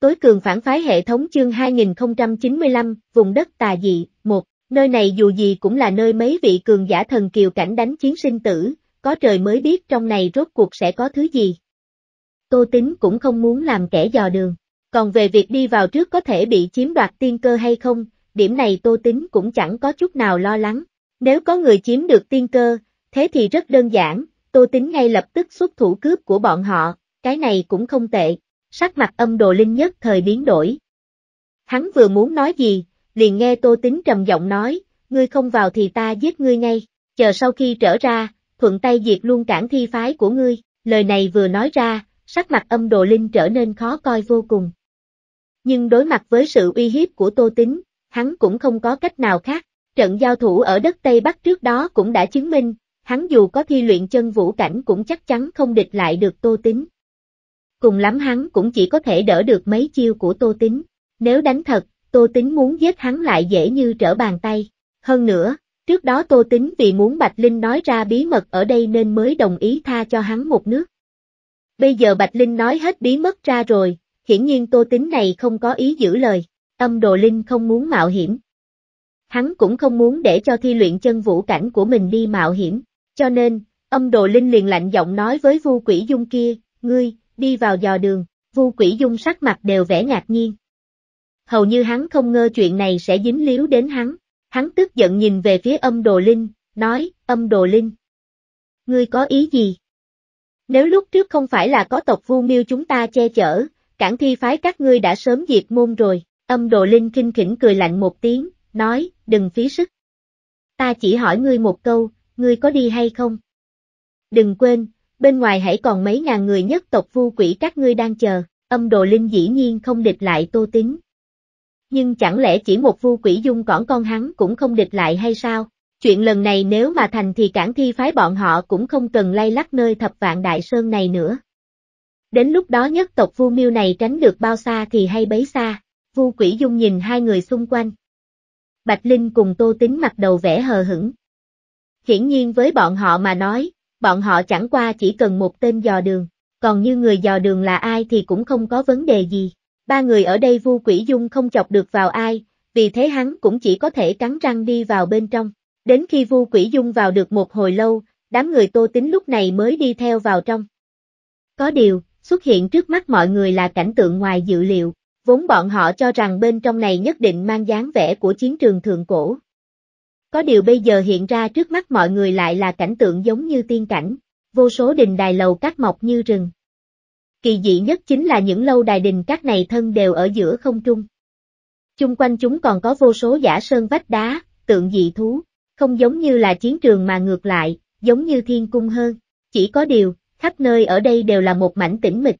Tối cường phản phái hệ thống chương 2095, vùng đất tà dị, một nơi này dù gì cũng là nơi mấy vị cường giả thần kiều cảnh đánh chiến sinh tử, có trời mới biết trong này rốt cuộc sẽ có thứ gì. Tô Tính cũng không muốn làm kẻ dò đường, còn về việc đi vào trước có thể bị chiếm đoạt tiên cơ hay không, điểm này Tô Tính cũng chẳng có chút nào lo lắng. Nếu có người chiếm được tiên cơ, thế thì rất đơn giản, Tô Tính ngay lập tức xuất thủ cướp của bọn họ, cái này cũng không tệ sắc mặt âm đồ linh nhất thời biến đổi. Hắn vừa muốn nói gì, liền nghe Tô Tính trầm giọng nói, ngươi không vào thì ta giết ngươi ngay, chờ sau khi trở ra, thuận tay diệt luôn cản thi phái của ngươi, lời này vừa nói ra, sắc mặt âm đồ linh trở nên khó coi vô cùng. Nhưng đối mặt với sự uy hiếp của Tô Tính, hắn cũng không có cách nào khác, trận giao thủ ở đất Tây Bắc trước đó cũng đã chứng minh, hắn dù có thi luyện chân vũ cảnh cũng chắc chắn không địch lại được Tô Tính cùng lắm hắn cũng chỉ có thể đỡ được mấy chiêu của Tô Tính. Nếu đánh thật, Tô Tính muốn giết hắn lại dễ như trở bàn tay. Hơn nữa, trước đó Tô Tính vì muốn Bạch Linh nói ra bí mật ở đây nên mới đồng ý tha cho hắn một nước. Bây giờ Bạch Linh nói hết bí mật ra rồi, hiển nhiên Tô Tính này không có ý giữ lời, âm đồ Linh không muốn mạo hiểm. Hắn cũng không muốn để cho thi luyện chân vũ cảnh của mình đi mạo hiểm, cho nên, âm đồ Linh liền lạnh giọng nói với vu quỷ dung kia, ngươi, đi vào dò đường, vu quỷ dung sắc mặt đều vẻ ngạc nhiên. Hầu như hắn không ngờ chuyện này sẽ dính líu đến hắn, hắn tức giận nhìn về phía âm đồ linh, nói, âm đồ linh. Ngươi có ý gì? Nếu lúc trước không phải là có tộc vu miêu chúng ta che chở, cản thi phái các ngươi đã sớm diệt môn rồi, âm đồ linh kinh khỉnh cười lạnh một tiếng, nói, đừng phí sức. Ta chỉ hỏi ngươi một câu, ngươi có đi hay không? Đừng quên, bên ngoài hãy còn mấy ngàn người nhất tộc vu quỷ các ngươi đang chờ, âm đồ linh dĩ nhiên không địch lại tô tính. Nhưng chẳng lẽ chỉ một vu quỷ dung cỏn con hắn cũng không địch lại hay sao? Chuyện lần này nếu mà thành thì cản thi phái bọn họ cũng không cần lay lắc nơi thập vạn đại sơn này nữa. Đến lúc đó nhất tộc vu miêu này tránh được bao xa thì hay bấy xa, vu quỷ dung nhìn hai người xung quanh. Bạch Linh cùng tô tính mặt đầu vẻ hờ hững. Hiển nhiên với bọn họ mà nói, bọn họ chẳng qua chỉ cần một tên dò đường, còn như người dò đường là ai thì cũng không có vấn đề gì. Ba người ở đây vu quỷ dung không chọc được vào ai, vì thế hắn cũng chỉ có thể cắn răng đi vào bên trong. Đến khi vu quỷ dung vào được một hồi lâu, đám người tô tính lúc này mới đi theo vào trong. Có điều, xuất hiện trước mắt mọi người là cảnh tượng ngoài dự liệu, vốn bọn họ cho rằng bên trong này nhất định mang dáng vẻ của chiến trường thượng cổ, có điều bây giờ hiện ra trước mắt mọi người lại là cảnh tượng giống như tiên cảnh, vô số đình đài lầu các mọc như rừng. Kỳ dị nhất chính là những lâu đài đình các này thân đều ở giữa không trung. Chung quanh chúng còn có vô số giả sơn vách đá, tượng dị thú, không giống như là chiến trường mà ngược lại, giống như thiên cung hơn, chỉ có điều, khắp nơi ở đây đều là một mảnh tĩnh mịch.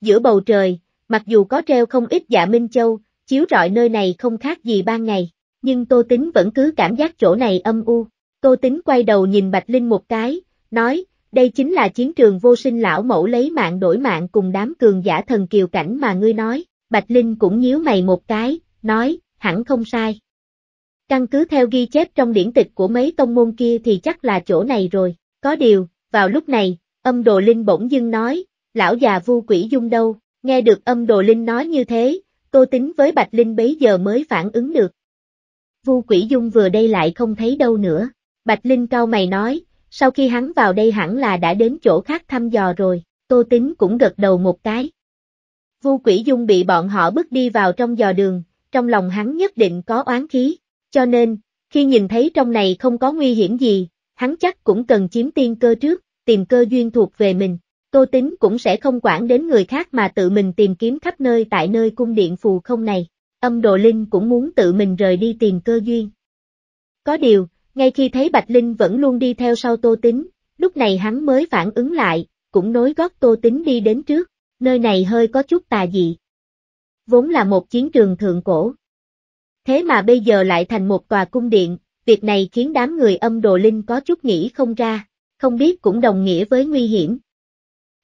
Giữa bầu trời, mặc dù có treo không ít dạ Minh Châu, chiếu rọi nơi này không khác gì ban ngày nhưng Tô Tính vẫn cứ cảm giác chỗ này âm u. Tô Tính quay đầu nhìn Bạch Linh một cái, nói, đây chính là chiến trường vô sinh lão mẫu lấy mạng đổi mạng cùng đám cường giả thần kiều cảnh mà ngươi nói, Bạch Linh cũng nhíu mày một cái, nói, hẳn không sai. Căn cứ theo ghi chép trong điển tịch của mấy tông môn kia thì chắc là chỗ này rồi, có điều, vào lúc này, âm đồ Linh bỗng dưng nói, lão già vu quỷ dung đâu, nghe được âm đồ Linh nói như thế, Tô Tính với Bạch Linh bấy giờ mới phản ứng được, Vu Quỷ Dung vừa đây lại không thấy đâu nữa. Bạch Linh cao mày nói, sau khi hắn vào đây hẳn là đã đến chỗ khác thăm dò rồi, Tô Tính cũng gật đầu một cái. Vu Quỷ Dung bị bọn họ bước đi vào trong dò đường, trong lòng hắn nhất định có oán khí, cho nên, khi nhìn thấy trong này không có nguy hiểm gì, hắn chắc cũng cần chiếm tiên cơ trước, tìm cơ duyên thuộc về mình. Tô Tính cũng sẽ không quản đến người khác mà tự mình tìm kiếm khắp nơi tại nơi cung điện phù không này âm đồ linh cũng muốn tự mình rời đi tìm cơ duyên. Có điều, ngay khi thấy Bạch Linh vẫn luôn đi theo sau Tô Tính, lúc này hắn mới phản ứng lại, cũng nối gót Tô Tính đi đến trước, nơi này hơi có chút tà dị. Vốn là một chiến trường thượng cổ. Thế mà bây giờ lại thành một tòa cung điện, việc này khiến đám người âm đồ linh có chút nghĩ không ra, không biết cũng đồng nghĩa với nguy hiểm.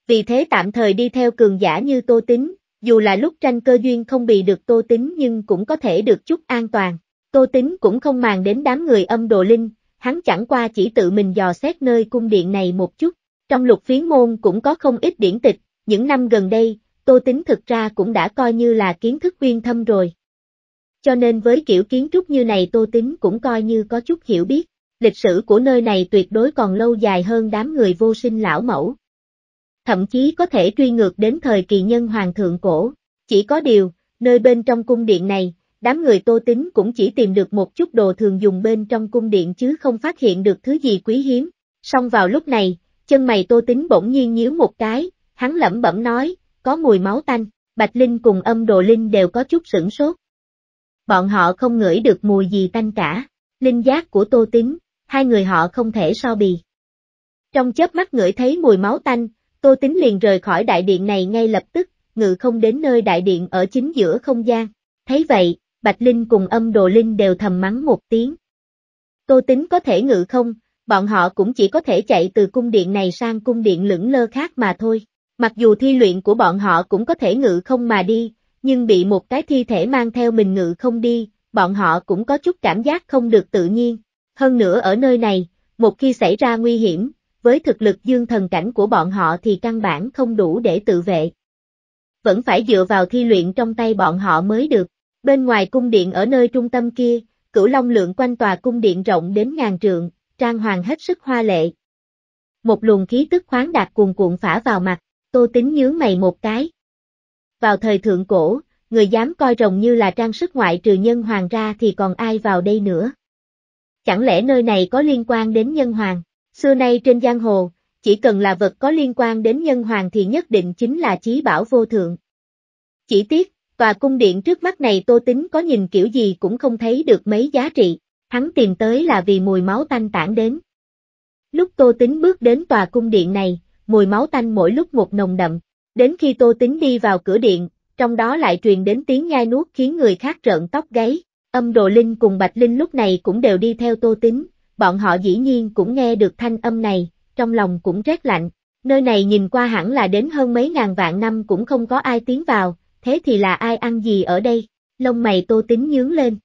Vì thế tạm thời đi theo cường giả như Tô Tính, dù là lúc tranh cơ duyên không bị được Tô tính nhưng cũng có thể được chút an toàn. Tô tính cũng không màng đến đám người âm đồ linh, hắn chẳng qua chỉ tự mình dò xét nơi cung điện này một chút. Trong lục phiến môn cũng có không ít điển tịch, những năm gần đây, Tô tính thực ra cũng đã coi như là kiến thức uyên thâm rồi. Cho nên với kiểu kiến trúc như này Tô tính cũng coi như có chút hiểu biết, lịch sử của nơi này tuyệt đối còn lâu dài hơn đám người vô sinh lão mẫu thậm chí có thể truy ngược đến thời kỳ nhân hoàng thượng cổ. Chỉ có điều, nơi bên trong cung điện này, đám người tô tính cũng chỉ tìm được một chút đồ thường dùng bên trong cung điện chứ không phát hiện được thứ gì quý hiếm. Xong vào lúc này, chân mày tô tính bỗng nhiên nhíu một cái, hắn lẩm bẩm nói, có mùi máu tanh, Bạch Linh cùng âm đồ Linh đều có chút sửng sốt. Bọn họ không ngửi được mùi gì tanh cả, linh giác của tô tính, hai người họ không thể so bì. Trong chớp mắt ngửi thấy mùi máu tanh, Tô Tính liền rời khỏi đại điện này ngay lập tức, ngự không đến nơi đại điện ở chính giữa không gian. Thấy vậy, Bạch Linh cùng âm đồ Linh đều thầm mắng một tiếng. Tô Tính có thể ngự không, bọn họ cũng chỉ có thể chạy từ cung điện này sang cung điện lửng lơ khác mà thôi. Mặc dù thi luyện của bọn họ cũng có thể ngự không mà đi, nhưng bị một cái thi thể mang theo mình ngự không đi, bọn họ cũng có chút cảm giác không được tự nhiên. Hơn nữa ở nơi này, một khi xảy ra nguy hiểm, với thực lực dương thần cảnh của bọn họ thì căn bản không đủ để tự vệ. Vẫn phải dựa vào thi luyện trong tay bọn họ mới được. Bên ngoài cung điện ở nơi trung tâm kia, cửu long lượng quanh tòa cung điện rộng đến ngàn trượng, trang hoàng hết sức hoa lệ. Một luồng khí tức khoáng đạt cuồn cuộn phả vào mặt, tô tính nhớ mày một cái. Vào thời thượng cổ, người dám coi rồng như là trang sức ngoại trừ nhân hoàng ra thì còn ai vào đây nữa. Chẳng lẽ nơi này có liên quan đến nhân hoàng? Xưa nay trên giang hồ, chỉ cần là vật có liên quan đến nhân hoàng thì nhất định chính là chí bảo vô thượng. Chỉ tiếc, tòa cung điện trước mắt này Tô Tính có nhìn kiểu gì cũng không thấy được mấy giá trị, hắn tìm tới là vì mùi máu tanh tản đến. Lúc Tô Tính bước đến tòa cung điện này, mùi máu tanh mỗi lúc một nồng đậm, đến khi Tô Tính đi vào cửa điện, trong đó lại truyền đến tiếng nhai nuốt khiến người khác rợn tóc gáy, âm đồ linh cùng bạch linh lúc này cũng đều đi theo Tô Tính, bọn họ dĩ nhiên cũng nghe được thanh âm này, trong lòng cũng rét lạnh, nơi này nhìn qua hẳn là đến hơn mấy ngàn vạn năm cũng không có ai tiến vào, thế thì là ai ăn gì ở đây, lông mày tô tính nhướng lên.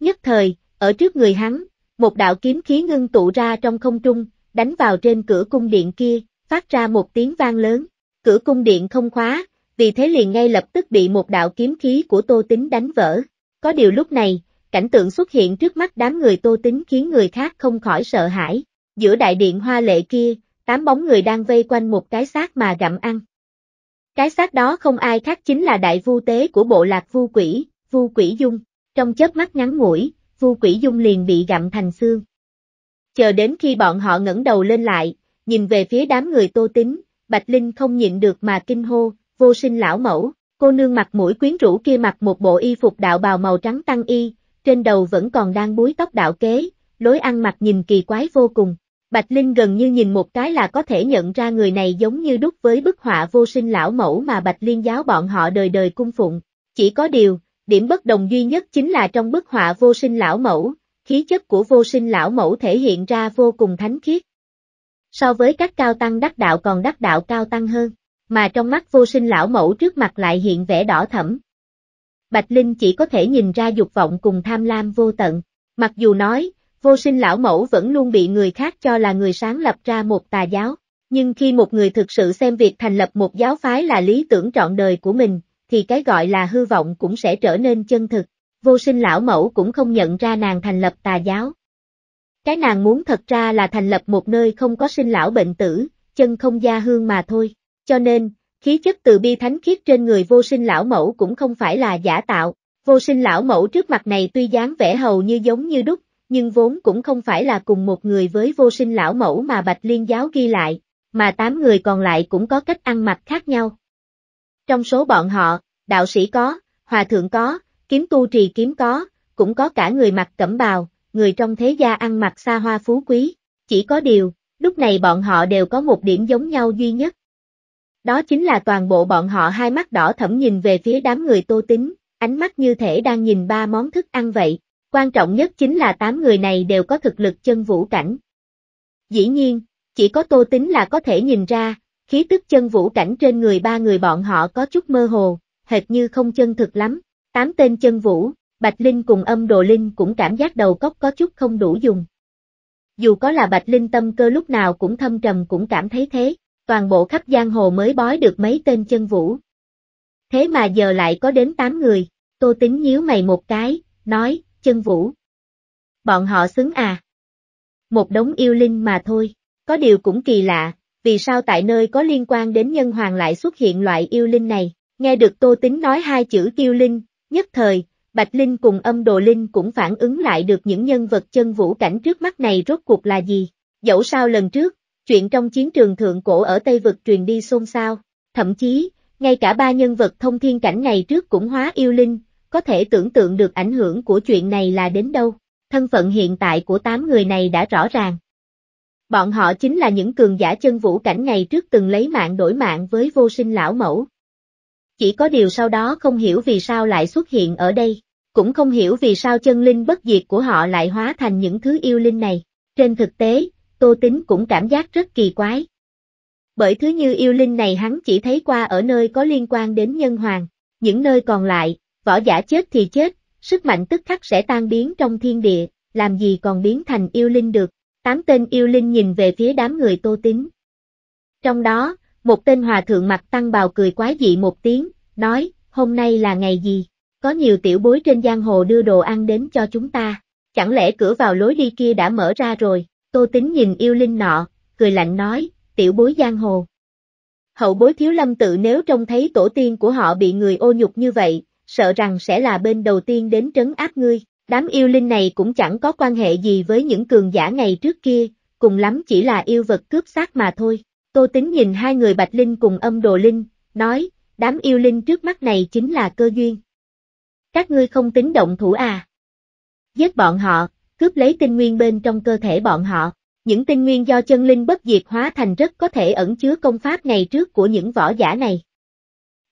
Nhất thời, ở trước người hắn, một đạo kiếm khí ngưng tụ ra trong không trung, đánh vào trên cửa cung điện kia, phát ra một tiếng vang lớn, cửa cung điện không khóa, vì thế liền ngay lập tức bị một đạo kiếm khí của tô tính đánh vỡ. Có điều lúc này, cảnh tượng xuất hiện trước mắt đám người tô tính khiến người khác không khỏi sợ hãi. Giữa đại điện hoa lệ kia, tám bóng người đang vây quanh một cái xác mà gặm ăn. Cái xác đó không ai khác chính là đại vu tế của bộ lạc vu quỷ, vu quỷ dung. Trong chớp mắt ngắn ngủi, vu quỷ dung liền bị gặm thành xương. Chờ đến khi bọn họ ngẩng đầu lên lại, nhìn về phía đám người tô tính, Bạch Linh không nhịn được mà kinh hô, vô sinh lão mẫu, cô nương mặt mũi quyến rũ kia mặc một bộ y phục đạo bào màu trắng tăng y, trên đầu vẫn còn đang búi tóc đạo kế, lối ăn mặc nhìn kỳ quái vô cùng. Bạch Linh gần như nhìn một cái là có thể nhận ra người này giống như đúc với bức họa vô sinh lão mẫu mà Bạch Liên giáo bọn họ đời đời cung phụng. Chỉ có điều, điểm bất đồng duy nhất chính là trong bức họa vô sinh lão mẫu, khí chất của vô sinh lão mẫu thể hiện ra vô cùng thánh khiết. So với các cao tăng đắc đạo còn đắc đạo cao tăng hơn, mà trong mắt vô sinh lão mẫu trước mặt lại hiện vẻ đỏ thẫm, Bạch Linh chỉ có thể nhìn ra dục vọng cùng tham lam vô tận. Mặc dù nói, vô sinh lão mẫu vẫn luôn bị người khác cho là người sáng lập ra một tà giáo, nhưng khi một người thực sự xem việc thành lập một giáo phái là lý tưởng trọn đời của mình, thì cái gọi là hư vọng cũng sẽ trở nên chân thực. Vô sinh lão mẫu cũng không nhận ra nàng thành lập tà giáo. Cái nàng muốn thật ra là thành lập một nơi không có sinh lão bệnh tử, chân không gia hương mà thôi. Cho nên, khí chất từ bi thánh khiết trên người vô sinh lão mẫu cũng không phải là giả tạo, vô sinh lão mẫu trước mặt này tuy dáng vẻ hầu như giống như đúc, nhưng vốn cũng không phải là cùng một người với vô sinh lão mẫu mà Bạch Liên giáo ghi lại, mà tám người còn lại cũng có cách ăn mặc khác nhau. Trong số bọn họ, đạo sĩ có, hòa thượng có, kiếm tu trì kiếm có, cũng có cả người mặc cẩm bào, người trong thế gia ăn mặc xa hoa phú quý, chỉ có điều, lúc này bọn họ đều có một điểm giống nhau duy nhất, đó chính là toàn bộ bọn họ hai mắt đỏ thẫm nhìn về phía đám người tô tính, ánh mắt như thể đang nhìn ba món thức ăn vậy. Quan trọng nhất chính là tám người này đều có thực lực chân vũ cảnh. Dĩ nhiên, chỉ có tô tính là có thể nhìn ra, khí tức chân vũ cảnh trên người ba người bọn họ có chút mơ hồ, hệt như không chân thực lắm. Tám tên chân vũ, Bạch Linh cùng âm đồ Linh cũng cảm giác đầu cốc có chút không đủ dùng. Dù có là Bạch Linh tâm cơ lúc nào cũng thâm trầm cũng cảm thấy thế toàn bộ khắp giang hồ mới bói được mấy tên chân vũ. Thế mà giờ lại có đến 8 người, tô tính nhíu mày một cái, nói, chân vũ. Bọn họ xứng à? Một đống yêu linh mà thôi, có điều cũng kỳ lạ, vì sao tại nơi có liên quan đến nhân hoàng lại xuất hiện loại yêu linh này, nghe được tô tính nói hai chữ kiêu linh, nhất thời, Bạch Linh cùng âm đồ Linh cũng phản ứng lại được những nhân vật chân vũ cảnh trước mắt này rốt cuộc là gì. Dẫu sao lần trước, chuyện trong chiến trường thượng cổ ở Tây Vực truyền đi xôn xao, thậm chí, ngay cả ba nhân vật thông thiên cảnh ngày trước cũng hóa yêu linh, có thể tưởng tượng được ảnh hưởng của chuyện này là đến đâu, thân phận hiện tại của tám người này đã rõ ràng. Bọn họ chính là những cường giả chân vũ cảnh ngày trước từng lấy mạng đổi mạng với vô sinh lão mẫu. Chỉ có điều sau đó không hiểu vì sao lại xuất hiện ở đây, cũng không hiểu vì sao chân linh bất diệt của họ lại hóa thành những thứ yêu linh này. Trên thực tế, Tô Tính cũng cảm giác rất kỳ quái. Bởi thứ như yêu linh này hắn chỉ thấy qua ở nơi có liên quan đến nhân hoàng, những nơi còn lại, võ giả chết thì chết, sức mạnh tức khắc sẽ tan biến trong thiên địa, làm gì còn biến thành yêu linh được. Tám tên yêu linh nhìn về phía đám người Tô Tính. Trong đó, một tên hòa thượng mặt tăng bào cười quái dị một tiếng, nói, hôm nay là ngày gì, có nhiều tiểu bối trên giang hồ đưa đồ ăn đến cho chúng ta, chẳng lẽ cửa vào lối đi kia đã mở ra rồi. Tô Tính nhìn yêu linh nọ, cười lạnh nói, tiểu bối giang hồ. Hậu bối thiếu lâm tự nếu trông thấy tổ tiên của họ bị người ô nhục như vậy, sợ rằng sẽ là bên đầu tiên đến trấn áp ngươi. Đám yêu linh này cũng chẳng có quan hệ gì với những cường giả ngày trước kia, cùng lắm chỉ là yêu vật cướp xác mà thôi. Tô Tính nhìn hai người Bạch Linh cùng âm đồ Linh, nói, đám yêu linh trước mắt này chính là cơ duyên. Các ngươi không tính động thủ à? Giết bọn họ, cướp lấy tinh nguyên bên trong cơ thể bọn họ. Những tinh nguyên do chân linh bất diệt hóa thành rất có thể ẩn chứa công pháp ngày trước của những võ giả này.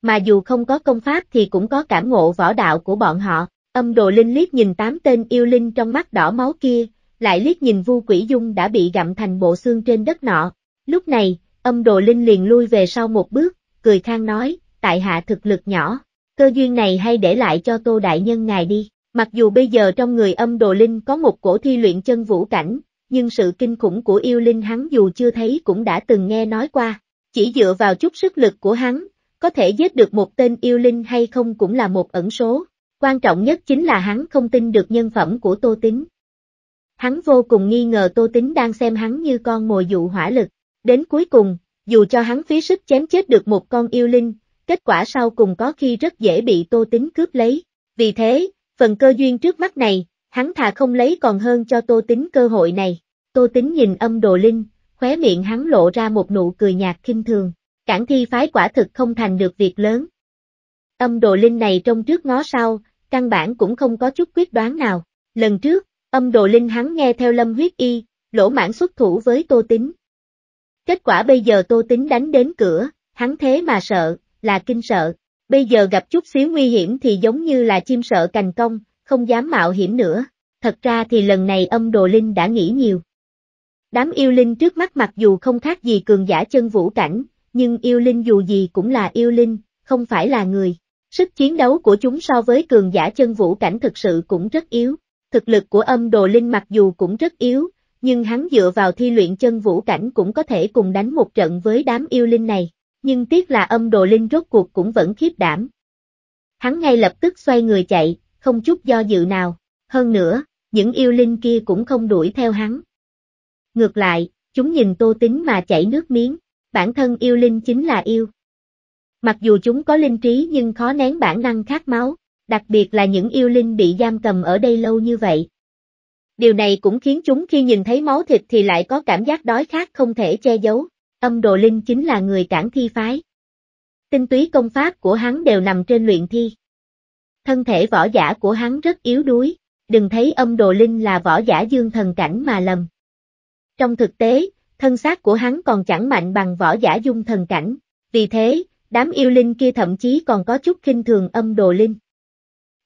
Mà dù không có công pháp thì cũng có cảm ngộ võ đạo của bọn họ, âm đồ linh liếc nhìn tám tên yêu linh trong mắt đỏ máu kia, lại liếc nhìn vu quỷ dung đã bị gặm thành bộ xương trên đất nọ. Lúc này, âm đồ linh liền lui về sau một bước, cười khang nói, tại hạ thực lực nhỏ, cơ duyên này hay để lại cho tô đại nhân ngài đi. Mặc dù bây giờ trong người âm đồ linh có một cổ thi luyện chân vũ cảnh, nhưng sự kinh khủng của yêu linh hắn dù chưa thấy cũng đã từng nghe nói qua. Chỉ dựa vào chút sức lực của hắn, có thể giết được một tên yêu linh hay không cũng là một ẩn số. Quan trọng nhất chính là hắn không tin được nhân phẩm của Tô Tính. Hắn vô cùng nghi ngờ Tô Tính đang xem hắn như con mồi dụ hỏa lực. Đến cuối cùng, dù cho hắn phí sức chém chết được một con yêu linh, kết quả sau cùng có khi rất dễ bị Tô Tính cướp lấy. Vì thế, Phần cơ duyên trước mắt này, hắn thà không lấy còn hơn cho Tô Tính cơ hội này. Tô Tính nhìn âm đồ linh, khóe miệng hắn lộ ra một nụ cười nhạt khinh thường. Cản thi phái quả thực không thành được việc lớn. Âm đồ linh này trong trước ngó sau, căn bản cũng không có chút quyết đoán nào. Lần trước, âm đồ linh hắn nghe theo lâm huyết y, lỗ mãn xuất thủ với Tô Tính. Kết quả bây giờ Tô Tính đánh đến cửa, hắn thế mà sợ, là kinh sợ bây giờ gặp chút xíu nguy hiểm thì giống như là chim sợ cành công, không dám mạo hiểm nữa. Thật ra thì lần này âm đồ linh đã nghĩ nhiều. Đám yêu linh trước mắt mặc dù không khác gì cường giả chân vũ cảnh, nhưng yêu linh dù gì cũng là yêu linh, không phải là người. Sức chiến đấu của chúng so với cường giả chân vũ cảnh thực sự cũng rất yếu. Thực lực của âm đồ linh mặc dù cũng rất yếu, nhưng hắn dựa vào thi luyện chân vũ cảnh cũng có thể cùng đánh một trận với đám yêu linh này nhưng tiếc là âm đồ linh rốt cuộc cũng vẫn khiếp đảm. Hắn ngay lập tức xoay người chạy, không chút do dự nào, hơn nữa, những yêu linh kia cũng không đuổi theo hắn. Ngược lại, chúng nhìn tô tính mà chảy nước miếng, bản thân yêu linh chính là yêu. Mặc dù chúng có linh trí nhưng khó nén bản năng khát máu, đặc biệt là những yêu linh bị giam cầm ở đây lâu như vậy. Điều này cũng khiến chúng khi nhìn thấy máu thịt thì lại có cảm giác đói khát không thể che giấu âm đồ linh chính là người cản thi phái. Tinh túy công pháp của hắn đều nằm trên luyện thi. Thân thể võ giả của hắn rất yếu đuối, đừng thấy âm đồ linh là võ giả dương thần cảnh mà lầm. Trong thực tế, thân xác của hắn còn chẳng mạnh bằng võ giả dung thần cảnh, vì thế, đám yêu linh kia thậm chí còn có chút khinh thường âm đồ linh.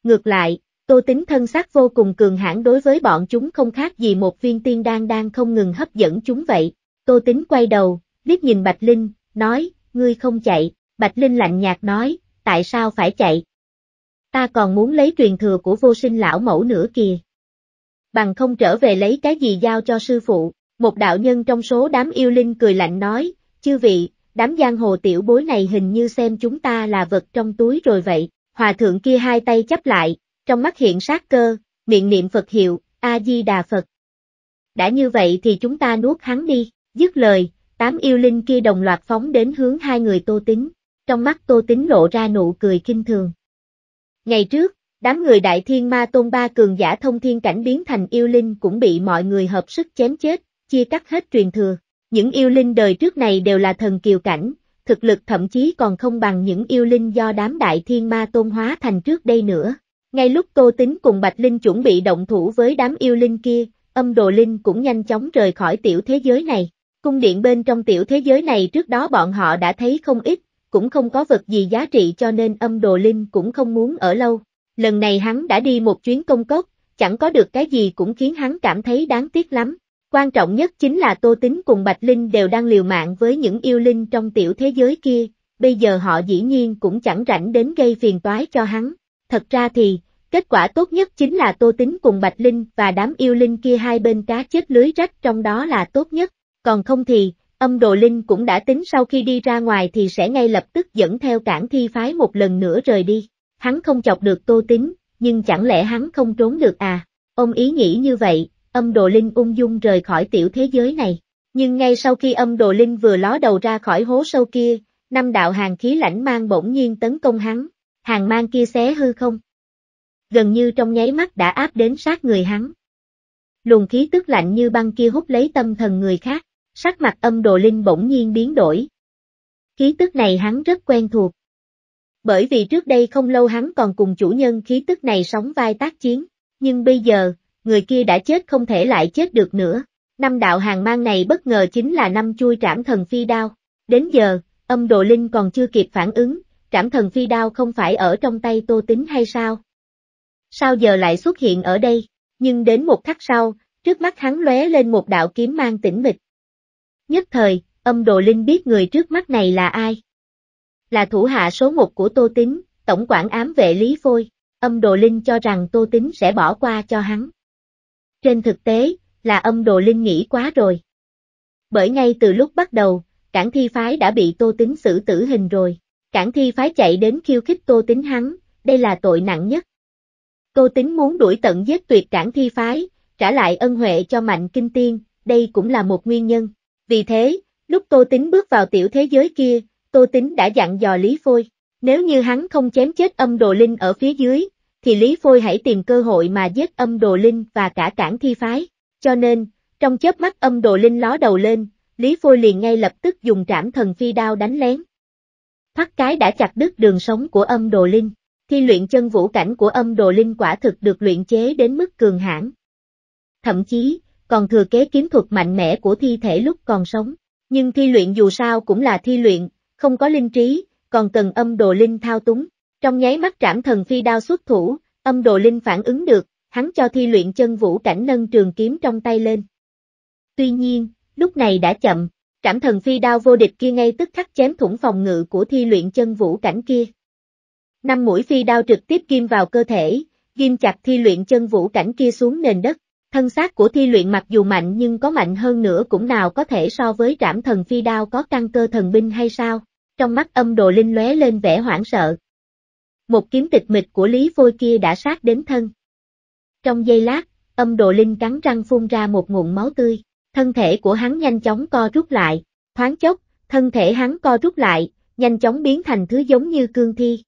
Ngược lại, Tô Tính thân xác vô cùng cường hãn đối với bọn chúng không khác gì một viên tiên đan đang không ngừng hấp dẫn chúng vậy. Tô Tính quay đầu, liếc nhìn Bạch Linh, nói, ngươi không chạy, Bạch Linh lạnh nhạt nói, tại sao phải chạy? Ta còn muốn lấy truyền thừa của vô sinh lão mẫu nữa kìa. Bằng không trở về lấy cái gì giao cho sư phụ, một đạo nhân trong số đám yêu linh cười lạnh nói, chư vị, đám giang hồ tiểu bối này hình như xem chúng ta là vật trong túi rồi vậy, hòa thượng kia hai tay chấp lại, trong mắt hiện sát cơ, miệng niệm Phật hiệu, A-di-đà Phật. Đã như vậy thì chúng ta nuốt hắn đi, dứt lời, Tám yêu linh kia đồng loạt phóng đến hướng hai người Tô Tính, trong mắt Tô Tính lộ ra nụ cười kinh thường. Ngày trước, đám người đại thiên ma tôn ba cường giả thông thiên cảnh biến thành yêu linh cũng bị mọi người hợp sức chém chết, chia cắt hết truyền thừa. Những yêu linh đời trước này đều là thần kiều cảnh, thực lực thậm chí còn không bằng những yêu linh do đám đại thiên ma tôn hóa thành trước đây nữa. Ngay lúc Tô Tính cùng Bạch Linh chuẩn bị động thủ với đám yêu linh kia, âm đồ linh cũng nhanh chóng rời khỏi tiểu thế giới này. Cung điện bên trong tiểu thế giới này trước đó bọn họ đã thấy không ít, cũng không có vật gì giá trị cho nên âm đồ linh cũng không muốn ở lâu. Lần này hắn đã đi một chuyến công cốc, chẳng có được cái gì cũng khiến hắn cảm thấy đáng tiếc lắm. Quan trọng nhất chính là Tô Tính cùng Bạch Linh đều đang liều mạng với những yêu linh trong tiểu thế giới kia, bây giờ họ dĩ nhiên cũng chẳng rảnh đến gây phiền toái cho hắn. Thật ra thì, kết quả tốt nhất chính là Tô Tính cùng Bạch Linh và đám yêu linh kia hai bên cá chết lưới rách trong đó là tốt nhất còn không thì, âm đồ linh cũng đã tính sau khi đi ra ngoài thì sẽ ngay lập tức dẫn theo cản thi phái một lần nữa rời đi. Hắn không chọc được tô tính, nhưng chẳng lẽ hắn không trốn được à? Ông ý nghĩ như vậy, âm đồ linh ung dung rời khỏi tiểu thế giới này. Nhưng ngay sau khi âm đồ linh vừa ló đầu ra khỏi hố sâu kia, năm đạo hàng khí lãnh mang bỗng nhiên tấn công hắn, hàng mang kia xé hư không. Gần như trong nháy mắt đã áp đến sát người hắn. Luồng khí tức lạnh như băng kia hút lấy tâm thần người khác sắc mặt âm đồ linh bỗng nhiên biến đổi. Khí tức này hắn rất quen thuộc. Bởi vì trước đây không lâu hắn còn cùng chủ nhân khí tức này sóng vai tác chiến, nhưng bây giờ, người kia đã chết không thể lại chết được nữa. Năm đạo hàng mang này bất ngờ chính là năm chui trảm thần phi đao. Đến giờ, âm đồ linh còn chưa kịp phản ứng, trảm thần phi đao không phải ở trong tay tô tính hay sao? Sao giờ lại xuất hiện ở đây? Nhưng đến một khắc sau, trước mắt hắn lóe lên một đạo kiếm mang tĩnh mịch, Nhất thời, âm đồ linh biết người trước mắt này là ai. Là thủ hạ số một của Tô Tính, tổng quản ám vệ Lý Phôi, âm đồ linh cho rằng Tô Tính sẽ bỏ qua cho hắn. Trên thực tế, là âm đồ linh nghĩ quá rồi. Bởi ngay từ lúc bắt đầu, cản thi phái đã bị Tô Tính xử tử hình rồi, cản thi phái chạy đến khiêu khích Tô Tính hắn, đây là tội nặng nhất. Tô Tính muốn đuổi tận giết tuyệt cản thi phái, trả lại ân huệ cho Mạnh Kinh Tiên, đây cũng là một nguyên nhân. Vì thế, lúc Tô Tính bước vào tiểu thế giới kia, Tô Tính đã dặn dò Lý Phôi. Nếu như hắn không chém chết âm đồ linh ở phía dưới, thì Lý Phôi hãy tìm cơ hội mà giết âm đồ linh và cả cản thi phái. Cho nên, trong chớp mắt âm đồ linh ló đầu lên, Lý Phôi liền ngay lập tức dùng trảm thần phi đao đánh lén. Thoát cái đã chặt đứt đường sống của âm đồ linh, thi luyện chân vũ cảnh của âm đồ linh quả thực được luyện chế đến mức cường hãn. Thậm chí, còn thừa kế kiếm thuật mạnh mẽ của thi thể lúc còn sống. Nhưng thi luyện dù sao cũng là thi luyện, không có linh trí, còn cần âm đồ linh thao túng. Trong nháy mắt trảm thần phi đao xuất thủ, âm đồ linh phản ứng được, hắn cho thi luyện chân vũ cảnh nâng trường kiếm trong tay lên. Tuy nhiên, lúc này đã chậm, trảm thần phi đao vô địch kia ngay tức khắc chém thủng phòng ngự của thi luyện chân vũ cảnh kia. Năm mũi phi đao trực tiếp kim vào cơ thể, ghim chặt thi luyện chân vũ cảnh kia xuống nền đất. Thân xác của thi luyện mặc dù mạnh nhưng có mạnh hơn nữa cũng nào có thể so với trảm thần phi đao có căn cơ thần binh hay sao? Trong mắt âm đồ linh lóe lên vẻ hoảng sợ. Một kiếm tịch mịch của Lý Phôi kia đã sát đến thân. Trong giây lát, âm đồ linh cắn răng phun ra một nguồn máu tươi, thân thể của hắn nhanh chóng co rút lại, thoáng chốc, thân thể hắn co rút lại, nhanh chóng biến thành thứ giống như cương thi.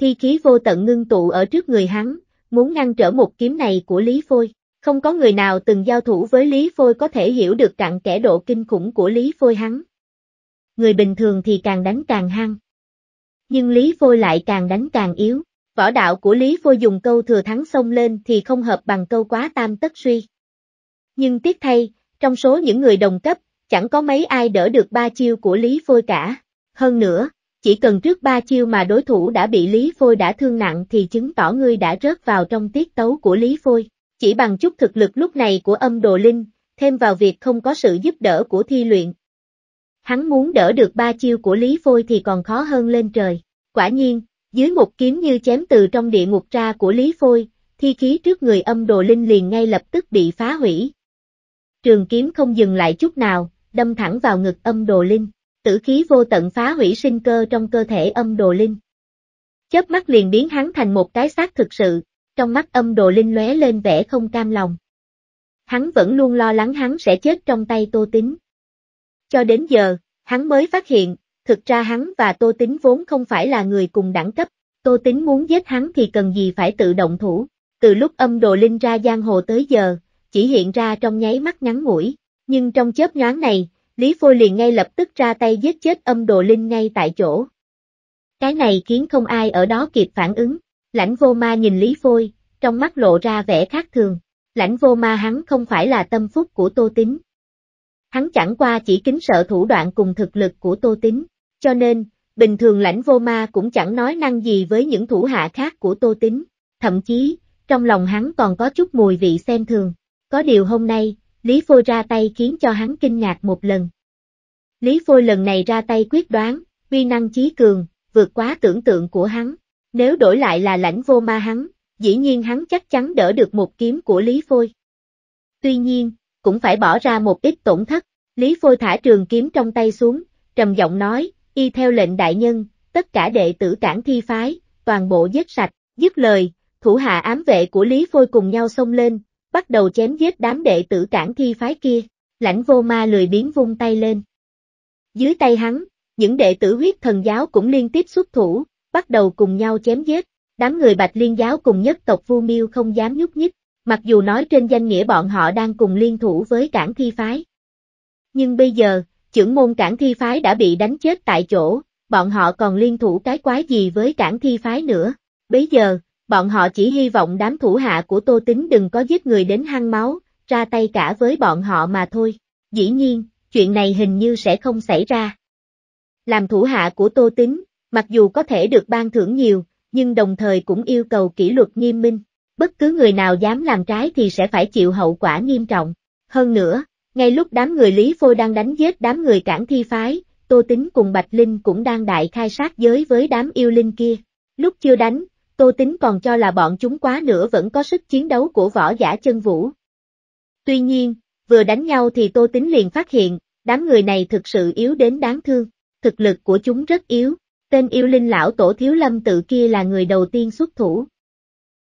Thi khí vô tận ngưng tụ ở trước người hắn, muốn ngăn trở một kiếm này của Lý Phôi. Không có người nào từng giao thủ với Lý Phôi có thể hiểu được cặn kẽ độ kinh khủng của Lý Phôi hắn. Người bình thường thì càng đánh càng hăng. Nhưng Lý Phôi lại càng đánh càng yếu. Võ đạo của Lý Phôi dùng câu thừa thắng xông lên thì không hợp bằng câu quá tam tất suy. Nhưng tiếc thay, trong số những người đồng cấp, chẳng có mấy ai đỡ được ba chiêu của Lý Phôi cả. Hơn nữa, chỉ cần trước ba chiêu mà đối thủ đã bị Lý Phôi đã thương nặng thì chứng tỏ ngươi đã rớt vào trong tiết tấu của Lý Phôi. Chỉ bằng chút thực lực lúc này của âm đồ linh, thêm vào việc không có sự giúp đỡ của thi luyện. Hắn muốn đỡ được ba chiêu của Lý Phôi thì còn khó hơn lên trời. Quả nhiên, dưới một kiếm như chém từ trong địa ngục ra của Lý Phôi, thi khí trước người âm đồ linh liền ngay lập tức bị phá hủy. Trường kiếm không dừng lại chút nào, đâm thẳng vào ngực âm đồ linh, tử khí vô tận phá hủy sinh cơ trong cơ thể âm đồ linh. Chớp mắt liền biến hắn thành một cái xác thực sự, trong mắt âm đồ linh lóe lên vẻ không cam lòng. Hắn vẫn luôn lo lắng hắn sẽ chết trong tay Tô Tính. Cho đến giờ, hắn mới phát hiện, thực ra hắn và Tô Tính vốn không phải là người cùng đẳng cấp, Tô Tính muốn giết hắn thì cần gì phải tự động thủ. Từ lúc âm đồ linh ra giang hồ tới giờ, chỉ hiện ra trong nháy mắt ngắn ngủi, nhưng trong chớp nhoáng này, Lý Phôi liền ngay lập tức ra tay giết chết âm đồ linh ngay tại chỗ. Cái này khiến không ai ở đó kịp phản ứng. Lãnh vô ma nhìn Lý Phôi, trong mắt lộ ra vẻ khác thường. Lãnh vô ma hắn không phải là tâm phúc của Tô Tính, Hắn chẳng qua chỉ kính sợ thủ đoạn cùng thực lực của Tô Tính, cho nên, bình thường lãnh vô ma cũng chẳng nói năng gì với những thủ hạ khác của Tô Tính, thậm chí, trong lòng hắn còn có chút mùi vị xem thường. Có điều hôm nay, Lý Phôi ra tay khiến cho hắn kinh ngạc một lần. Lý Phôi lần này ra tay quyết đoán, uy năng chí cường, vượt quá tưởng tượng của hắn. Nếu đổi lại là lãnh vô ma hắn, dĩ nhiên hắn chắc chắn đỡ được một kiếm của Lý Phôi. Tuy nhiên, cũng phải bỏ ra một ít tổn thất, Lý Phôi thả trường kiếm trong tay xuống, trầm giọng nói, y theo lệnh đại nhân, tất cả đệ tử cản thi phái, toàn bộ giết sạch, dứt lời, thủ hạ ám vệ của Lý Phôi cùng nhau xông lên, bắt đầu chém giết đám đệ tử cản thi phái kia, lãnh vô ma lười biến vung tay lên. Dưới tay hắn, những đệ tử huyết thần giáo cũng liên tiếp xuất thủ, bắt đầu cùng nhau chém giết. Đám người Bạch Liên giáo cùng nhất tộc Vu Miêu không dám nhúc nhích, mặc dù nói trên danh nghĩa bọn họ đang cùng liên thủ với cản thi phái. Nhưng bây giờ, trưởng môn cản thi phái đã bị đánh chết tại chỗ, bọn họ còn liên thủ cái quái gì với cản thi phái nữa. Bây giờ, bọn họ chỉ hy vọng đám thủ hạ của Tô Tính đừng có giết người đến hăng máu, ra tay cả với bọn họ mà thôi. Dĩ nhiên, chuyện này hình như sẽ không xảy ra. Làm thủ hạ của Tô Tính, Mặc dù có thể được ban thưởng nhiều, nhưng đồng thời cũng yêu cầu kỷ luật nghiêm minh. Bất cứ người nào dám làm trái thì sẽ phải chịu hậu quả nghiêm trọng. Hơn nữa, ngay lúc đám người Lý Phôi đang đánh giết đám người cản thi phái, Tô Tính cùng Bạch Linh cũng đang đại khai sát giới với đám yêu linh kia. Lúc chưa đánh, Tô Tính còn cho là bọn chúng quá nữa vẫn có sức chiến đấu của võ giả chân vũ. Tuy nhiên, vừa đánh nhau thì Tô Tính liền phát hiện, đám người này thực sự yếu đến đáng thương, thực lực của chúng rất yếu, Tên yêu linh lão tổ thiếu lâm tự kia là người đầu tiên xuất thủ.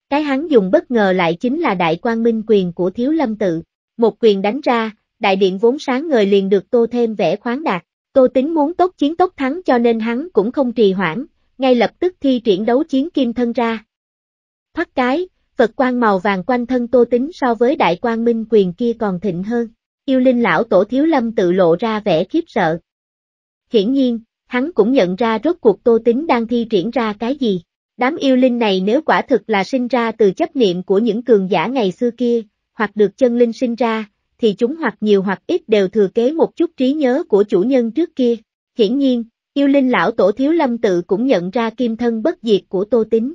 Cái hắn dùng bất ngờ lại chính là đại quan minh quyền của thiếu lâm tự. Một quyền đánh ra, đại điện vốn sáng ngời liền được tô thêm vẻ khoáng đạt. Tô tính muốn tốt chiến tốt thắng cho nên hắn cũng không trì hoãn, ngay lập tức thi triển đấu chiến kim thân ra. Thoát cái, Phật quang màu vàng quanh thân tô tính so với đại quan minh quyền kia còn thịnh hơn. Yêu linh lão tổ thiếu lâm tự lộ ra vẻ khiếp sợ. Hiển nhiên, hắn cũng nhận ra rốt cuộc Tô Tính đang thi triển ra cái gì. Đám yêu linh này nếu quả thực là sinh ra từ chấp niệm của những cường giả ngày xưa kia, hoặc được chân linh sinh ra, thì chúng hoặc nhiều hoặc ít đều thừa kế một chút trí nhớ của chủ nhân trước kia. Hiển nhiên, yêu linh lão tổ Thiếu Lâm tự cũng nhận ra kim thân bất diệt của Tô Tính.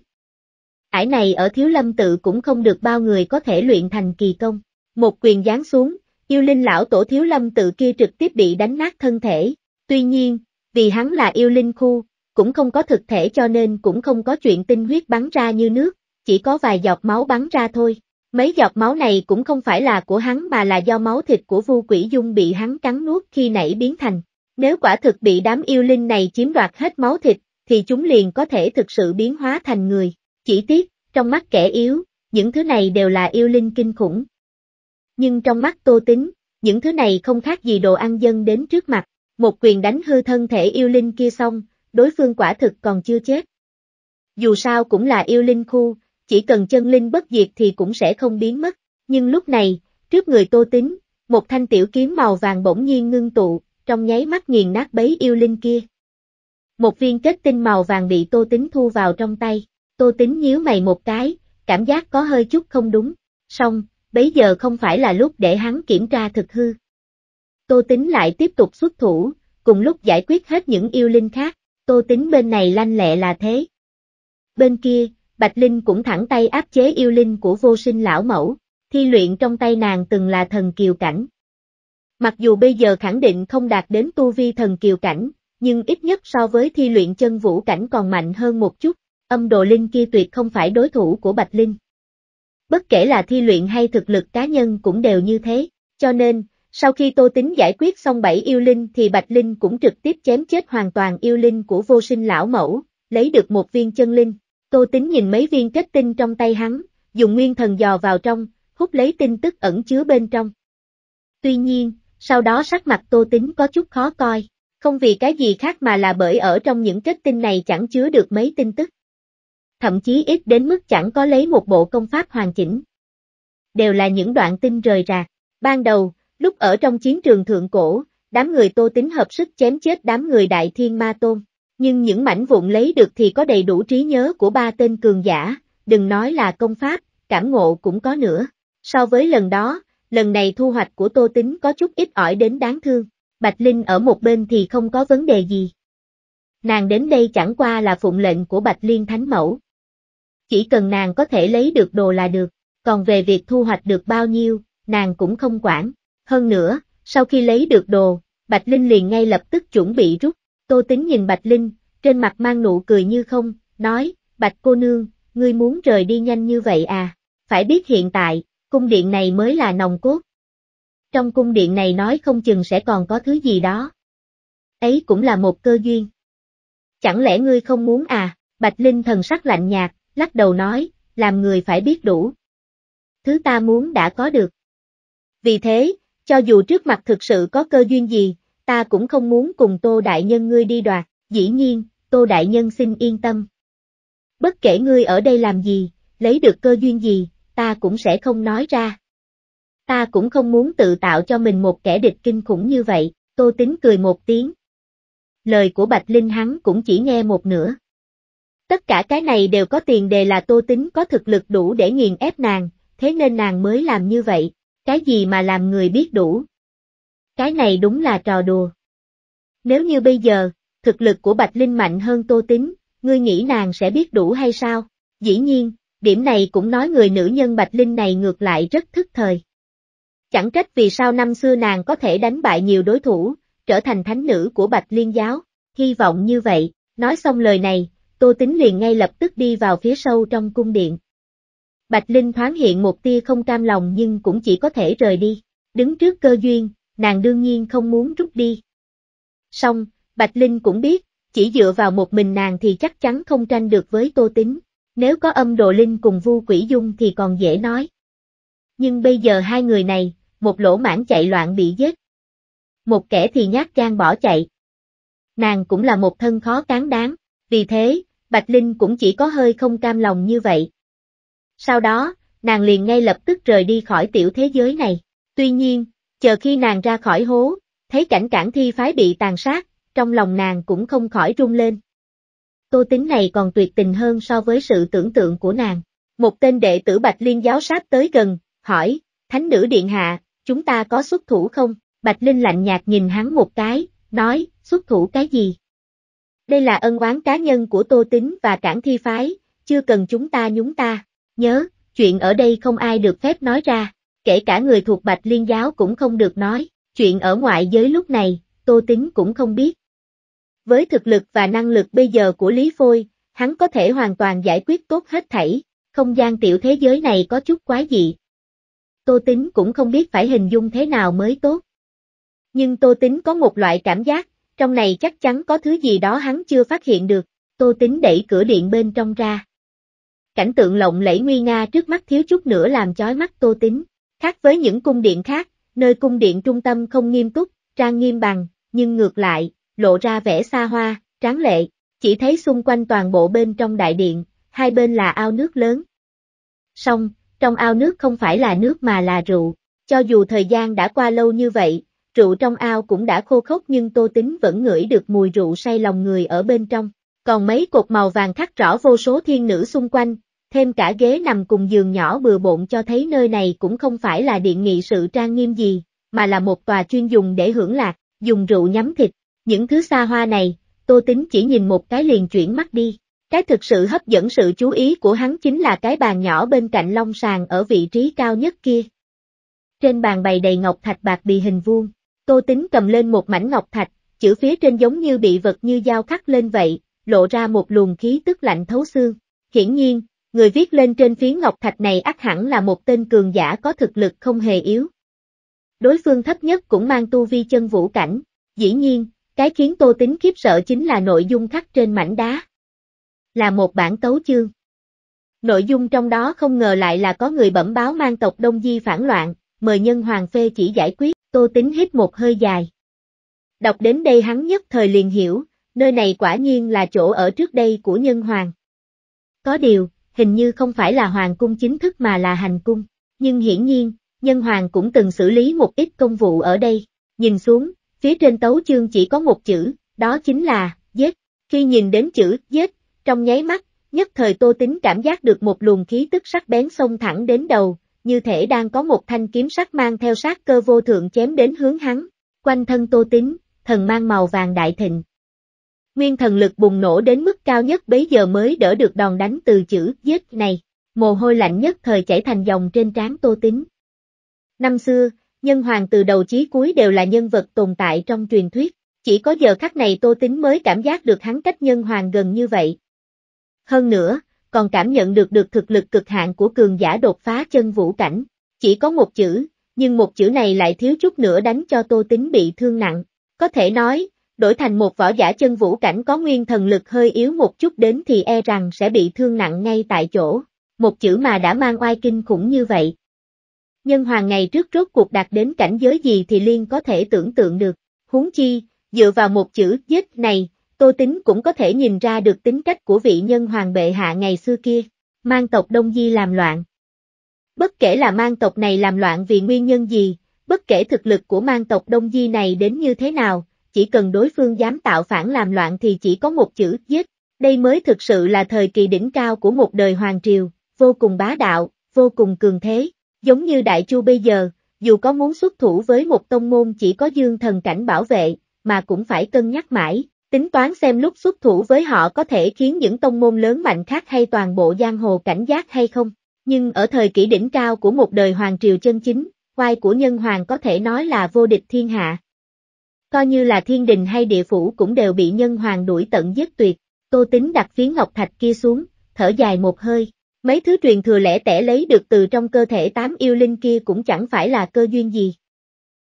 Ải này ở Thiếu Lâm tự cũng không được bao người có thể luyện thành kỳ công. Một quyền giáng xuống, yêu linh lão tổ Thiếu Lâm tự kia trực tiếp bị đánh nát thân thể. Tuy nhiên, vì hắn là yêu linh khu, cũng không có thực thể cho nên cũng không có chuyện tinh huyết bắn ra như nước, chỉ có vài giọt máu bắn ra thôi. Mấy giọt máu này cũng không phải là của hắn mà là do máu thịt của Vu Quỷ Dung bị hắn cắn nuốt khi nảy biến thành. Nếu quả thực bị đám yêu linh này chiếm đoạt hết máu thịt, thì chúng liền có thể thực sự biến hóa thành người. Chỉ tiếc, trong mắt kẻ yếu, những thứ này đều là yêu linh kinh khủng. Nhưng trong mắt Tô Tính, những thứ này không khác gì đồ ăn dân đến trước mặt, một quyền đánh hư thân thể yêu linh kia xong, đối phương quả thực còn chưa chết. Dù sao cũng là yêu linh khu, chỉ cần chân linh bất diệt thì cũng sẽ không biến mất, nhưng lúc này, trước người tô tính, một thanh tiểu kiếm màu vàng bỗng nhiên ngưng tụ, trong nháy mắt nghiền nát bấy yêu linh kia. Một viên kết tinh màu vàng bị tô tính thu vào trong tay, tô tính nhíu mày một cái, cảm giác có hơi chút không đúng, xong, bấy giờ không phải là lúc để hắn kiểm tra thực hư. Tô Tính lại tiếp tục xuất thủ, cùng lúc giải quyết hết những yêu linh khác, Tô Tính bên này lanh lẹ là thế. Bên kia, Bạch Linh cũng thẳng tay áp chế yêu linh của vô sinh lão mẫu, thi luyện trong tay nàng từng là thần kiều cảnh. Mặc dù bây giờ khẳng định không đạt đến tu vi thần kiều cảnh, nhưng ít nhất so với thi luyện chân vũ cảnh còn mạnh hơn một chút, âm đồ linh kia tuyệt không phải đối thủ của Bạch Linh. Bất kể là thi luyện hay thực lực cá nhân cũng đều như thế, cho nên, sau khi Tô Tính giải quyết xong bảy yêu linh thì Bạch Linh cũng trực tiếp chém chết hoàn toàn yêu linh của vô sinh lão mẫu, lấy được một viên chân linh. Tô Tính nhìn mấy viên kết tinh trong tay hắn, dùng nguyên thần dò vào trong, hút lấy tin tức ẩn chứa bên trong. Tuy nhiên, sau đó sắc mặt Tô Tính có chút khó coi, không vì cái gì khác mà là bởi ở trong những kết tinh này chẳng chứa được mấy tin tức. Thậm chí ít đến mức chẳng có lấy một bộ công pháp hoàn chỉnh. Đều là những đoạn tin rời rạc. Ban đầu, Lúc ở trong chiến trường thượng cổ, đám người tô tính hợp sức chém chết đám người đại thiên ma tôn. Nhưng những mảnh vụn lấy được thì có đầy đủ trí nhớ của ba tên cường giả, đừng nói là công pháp, cảm ngộ cũng có nữa. So với lần đó, lần này thu hoạch của tô tính có chút ít ỏi đến đáng thương. Bạch Linh ở một bên thì không có vấn đề gì. Nàng đến đây chẳng qua là phụng lệnh của Bạch Liên Thánh Mẫu. Chỉ cần nàng có thể lấy được đồ là được, còn về việc thu hoạch được bao nhiêu, nàng cũng không quản. Hơn nữa, sau khi lấy được đồ, Bạch Linh liền ngay lập tức chuẩn bị rút. Tô Tính nhìn Bạch Linh, trên mặt mang nụ cười như không, nói, Bạch cô nương, ngươi muốn rời đi nhanh như vậy à? Phải biết hiện tại, cung điện này mới là nòng cốt. Trong cung điện này nói không chừng sẽ còn có thứ gì đó. Ấy cũng là một cơ duyên. Chẳng lẽ ngươi không muốn à? Bạch Linh thần sắc lạnh nhạt, lắc đầu nói, làm người phải biết đủ. Thứ ta muốn đã có được. Vì thế, cho dù trước mặt thực sự có cơ duyên gì, ta cũng không muốn cùng Tô Đại Nhân ngươi đi đoạt, dĩ nhiên, Tô Đại Nhân xin yên tâm. Bất kể ngươi ở đây làm gì, lấy được cơ duyên gì, ta cũng sẽ không nói ra. Ta cũng không muốn tự tạo cho mình một kẻ địch kinh khủng như vậy, Tô Tính cười một tiếng. Lời của Bạch Linh hắn cũng chỉ nghe một nửa. Tất cả cái này đều có tiền đề là Tô Tính có thực lực đủ để nghiền ép nàng, thế nên nàng mới làm như vậy. Cái gì mà làm người biết đủ? Cái này đúng là trò đùa. Nếu như bây giờ, thực lực của Bạch Linh mạnh hơn Tô Tính, ngươi nghĩ nàng sẽ biết đủ hay sao? Dĩ nhiên, điểm này cũng nói người nữ nhân Bạch Linh này ngược lại rất thức thời. Chẳng trách vì sao năm xưa nàng có thể đánh bại nhiều đối thủ, trở thành thánh nữ của Bạch Liên giáo, hy vọng như vậy, nói xong lời này, Tô Tính liền ngay lập tức đi vào phía sâu trong cung điện. Bạch Linh thoáng hiện một tia không cam lòng nhưng cũng chỉ có thể rời đi. Đứng trước cơ duyên, nàng đương nhiên không muốn rút đi. Xong, Bạch Linh cũng biết, chỉ dựa vào một mình nàng thì chắc chắn không tranh được với Tô Tính. Nếu có âm đồ linh cùng vu quỷ dung thì còn dễ nói. Nhưng bây giờ hai người này, một lỗ mãn chạy loạn bị giết. Một kẻ thì nhát gan bỏ chạy. Nàng cũng là một thân khó cán đáng, vì thế, Bạch Linh cũng chỉ có hơi không cam lòng như vậy sau đó, nàng liền ngay lập tức rời đi khỏi tiểu thế giới này. Tuy nhiên, chờ khi nàng ra khỏi hố, thấy cảnh cản thi phái bị tàn sát, trong lòng nàng cũng không khỏi rung lên. Tô tính này còn tuyệt tình hơn so với sự tưởng tượng của nàng. Một tên đệ tử Bạch Liên giáo sát tới gần, hỏi, Thánh nữ Điện Hạ, chúng ta có xuất thủ không? Bạch Linh lạnh nhạt nhìn hắn một cái, nói, xuất thủ cái gì? Đây là ân oán cá nhân của Tô Tính và cản Thi Phái, chưa cần chúng ta nhúng ta. Nhớ, chuyện ở đây không ai được phép nói ra, kể cả người thuộc Bạch Liên giáo cũng không được nói, chuyện ở ngoại giới lúc này, Tô Tính cũng không biết. Với thực lực và năng lực bây giờ của Lý Phôi, hắn có thể hoàn toàn giải quyết tốt hết thảy, không gian tiểu thế giới này có chút quá dị. Tô Tính cũng không biết phải hình dung thế nào mới tốt. Nhưng Tô Tính có một loại cảm giác, trong này chắc chắn có thứ gì đó hắn chưa phát hiện được, Tô Tính đẩy cửa điện bên trong ra, cảnh tượng lộng lẫy nguy nga trước mắt thiếu chút nữa làm chói mắt Tô tính Khác với những cung điện khác, nơi cung điện trung tâm không nghiêm túc, trang nghiêm bằng, nhưng ngược lại, lộ ra vẻ xa hoa, tráng lệ, chỉ thấy xung quanh toàn bộ bên trong đại điện, hai bên là ao nước lớn. Song, trong ao nước không phải là nước mà là rượu, cho dù thời gian đã qua lâu như vậy, rượu trong ao cũng đã khô khốc nhưng Tô tính vẫn ngửi được mùi rượu say lòng người ở bên trong. Còn mấy cột màu vàng khắc rõ vô số thiên nữ xung quanh, thêm cả ghế nằm cùng giường nhỏ bừa bộn cho thấy nơi này cũng không phải là điện nghị sự trang nghiêm gì, mà là một tòa chuyên dùng để hưởng lạc, dùng rượu nhắm thịt. Những thứ xa hoa này, Tô Tính chỉ nhìn một cái liền chuyển mắt đi. Cái thực sự hấp dẫn sự chú ý của hắn chính là cái bàn nhỏ bên cạnh long sàng ở vị trí cao nhất kia. Trên bàn bày đầy ngọc thạch bạc bị hình vuông, Tô Tính cầm lên một mảnh ngọc thạch, chữ phía trên giống như bị vật như dao khắc lên vậy, lộ ra một luồng khí tức lạnh thấu xương. Hiển nhiên, người viết lên trên phiến ngọc thạch này ắt hẳn là một tên cường giả có thực lực không hề yếu. Đối phương thấp nhất cũng mang tu vi chân vũ cảnh, dĩ nhiên, cái khiến Tô Tính khiếp sợ chính là nội dung khắc trên mảnh đá. Là một bản tấu chương. Nội dung trong đó không ngờ lại là có người bẩm báo mang tộc Đông Di phản loạn, mời nhân hoàng phê chỉ giải quyết, Tô Tính hít một hơi dài. Đọc đến đây hắn nhất thời liền hiểu, nơi này quả nhiên là chỗ ở trước đây của nhân hoàng. Có điều, hình như không phải là hoàng cung chính thức mà là hành cung, nhưng hiển nhiên, nhân hoàng cũng từng xử lý một ít công vụ ở đây, nhìn xuống, phía trên tấu chương chỉ có một chữ, đó chính là, giết, khi nhìn đến chữ, giết, trong nháy mắt, nhất thời tô tính cảm giác được một luồng khí tức sắc bén xông thẳng đến đầu, như thể đang có một thanh kiếm sắc mang theo sát cơ vô thượng chém đến hướng hắn, quanh thân tô tính, thần mang màu vàng đại thịnh, Nguyên thần lực bùng nổ đến mức cao nhất bấy giờ mới đỡ được đòn đánh từ chữ giết này. Mồ hôi lạnh nhất thời chảy thành dòng trên trán Tô Tính. Năm xưa, nhân hoàng từ đầu chí cuối đều là nhân vật tồn tại trong truyền thuyết, chỉ có giờ khắc này Tô Tính mới cảm giác được hắn cách nhân hoàng gần như vậy. Hơn nữa, còn cảm nhận được được thực lực cực hạn của cường giả đột phá chân vũ cảnh, chỉ có một chữ, nhưng một chữ này lại thiếu chút nữa đánh cho Tô Tính bị thương nặng, có thể nói, đổi thành một võ giả chân vũ cảnh có nguyên thần lực hơi yếu một chút đến thì e rằng sẽ bị thương nặng ngay tại chỗ, một chữ mà đã mang oai kinh khủng như vậy. Nhân hoàng ngày trước rốt cuộc đạt đến cảnh giới gì thì Liên có thể tưởng tượng được, huống chi, dựa vào một chữ giết này, Tô Tính cũng có thể nhìn ra được tính cách của vị nhân hoàng bệ hạ ngày xưa kia, mang tộc Đông Di làm loạn. Bất kể là mang tộc này làm loạn vì nguyên nhân gì, bất kể thực lực của mang tộc Đông Di này đến như thế nào, chỉ cần đối phương dám tạo phản làm loạn thì chỉ có một chữ giết. Đây mới thực sự là thời kỳ đỉnh cao của một đời hoàng triều, vô cùng bá đạo, vô cùng cường thế, giống như đại chu bây giờ, dù có muốn xuất thủ với một tông môn chỉ có dương thần cảnh bảo vệ, mà cũng phải cân nhắc mãi, tính toán xem lúc xuất thủ với họ có thể khiến những tông môn lớn mạnh khác hay toàn bộ giang hồ cảnh giác hay không. Nhưng ở thời kỷ đỉnh cao của một đời hoàng triều chân chính, oai của nhân hoàng có thể nói là vô địch thiên hạ. Coi như là thiên đình hay địa phủ cũng đều bị nhân hoàng đuổi tận giết tuyệt, tô tính đặt phiến ngọc thạch kia xuống, thở dài một hơi. Mấy thứ truyền thừa lẻ tẻ lấy được từ trong cơ thể tám yêu linh kia cũng chẳng phải là cơ duyên gì.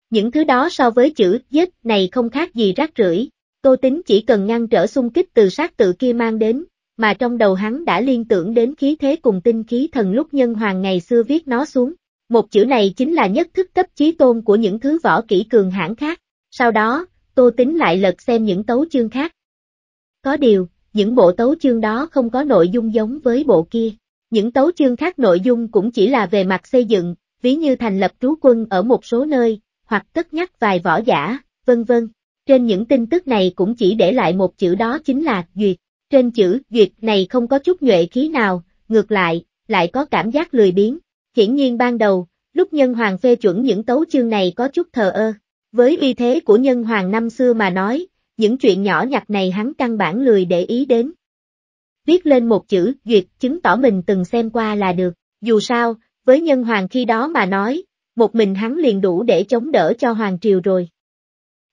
Những thứ đó so với chữ giết này không khác gì rác rưởi, Tô Tính chỉ cần ngăn trở xung kích từ sát tự kia mang đến, mà trong đầu hắn đã liên tưởng đến khí thế cùng tinh khí thần lúc nhân hoàng ngày xưa viết nó xuống. Một chữ này chính là nhất thức cấp chí tôn của những thứ võ kỹ cường hãn khác. Sau đó, Tô Tính lại lật xem những tấu chương khác. Có điều, những bộ tấu chương đó không có nội dung giống với bộ kia. Những tấu chương khác nội dung cũng chỉ là về mặt xây dựng, ví như thành lập trú quân ở một số nơi, hoặc tất nhắc vài võ giả, vân vân. Trên những tin tức này cũng chỉ để lại một chữ đó chính là duyệt. Trên chữ duyệt này không có chút nhuệ khí nào, ngược lại, lại có cảm giác lười biếng. Hiển nhiên ban đầu, lúc nhân hoàng phê chuẩn những tấu chương này có chút thờ ơ. Với uy thế của nhân hoàng năm xưa mà nói, những chuyện nhỏ nhặt này hắn căn bản lười để ý đến. Viết lên một chữ duyệt chứng tỏ mình từng xem qua là được, dù sao, với nhân hoàng khi đó mà nói, một mình hắn liền đủ để chống đỡ cho hoàng triều rồi.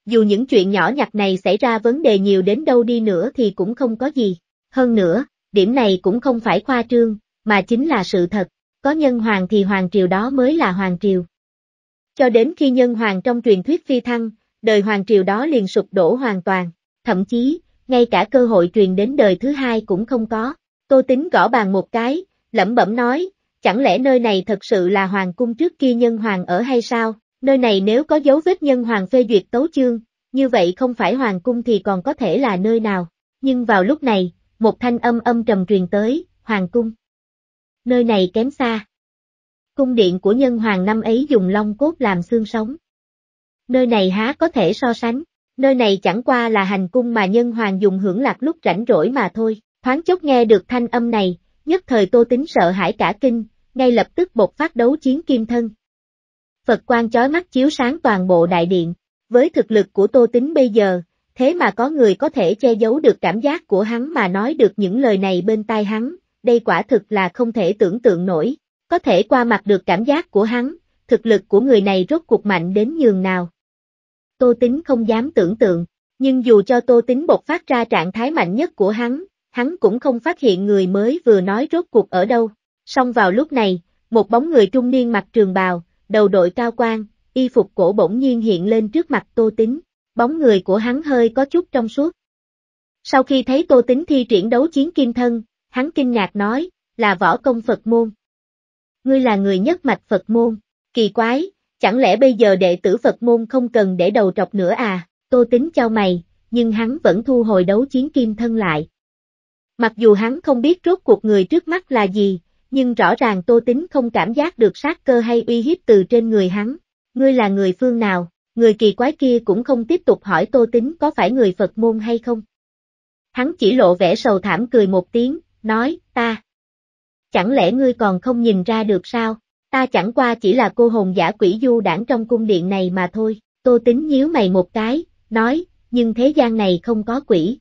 Dù những chuyện nhỏ nhặt này xảy ra vấn đề nhiều đến đâu đi nữa thì cũng không có gì. Hơn nữa, điểm này cũng không phải khoa trương, mà chính là sự thật. Có nhân hoàng thì hoàng triều đó mới là hoàng triều. Cho đến khi nhân hoàng trong truyền thuyết phi thăng, đời hoàng triều đó liền sụp đổ hoàn toàn, thậm chí, ngay cả cơ hội truyền đến đời thứ hai cũng không có. Tô tính gõ bàn một cái, lẩm bẩm nói, chẳng lẽ nơi này thật sự là hoàng cung trước kia nhân hoàng ở hay sao, nơi này nếu có dấu vết nhân hoàng phê duyệt tấu chương, như vậy không phải hoàng cung thì còn có thể là nơi nào, nhưng vào lúc này, một thanh âm âm trầm truyền tới, hoàng cung. Nơi này kém xa, Cung điện của nhân hoàng năm ấy dùng long cốt làm xương sống. Nơi này há có thể so sánh, nơi này chẳng qua là hành cung mà nhân hoàng dùng hưởng lạc lúc rảnh rỗi mà thôi. Thoáng chốc nghe được thanh âm này, nhất thời tô tính sợ hãi cả kinh, ngay lập tức bột phát đấu chiến kim thân. Phật quan chói mắt chiếu sáng toàn bộ đại điện, với thực lực của tô tính bây giờ, thế mà có người có thể che giấu được cảm giác của hắn mà nói được những lời này bên tai hắn, đây quả thực là không thể tưởng tượng nổi có thể qua mặt được cảm giác của hắn, thực lực của người này rốt cuộc mạnh đến nhường nào. Tô Tính không dám tưởng tượng, nhưng dù cho Tô Tính bộc phát ra trạng thái mạnh nhất của hắn, hắn cũng không phát hiện người mới vừa nói rốt cuộc ở đâu. Song vào lúc này, một bóng người trung niên mặc trường bào, đầu đội cao quan, y phục cổ bỗng nhiên hiện lên trước mặt Tô Tính, bóng người của hắn hơi có chút trong suốt. Sau khi thấy Tô Tính thi triển đấu chiến kim thân, hắn kinh ngạc nói, là võ công Phật môn ngươi là người nhất mạch Phật môn, kỳ quái, chẳng lẽ bây giờ đệ tử Phật môn không cần để đầu trọc nữa à, tô tính cho mày, nhưng hắn vẫn thu hồi đấu chiến kim thân lại. Mặc dù hắn không biết rốt cuộc người trước mắt là gì, nhưng rõ ràng tô tính không cảm giác được sát cơ hay uy hiếp từ trên người hắn, ngươi là người phương nào, người kỳ quái kia cũng không tiếp tục hỏi tô tính có phải người Phật môn hay không. Hắn chỉ lộ vẻ sầu thảm cười một tiếng, nói, ta chẳng lẽ ngươi còn không nhìn ra được sao, ta chẳng qua chỉ là cô hồn giả quỷ du đảng trong cung điện này mà thôi, tô tính nhíu mày một cái, nói, nhưng thế gian này không có quỷ.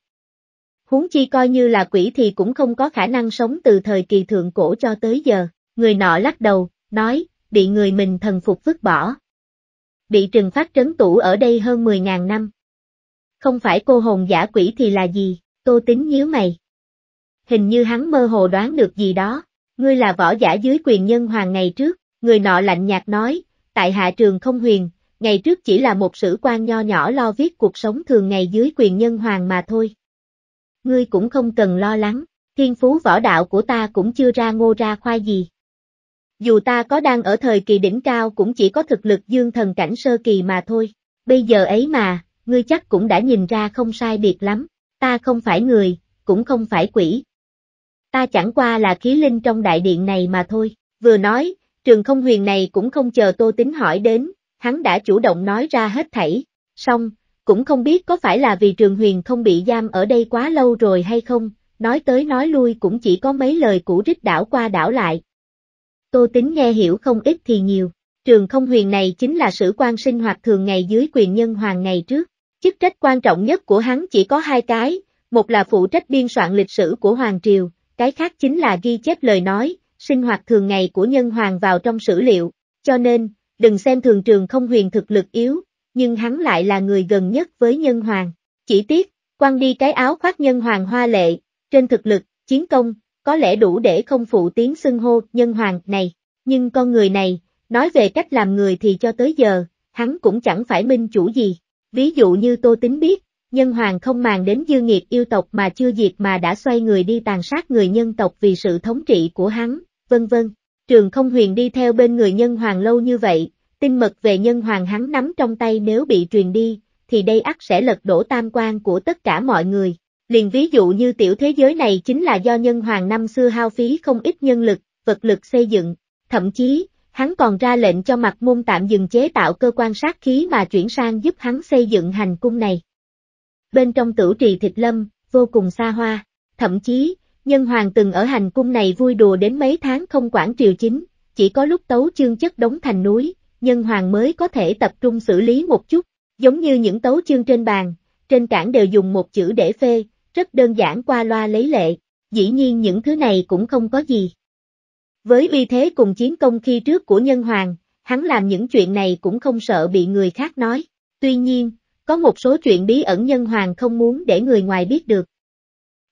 Huống chi coi như là quỷ thì cũng không có khả năng sống từ thời kỳ thượng cổ cho tới giờ, người nọ lắc đầu, nói, bị người mình thần phục vứt bỏ. Bị trừng phát trấn tủ ở đây hơn 10.000 năm. Không phải cô hồn giả quỷ thì là gì, tô tính nhíu mày. Hình như hắn mơ hồ đoán được gì đó, ngươi là võ giả dưới quyền nhân hoàng ngày trước, người nọ lạnh nhạt nói, tại hạ trường không huyền, ngày trước chỉ là một sử quan nho nhỏ lo viết cuộc sống thường ngày dưới quyền nhân hoàng mà thôi. Ngươi cũng không cần lo lắng, thiên phú võ đạo của ta cũng chưa ra ngô ra khoai gì. Dù ta có đang ở thời kỳ đỉnh cao cũng chỉ có thực lực dương thần cảnh sơ kỳ mà thôi, bây giờ ấy mà, ngươi chắc cũng đã nhìn ra không sai biệt lắm, ta không phải người, cũng không phải quỷ, ta chẳng qua là khí linh trong đại điện này mà thôi. Vừa nói, trường không huyền này cũng không chờ Tô Tính hỏi đến, hắn đã chủ động nói ra hết thảy. Xong, cũng không biết có phải là vì trường huyền không bị giam ở đây quá lâu rồi hay không, nói tới nói lui cũng chỉ có mấy lời cũ rít đảo qua đảo lại. Tô Tính nghe hiểu không ít thì nhiều. Trường không huyền này chính là sử quan sinh hoạt thường ngày dưới quyền nhân hoàng ngày trước. Chức trách quan trọng nhất của hắn chỉ có hai cái, một là phụ trách biên soạn lịch sử của Hoàng Triều, cái khác chính là ghi chép lời nói, sinh hoạt thường ngày của nhân hoàng vào trong sử liệu, cho nên, đừng xem thường trường không huyền thực lực yếu, nhưng hắn lại là người gần nhất với nhân hoàng. Chỉ tiếc, quăng đi cái áo khoác nhân hoàng hoa lệ, trên thực lực, chiến công, có lẽ đủ để không phụ tiếng xưng hô nhân hoàng này, nhưng con người này, nói về cách làm người thì cho tới giờ, hắn cũng chẳng phải minh chủ gì. Ví dụ như Tô Tính biết, nhân hoàng không màng đến dư nghiệt yêu tộc mà chưa diệt mà đã xoay người đi tàn sát người nhân tộc vì sự thống trị của hắn, vân vân. Trường không huyền đi theo bên người nhân hoàng lâu như vậy, tin mật về nhân hoàng hắn nắm trong tay nếu bị truyền đi, thì đây ắt sẽ lật đổ tam quan của tất cả mọi người. Liền ví dụ như tiểu thế giới này chính là do nhân hoàng năm xưa hao phí không ít nhân lực, vật lực xây dựng, thậm chí, hắn còn ra lệnh cho mặt môn tạm dừng chế tạo cơ quan sát khí mà chuyển sang giúp hắn xây dựng hành cung này bên trong tử trì thịt lâm, vô cùng xa hoa. Thậm chí, nhân hoàng từng ở hành cung này vui đùa đến mấy tháng không quản triều chính, chỉ có lúc tấu chương chất đóng thành núi, nhân hoàng mới có thể tập trung xử lý một chút, giống như những tấu chương trên bàn, trên cảng đều dùng một chữ để phê, rất đơn giản qua loa lấy lệ, dĩ nhiên những thứ này cũng không có gì. Với uy thế cùng chiến công khi trước của nhân hoàng, hắn làm những chuyện này cũng không sợ bị người khác nói, tuy nhiên, có một số chuyện bí ẩn nhân hoàng không muốn để người ngoài biết được.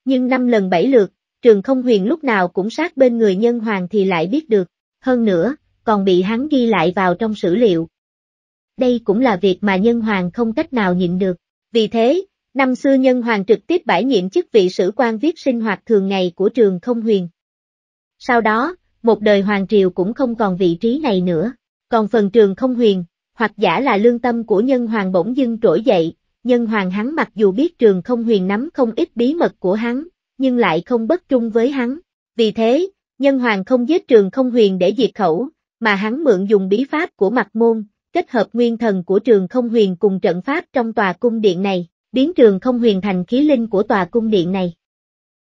Nhưng năm lần bảy lượt, trường không huyền lúc nào cũng sát bên người nhân hoàng thì lại biết được, hơn nữa, còn bị hắn ghi lại vào trong sử liệu. Đây cũng là việc mà nhân hoàng không cách nào nhịn được, vì thế, năm xưa nhân hoàng trực tiếp bãi nhiệm chức vị sử quan viết sinh hoạt thường ngày của trường không huyền. Sau đó, một đời hoàng triều cũng không còn vị trí này nữa, còn phần trường không huyền, hoặc giả là lương tâm của nhân hoàng bỗng dưng trỗi dậy, nhân hoàng hắn mặc dù biết trường không huyền nắm không ít bí mật của hắn, nhưng lại không bất trung với hắn. Vì thế, nhân hoàng không giết trường không huyền để diệt khẩu, mà hắn mượn dùng bí pháp của mặt môn, kết hợp nguyên thần của trường không huyền cùng trận pháp trong tòa cung điện này, biến trường không huyền thành khí linh của tòa cung điện này.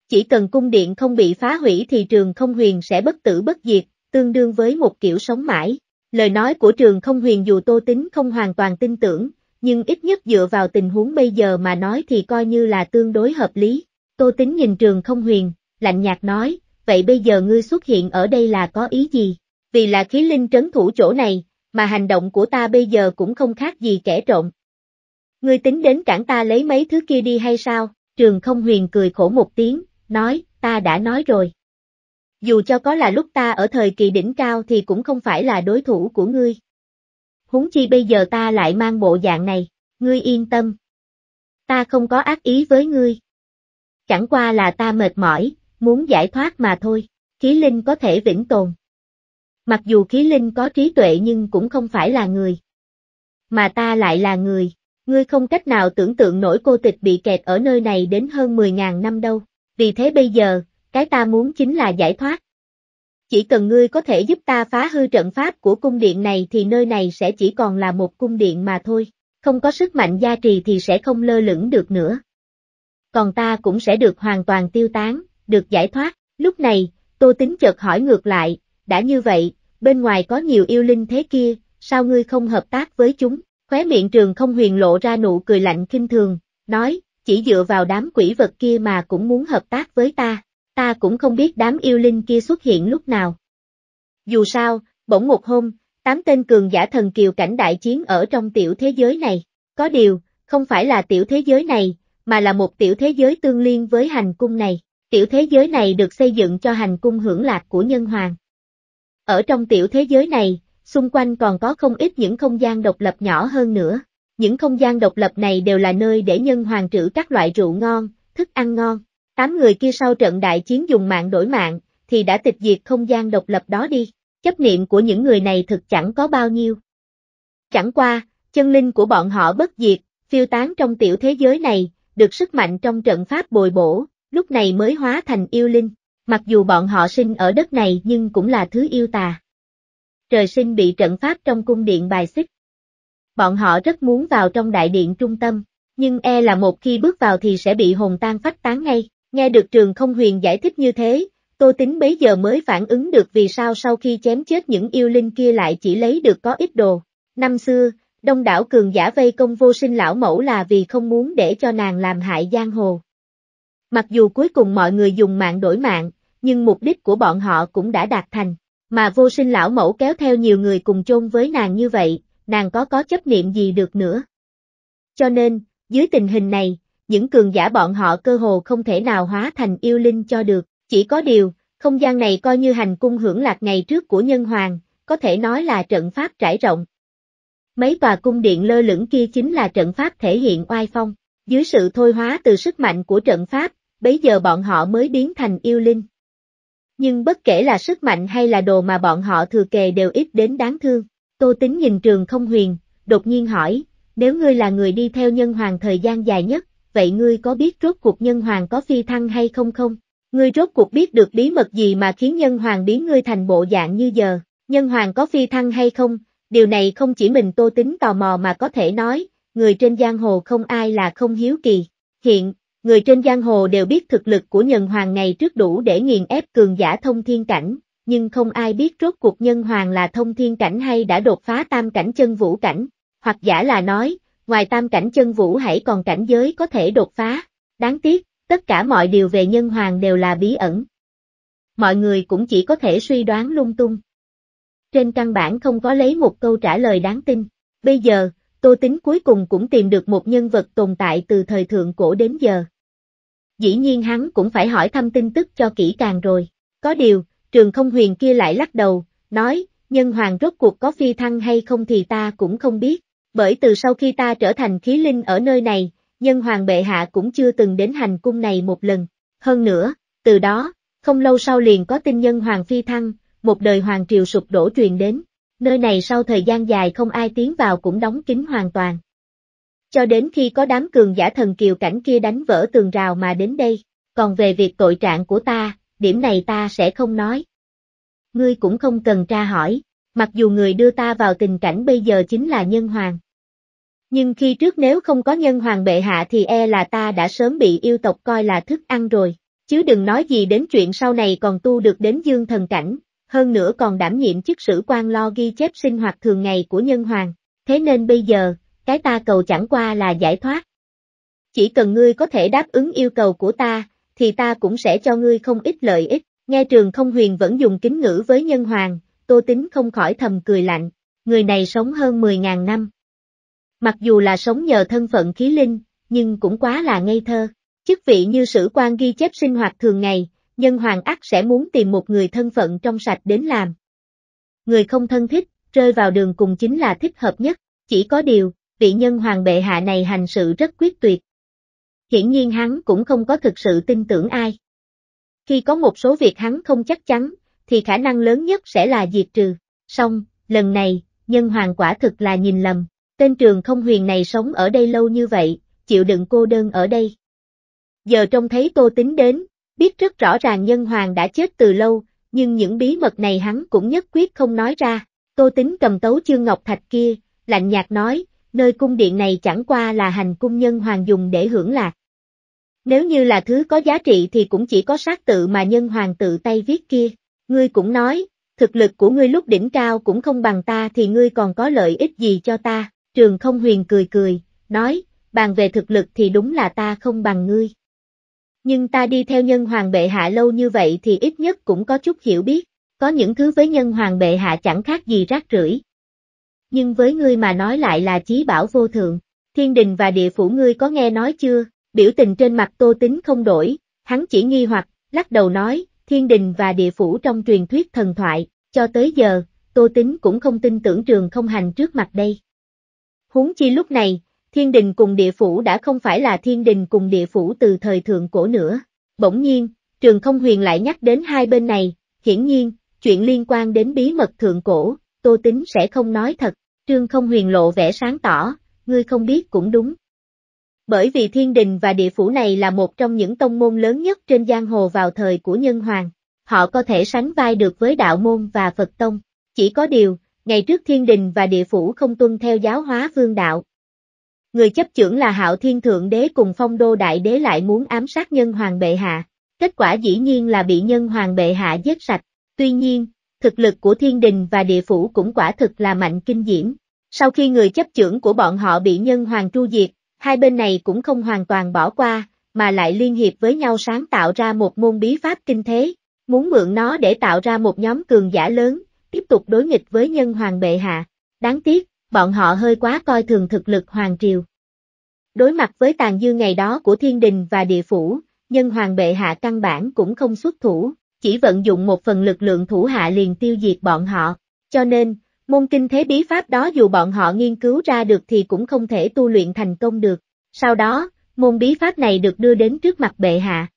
Chỉ cần cung điện không bị phá hủy thì trường không huyền sẽ bất tử bất diệt, tương đương với một kiểu sống mãi. Lời nói của trường không huyền dù Tô Tính không hoàn toàn tin tưởng, nhưng ít nhất dựa vào tình huống bây giờ mà nói thì coi như là tương đối hợp lý. Tô Tính nhìn trường không huyền, lạnh nhạt nói, vậy bây giờ ngươi xuất hiện ở đây là có ý gì? Vì là khí linh trấn thủ chỗ này, mà hành động của ta bây giờ cũng không khác gì kẻ trộm. Ngươi tính đến cản ta lấy mấy thứ kia đi hay sao? Trường không huyền cười khổ một tiếng, nói, ta đã nói rồi, dù cho có là lúc ta ở thời kỳ đỉnh cao thì cũng không phải là đối thủ của ngươi. Huống chi bây giờ ta lại mang bộ dạng này, ngươi yên tâm. Ta không có ác ý với ngươi. Chẳng qua là ta mệt mỏi, muốn giải thoát mà thôi, khí linh có thể vĩnh tồn. Mặc dù khí linh có trí tuệ nhưng cũng không phải là người. Mà ta lại là người, ngươi không cách nào tưởng tượng nổi cô tịch bị kẹt ở nơi này đến hơn 10.000 năm đâu. Vì thế bây giờ, cái ta muốn chính là giải thoát. Chỉ cần ngươi có thể giúp ta phá hư trận pháp của cung điện này thì nơi này sẽ chỉ còn là một cung điện mà thôi, không có sức mạnh gia trì thì sẽ không lơ lửng được nữa. Còn ta cũng sẽ được hoàn toàn tiêu tán, được giải thoát. Lúc này, Tô Tính chợt hỏi ngược lại, đã như vậy, bên ngoài có nhiều yêu linh thế kia, sao ngươi không hợp tác với chúng? Khóe miệng trường không huyền lộ ra nụ cười lạnh kinh thường, nói, chỉ dựa vào đám quỷ vật kia mà cũng muốn hợp tác với ta ta cũng không biết đám yêu linh kia xuất hiện lúc nào. Dù sao, bỗng một hôm, tám tên cường giả thần kiều cảnh đại chiến ở trong tiểu thế giới này, có điều, không phải là tiểu thế giới này, mà là một tiểu thế giới tương liên với hành cung này, tiểu thế giới này được xây dựng cho hành cung hưởng lạc của nhân hoàng. Ở trong tiểu thế giới này, xung quanh còn có không ít những không gian độc lập nhỏ hơn nữa. Những không gian độc lập này đều là nơi để nhân hoàng trữ các loại rượu ngon, thức ăn ngon, Tám người kia sau trận đại chiến dùng mạng đổi mạng, thì đã tịch diệt không gian độc lập đó đi. Chấp niệm của những người này thực chẳng có bao nhiêu. Chẳng qua, chân linh của bọn họ bất diệt, phiêu tán trong tiểu thế giới này, được sức mạnh trong trận pháp bồi bổ, lúc này mới hóa thành yêu linh. Mặc dù bọn họ sinh ở đất này nhưng cũng là thứ yêu tà. Trời sinh bị trận pháp trong cung điện bài xích. Bọn họ rất muốn vào trong đại điện trung tâm, nhưng e là một khi bước vào thì sẽ bị hồn tan phách tán ngay. Nghe được trường không huyền giải thích như thế, Tô Tính bấy giờ mới phản ứng được vì sao sau khi chém chết những yêu linh kia lại chỉ lấy được có ít đồ. Năm xưa, đông đảo cường giả vây công vô sinh lão mẫu là vì không muốn để cho nàng làm hại giang hồ. Mặc dù cuối cùng mọi người dùng mạng đổi mạng, nhưng mục đích của bọn họ cũng đã đạt thành, mà vô sinh lão mẫu kéo theo nhiều người cùng chôn với nàng như vậy, nàng có có chấp niệm gì được nữa. Cho nên, dưới tình hình này, những cường giả bọn họ cơ hồ không thể nào hóa thành yêu linh cho được, chỉ có điều, không gian này coi như hành cung hưởng lạc ngày trước của nhân hoàng, có thể nói là trận pháp trải rộng. Mấy tòa cung điện lơ lửng kia chính là trận pháp thể hiện oai phong, dưới sự thôi hóa từ sức mạnh của trận pháp, bấy giờ bọn họ mới biến thành yêu linh. Nhưng bất kể là sức mạnh hay là đồ mà bọn họ thừa kề đều ít đến đáng thương. Tô Tính nhìn trường không huyền, đột nhiên hỏi, nếu ngươi là người đi theo nhân hoàng thời gian dài nhất, vậy ngươi có biết rốt cuộc nhân hoàng có phi thăng hay không không? Ngươi rốt cuộc biết được bí mật gì mà khiến nhân hoàng biến ngươi thành bộ dạng như giờ, nhân hoàng có phi thăng hay không? Điều này không chỉ mình tô tính tò mò mà có thể nói, người trên giang hồ không ai là không hiếu kỳ. Hiện, người trên giang hồ đều biết thực lực của nhân hoàng ngày trước đủ để nghiền ép cường giả thông thiên cảnh, nhưng không ai biết rốt cuộc nhân hoàng là thông thiên cảnh hay đã đột phá tam cảnh chân vũ cảnh, hoặc giả là nói, ngoài tam cảnh chân vũ hãy còn cảnh giới có thể đột phá. Đáng tiếc, tất cả mọi điều về nhân hoàng đều là bí ẩn. Mọi người cũng chỉ có thể suy đoán lung tung. Trên căn bản không có lấy một câu trả lời đáng tin. Bây giờ, Tô Tính cuối cùng cũng tìm được một nhân vật tồn tại từ thời thượng cổ đến giờ. Dĩ nhiên hắn cũng phải hỏi thăm tin tức cho kỹ càng rồi. Có điều, trường không huyền kia lại lắc đầu, nói, nhân hoàng rốt cuộc có phi thăng hay không thì ta cũng không biết bởi từ sau khi ta trở thành khí linh ở nơi này, nhân hoàng bệ hạ cũng chưa từng đến hành cung này một lần. Hơn nữa, từ đó, không lâu sau liền có tin nhân hoàng phi thăng, một đời hoàng triều sụp đổ truyền đến, nơi này sau thời gian dài không ai tiến vào cũng đóng kín hoàn toàn. Cho đến khi có đám cường giả thần kiều cảnh kia đánh vỡ tường rào mà đến đây, còn về việc tội trạng của ta, điểm này ta sẽ không nói. Ngươi cũng không cần tra hỏi, mặc dù người đưa ta vào tình cảnh bây giờ chính là nhân hoàng, nhưng khi trước nếu không có nhân hoàng bệ hạ thì e là ta đã sớm bị yêu tộc coi là thức ăn rồi, chứ đừng nói gì đến chuyện sau này còn tu được đến dương thần cảnh, hơn nữa còn đảm nhiệm chức sử quan lo ghi chép sinh hoạt thường ngày của nhân hoàng, thế nên bây giờ, cái ta cầu chẳng qua là giải thoát. Chỉ cần ngươi có thể đáp ứng yêu cầu của ta, thì ta cũng sẽ cho ngươi không ít lợi ích, nghe trường không huyền vẫn dùng kính ngữ với nhân hoàng, tô tính không khỏi thầm cười lạnh, người này sống hơn 10.000 năm mặc dù là sống nhờ thân phận khí linh, nhưng cũng quá là ngây thơ. Chức vị như sử quan ghi chép sinh hoạt thường ngày, nhân hoàng ắt sẽ muốn tìm một người thân phận trong sạch đến làm. Người không thân thích, rơi vào đường cùng chính là thích hợp nhất, chỉ có điều, vị nhân hoàng bệ hạ này hành sự rất quyết tuyệt. Hiển nhiên hắn cũng không có thực sự tin tưởng ai. Khi có một số việc hắn không chắc chắn, thì khả năng lớn nhất sẽ là diệt trừ. Xong, lần này, nhân hoàng quả thực là nhìn lầm. Tên trường không huyền này sống ở đây lâu như vậy, chịu đựng cô đơn ở đây. Giờ trông thấy tô tính đến, biết rất rõ ràng nhân hoàng đã chết từ lâu, nhưng những bí mật này hắn cũng nhất quyết không nói ra. Tô tính cầm tấu chương ngọc thạch kia, lạnh nhạt nói, nơi cung điện này chẳng qua là hành cung nhân hoàng dùng để hưởng lạc. Nếu như là thứ có giá trị thì cũng chỉ có sát tự mà nhân hoàng tự tay viết kia. Ngươi cũng nói, thực lực của ngươi lúc đỉnh cao cũng không bằng ta thì ngươi còn có lợi ích gì cho ta. Trường không huyền cười cười, nói, bàn về thực lực thì đúng là ta không bằng ngươi. Nhưng ta đi theo nhân hoàng bệ hạ lâu như vậy thì ít nhất cũng có chút hiểu biết, có những thứ với nhân hoàng bệ hạ chẳng khác gì rác rưởi. Nhưng với ngươi mà nói lại là chí bảo vô thượng, thiên đình và địa phủ ngươi có nghe nói chưa, biểu tình trên mặt tô tính không đổi, hắn chỉ nghi hoặc, lắc đầu nói, thiên đình và địa phủ trong truyền thuyết thần thoại, cho tới giờ, tô tính cũng không tin tưởng trường không hành trước mặt đây. Huống chi lúc này, thiên đình cùng địa phủ đã không phải là thiên đình cùng địa phủ từ thời thượng cổ nữa. Bỗng nhiên, trường không huyền lại nhắc đến hai bên này, hiển nhiên, chuyện liên quan đến bí mật thượng cổ, tô tính sẽ không nói thật. Trương không huyền lộ vẻ sáng tỏ, ngươi không biết cũng đúng. Bởi vì thiên đình và địa phủ này là một trong những tông môn lớn nhất trên giang hồ vào thời của nhân hoàng, họ có thể sánh vai được với đạo môn và Phật tông. Chỉ có điều, ngày trước thiên đình và địa phủ không tuân theo giáo hóa vương đạo. Người chấp trưởng là hạo thiên thượng đế cùng phong đô đại đế lại muốn ám sát nhân hoàng bệ hạ, kết quả dĩ nhiên là bị nhân hoàng bệ hạ giết sạch, tuy nhiên, thực lực của thiên đình và địa phủ cũng quả thực là mạnh kinh diễm. Sau khi người chấp trưởng của bọn họ bị nhân hoàng tru diệt, hai bên này cũng không hoàn toàn bỏ qua, mà lại liên hiệp với nhau sáng tạo ra một môn bí pháp kinh thế, muốn mượn nó để tạo ra một nhóm cường giả lớn, tiếp tục đối nghịch với nhân hoàng bệ hạ. Đáng tiếc, bọn họ hơi quá coi thường thực lực hoàng triều. Đối mặt với tàn dư ngày đó của thiên đình và địa phủ, nhân hoàng bệ hạ căn bản cũng không xuất thủ, chỉ vận dụng một phần lực lượng thủ hạ liền tiêu diệt bọn họ. Cho nên, môn kinh thế bí pháp đó dù bọn họ nghiên cứu ra được thì cũng không thể tu luyện thành công được. Sau đó, môn bí pháp này được đưa đến trước mặt bệ hạ.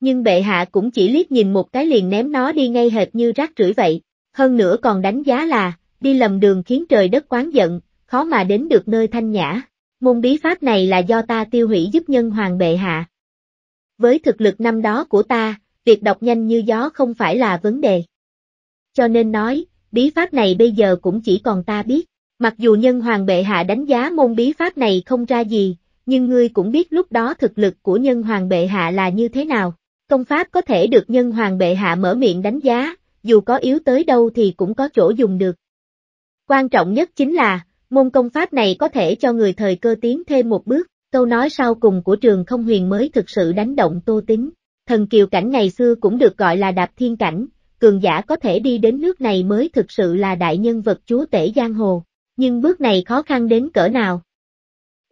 Nhưng bệ hạ cũng chỉ liếc nhìn một cái liền ném nó đi ngay hệt như rác rưởi vậy hơn nữa còn đánh giá là, đi lầm đường khiến trời đất quán giận, khó mà đến được nơi thanh nhã. Môn bí pháp này là do ta tiêu hủy giúp nhân hoàng bệ hạ. Với thực lực năm đó của ta, việc đọc nhanh như gió không phải là vấn đề. Cho nên nói, bí pháp này bây giờ cũng chỉ còn ta biết. Mặc dù nhân hoàng bệ hạ đánh giá môn bí pháp này không ra gì, nhưng ngươi cũng biết lúc đó thực lực của nhân hoàng bệ hạ là như thế nào. Công pháp có thể được nhân hoàng bệ hạ mở miệng đánh giá, dù có yếu tới đâu thì cũng có chỗ dùng được. Quan trọng nhất chính là, môn công pháp này có thể cho người thời cơ tiến thêm một bước, câu nói sau cùng của trường không huyền mới thực sự đánh động tô tính. Thần kiều cảnh ngày xưa cũng được gọi là đạp thiên cảnh, cường giả có thể đi đến nước này mới thực sự là đại nhân vật chúa tể giang hồ, nhưng bước này khó khăn đến cỡ nào.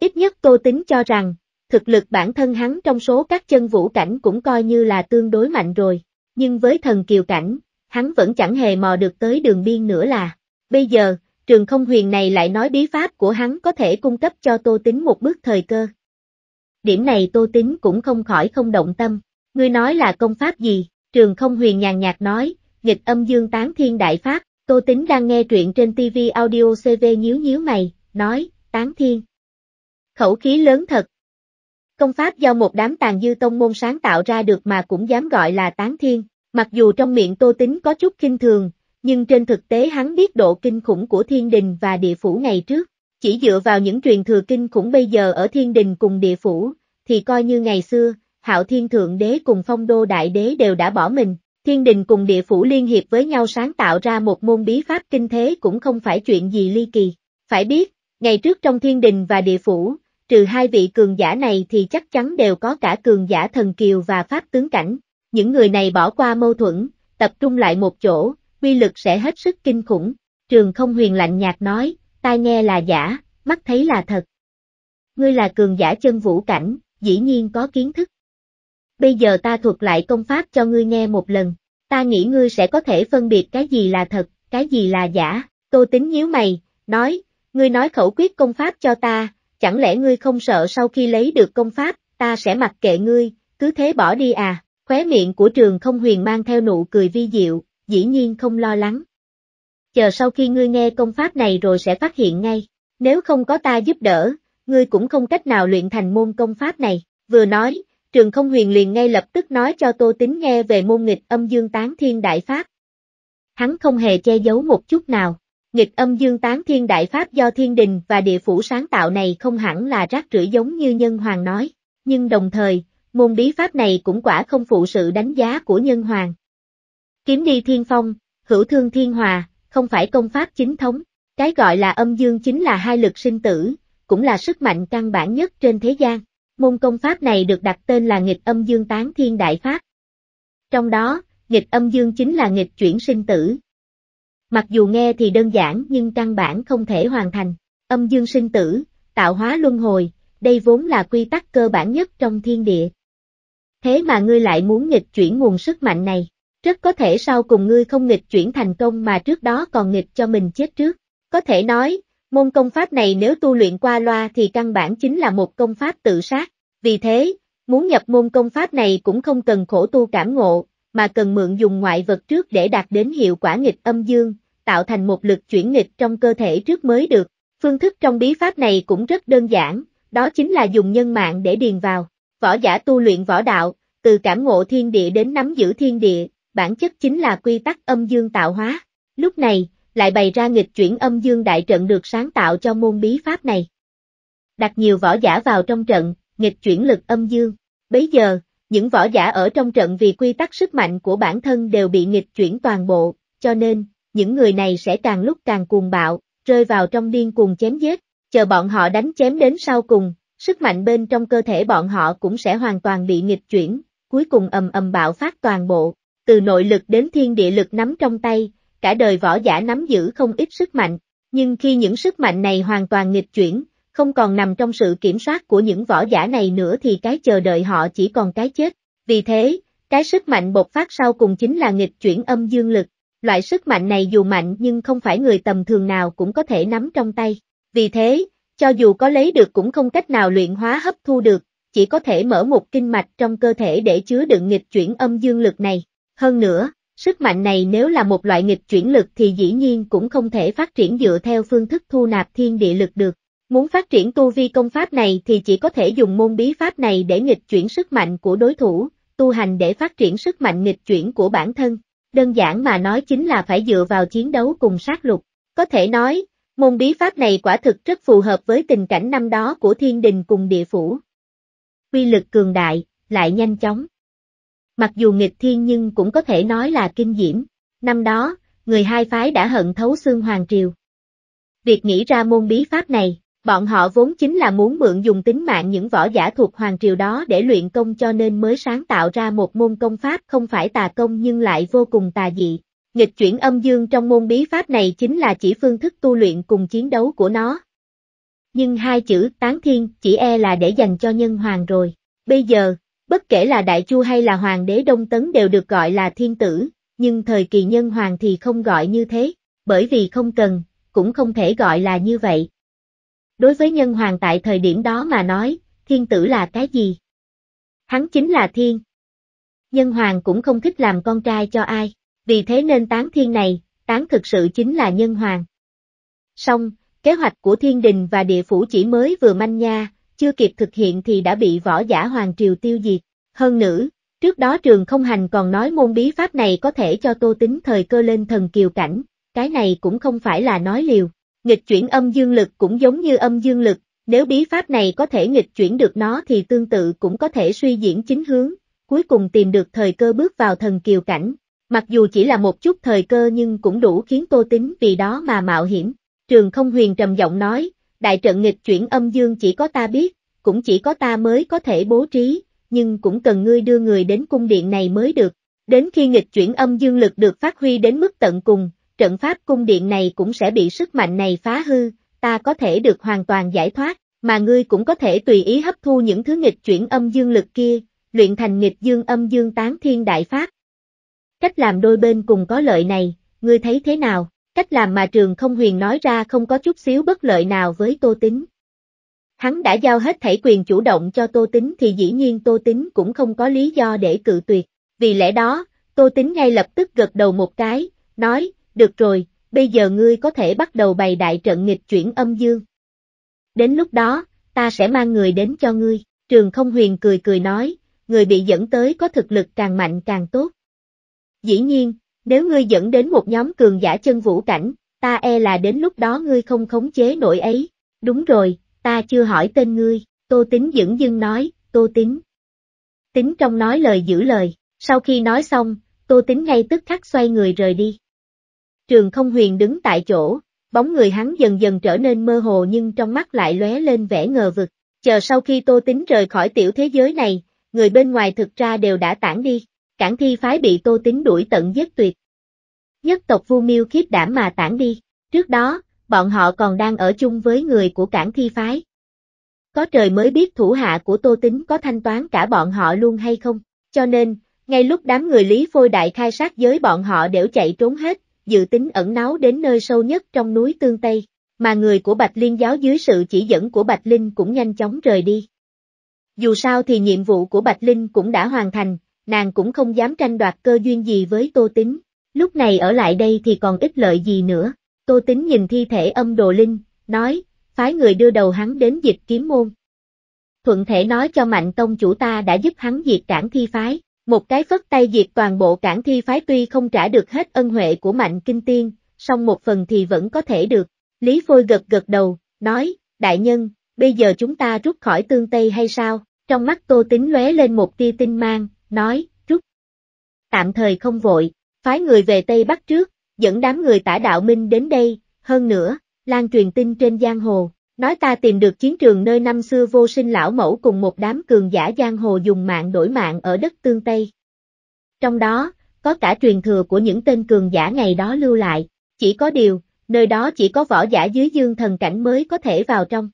Ít nhất tô tính cho rằng, thực lực bản thân hắn trong số các chân vũ cảnh cũng coi như là tương đối mạnh rồi, nhưng với thần kiều cảnh, hắn vẫn chẳng hề mò được tới đường biên nữa là. Bây giờ, trường không huyền này lại nói bí pháp của hắn có thể cung cấp cho Tô Tính một bước thời cơ. Điểm này Tô Tính cũng không khỏi không động tâm. Ngươi nói là công pháp gì? Trường không huyền nhàn nhạt nói, nghịch âm dương tán thiên đại pháp. Tô Tính đang nghe truyện trên TV audio CV nhíu nhíu mày, nói, tán thiên. Khẩu khí lớn thật. Công pháp do một đám tàn dư tông môn sáng tạo ra được mà cũng dám gọi là tán thiên. Mặc dù trong miệng Tô Tính có chút kinh thường, nhưng trên thực tế hắn biết độ kinh khủng của thiên đình và địa phủ ngày trước. Chỉ dựa vào những truyền thừa kinh khủng bây giờ ở thiên đình cùng địa phủ, thì coi như ngày xưa, hạo thiên thượng đế cùng phong đô đại đế đều đã bỏ mình. Thiên đình cùng địa phủ liên hiệp với nhau sáng tạo ra một môn bí pháp kinh thế cũng không phải chuyện gì ly kỳ. Phải biết, ngày trước trong thiên đình và địa phủ, trừ hai vị cường giả này thì chắc chắn đều có cả cường giả thần kiều và pháp tướng cảnh, những người này bỏ qua mâu thuẫn, tập trung lại một chỗ, quy lực sẽ hết sức kinh khủng. Trường không huyền lạnh nhạt nói, tai nghe là giả, mắt thấy là thật. Ngươi là cường giả chân vũ cảnh, dĩ nhiên có kiến thức. Bây giờ ta thuật lại công pháp cho ngươi nghe một lần, ta nghĩ ngươi sẽ có thể phân biệt cái gì là thật, cái gì là giả. Tô tính nhíu mày, nói, ngươi nói khẩu quyết công pháp cho ta, chẳng lẽ ngươi không sợ sau khi lấy được công pháp, ta sẽ mặc kệ ngươi, cứ thế bỏ đi à? Khóe miệng của trường không huyền mang theo nụ cười vi diệu, dĩ nhiên không lo lắng. Chờ sau khi ngươi nghe công pháp này rồi sẽ phát hiện ngay, nếu không có ta giúp đỡ, ngươi cũng không cách nào luyện thành môn công pháp này. Vừa nói, trường không huyền liền ngay lập tức nói cho Tô Tính nghe về môn nghịch âm dương tán thiên đại pháp. Hắn không hề che giấu một chút nào. Nghịch âm dương tán thiên đại pháp do thiên đình và địa phủ sáng tạo này không hẳn là rác rưởi giống như nhân hoàng nói, nhưng đồng thời, môn bí pháp này cũng quả không phụ sự đánh giá của nhân hoàng. Kiếm đi thiên phong, hữu thương thiên hòa, không phải công pháp chính thống, cái gọi là âm dương chính là hai lực sinh tử, cũng là sức mạnh căn bản nhất trên thế gian. Môn công pháp này được đặt tên là nghịch âm dương tán thiên đại pháp. Trong đó, nghịch âm dương chính là nghịch chuyển sinh tử. Mặc dù nghe thì đơn giản nhưng căn bản không thể hoàn thành. Âm dương sinh tử, tạo hóa luân hồi, đây vốn là quy tắc cơ bản nhất trong thiên địa, thế mà ngươi lại muốn nghịch chuyển nguồn sức mạnh này. Rất có thể sau cùng ngươi không nghịch chuyển thành công mà trước đó còn nghịch cho mình chết trước. Có thể nói, môn công pháp này nếu tu luyện qua loa thì căn bản chính là một công pháp tự sát. Vì thế, muốn nhập môn công pháp này cũng không cần khổ tu cảm ngộ, mà cần mượn dùng ngoại vật trước để đạt đến hiệu quả nghịch âm dương, tạo thành một lực chuyển nghịch trong cơ thể trước mới được. Phương thức trong bí pháp này cũng rất đơn giản, đó chính là dùng nhân mạng để điền vào. Võ giả tu luyện võ đạo, từ cảm ngộ thiên địa đến nắm giữ thiên địa, bản chất chính là quy tắc âm dương tạo hóa. Lúc này, lại bày ra nghịch chuyển âm dương đại trận được sáng tạo cho môn bí pháp này. Đặt nhiều võ giả vào trong trận, nghịch chuyển lực âm dương. Bây giờ, những võ giả ở trong trận vì quy tắc sức mạnh của bản thân đều bị nghịch chuyển toàn bộ, cho nên, những người này sẽ càng lúc càng cuồng bạo, rơi vào trong điên cuồng chém giết, chờ bọn họ đánh chém đến sau cùng, sức mạnh bên trong cơ thể bọn họ cũng sẽ hoàn toàn bị nghịch chuyển, cuối cùng ầm ầm bạo phát toàn bộ, từ nội lực đến thiên địa lực nắm trong tay, cả đời võ giả nắm giữ không ít sức mạnh, nhưng khi những sức mạnh này hoàn toàn nghịch chuyển, không còn nằm trong sự kiểm soát của những võ giả này nữa thì cái chờ đợi họ chỉ còn cái chết. Vì thế, cái sức mạnh bộc phát sau cùng chính là nghịch chuyển âm dương lực. Loại sức mạnh này dù mạnh nhưng không phải người tầm thường nào cũng có thể nắm trong tay. Vì thế, cho dù có lấy được cũng không cách nào luyện hóa hấp thu được, chỉ có thể mở một kinh mạch trong cơ thể để chứa đựng nghịch chuyển âm dương lực này. Hơn nữa, sức mạnh này nếu là một loại nghịch chuyển lực thì dĩ nhiên cũng không thể phát triển dựa theo phương thức thu nạp thiên địa lực được. Muốn phát triển tu vi công pháp này thì chỉ có thể dùng môn bí pháp này để nghịch chuyển sức mạnh của đối thủ, tu hành để phát triển sức mạnh nghịch chuyển của bản thân. Đơn giản mà nói chính là phải dựa vào chiến đấu cùng sát lục. Có thể nói, Môn bí pháp này quả thực rất phù hợp với tình cảnh năm đó của thiên đình cùng địa phủ. Quy lực cường đại, lại nhanh chóng. Mặc dù nghịch thiên nhưng cũng có thể nói là kinh diễm. Năm đó, người hai phái đã hận thấu xương hoàng triều. Việc nghĩ ra môn bí pháp này, bọn họ vốn chính là muốn mượn dùng tính mạng những võ giả thuộc hoàng triều đó để luyện công cho nên mới sáng tạo ra một môn công pháp không phải tà công nhưng lại vô cùng tà dị. Nghịch chuyển âm dương trong môn bí pháp này chính là chỉ phương thức tu luyện cùng chiến đấu của nó. Nhưng hai chữ tán thiên chỉ e là để dành cho nhân hoàng rồi. Bây giờ, bất kể là đại chu hay là hoàng đế Đông Tấn đều được gọi là thiên tử, nhưng thời kỳ nhân hoàng thì không gọi như thế, bởi vì không cần, cũng không thể gọi là như vậy. Đối với nhân hoàng tại thời điểm đó mà nói, thiên tử là cái gì? Hắn chính là thiên. Nhân hoàng cũng không thích làm con trai cho ai vì thế nên tán thiên này, tán thực sự chính là nhân hoàng. Song, kế hoạch của thiên đình và địa phủ chỉ mới vừa manh nha, chưa kịp thực hiện thì đã bị võ giả hoàng triều tiêu diệt. Hơn nữa, trước đó trường không hành còn nói môn bí pháp này có thể cho tô tính thời cơ lên thần kiều cảnh, cái này cũng không phải là nói liều. Nghịch chuyển âm dương lực cũng giống như âm dương lực, nếu bí pháp này có thể nghịch chuyển được nó thì tương tự cũng có thể suy diễn chính hướng, cuối cùng tìm được thời cơ bước vào thần kiều cảnh, Mặc dù chỉ là một chút thời cơ nhưng cũng đủ khiến Tô tính vì đó mà mạo hiểm. Trường không huyền trầm giọng nói, đại trận nghịch chuyển âm dương chỉ có ta biết, cũng chỉ có ta mới có thể bố trí, nhưng cũng cần ngươi đưa người đến cung điện này mới được. Đến khi nghịch chuyển âm dương lực được phát huy đến mức tận cùng, trận pháp cung điện này cũng sẽ bị sức mạnh này phá hư, ta có thể được hoàn toàn giải thoát, mà ngươi cũng có thể tùy ý hấp thu những thứ nghịch chuyển âm dương lực kia, luyện thành nghịch dương âm dương tán thiên đại pháp, Cách làm đôi bên cùng có lợi này, ngươi thấy thế nào? Cách làm mà trường không huyền nói ra không có chút xíu bất lợi nào với Tô Tính. Hắn đã giao hết thảy quyền chủ động cho Tô Tính thì dĩ nhiên Tô Tính cũng không có lý do để cự tuyệt. Vì lẽ đó, Tô Tính ngay lập tức gật đầu một cái, nói, được rồi, bây giờ ngươi có thể bắt đầu bày đại trận nghịch chuyển âm dương. Đến lúc đó, ta sẽ mang người đến cho ngươi, trường không huyền cười cười nói, người bị dẫn tới có thực lực càng mạnh càng tốt. Dĩ nhiên, nếu ngươi dẫn đến một nhóm cường giả chân vũ cảnh, ta e là đến lúc đó ngươi không khống chế nổi ấy. Đúng rồi, ta chưa hỏi tên ngươi, Tô Tính dững dưng nói, Tô Tính. Tính trong nói lời giữ lời, sau khi nói xong, Tô Tính ngay tức khắc xoay người rời đi. Trường không huyền đứng tại chỗ, bóng người hắn dần dần trở nên mơ hồ nhưng trong mắt lại lóe lên vẻ ngờ vực, chờ sau khi Tô Tính rời khỏi tiểu thế giới này, người bên ngoài thực ra đều đã tản đi. Cản thi phái bị Tô tính đuổi tận giết tuyệt. Nhất tộc Vu Miêu khiếp đảm mà tản đi, trước đó, bọn họ còn đang ở chung với người của cản thi phái. Có trời mới biết thủ hạ của Tô tính có thanh toán cả bọn họ luôn hay không, cho nên, ngay lúc đám người Lý Phôi Đại khai sát giới bọn họ đều chạy trốn hết, dự tính ẩn náu đến nơi sâu nhất trong núi Tương Tây, mà người của Bạch Liên giáo dưới sự chỉ dẫn của Bạch Linh cũng nhanh chóng rời đi. Dù sao thì nhiệm vụ của Bạch Linh cũng đã hoàn thành, nàng cũng không dám tranh đoạt cơ duyên gì với Tô Tính, lúc này ở lại đây thì còn ích lợi gì nữa. Tô Tính nhìn thi thể âm đồ linh, nói, phái người đưa đầu hắn đến dịch kiếm môn. Thuận thể nói cho mạnh tông chủ ta đã giúp hắn diệt cản thi phái, một cái phất tay diệt toàn bộ cản thi phái tuy không trả được hết ân huệ của mạnh kinh tiên, song một phần thì vẫn có thể được. Lý Phôi gật gật đầu, nói, đại nhân, bây giờ chúng ta rút khỏi tương Tây hay sao? Trong mắt Tô Tính lóe lên một tia tinh mang, nói, rút. Tạm thời không vội, phái người về Tây Bắc trước, dẫn đám người tả đạo minh đến đây, hơn nữa, lan truyền tin trên giang hồ, nói ta tìm được chiến trường nơi năm xưa vô sinh lão mẫu cùng một đám cường giả giang hồ dùng mạng đổi mạng ở đất tương Tây. Trong đó, có cả truyền thừa của những tên cường giả ngày đó lưu lại, chỉ có điều, nơi đó chỉ có võ giả dưới dương thần cảnh mới có thể vào trong.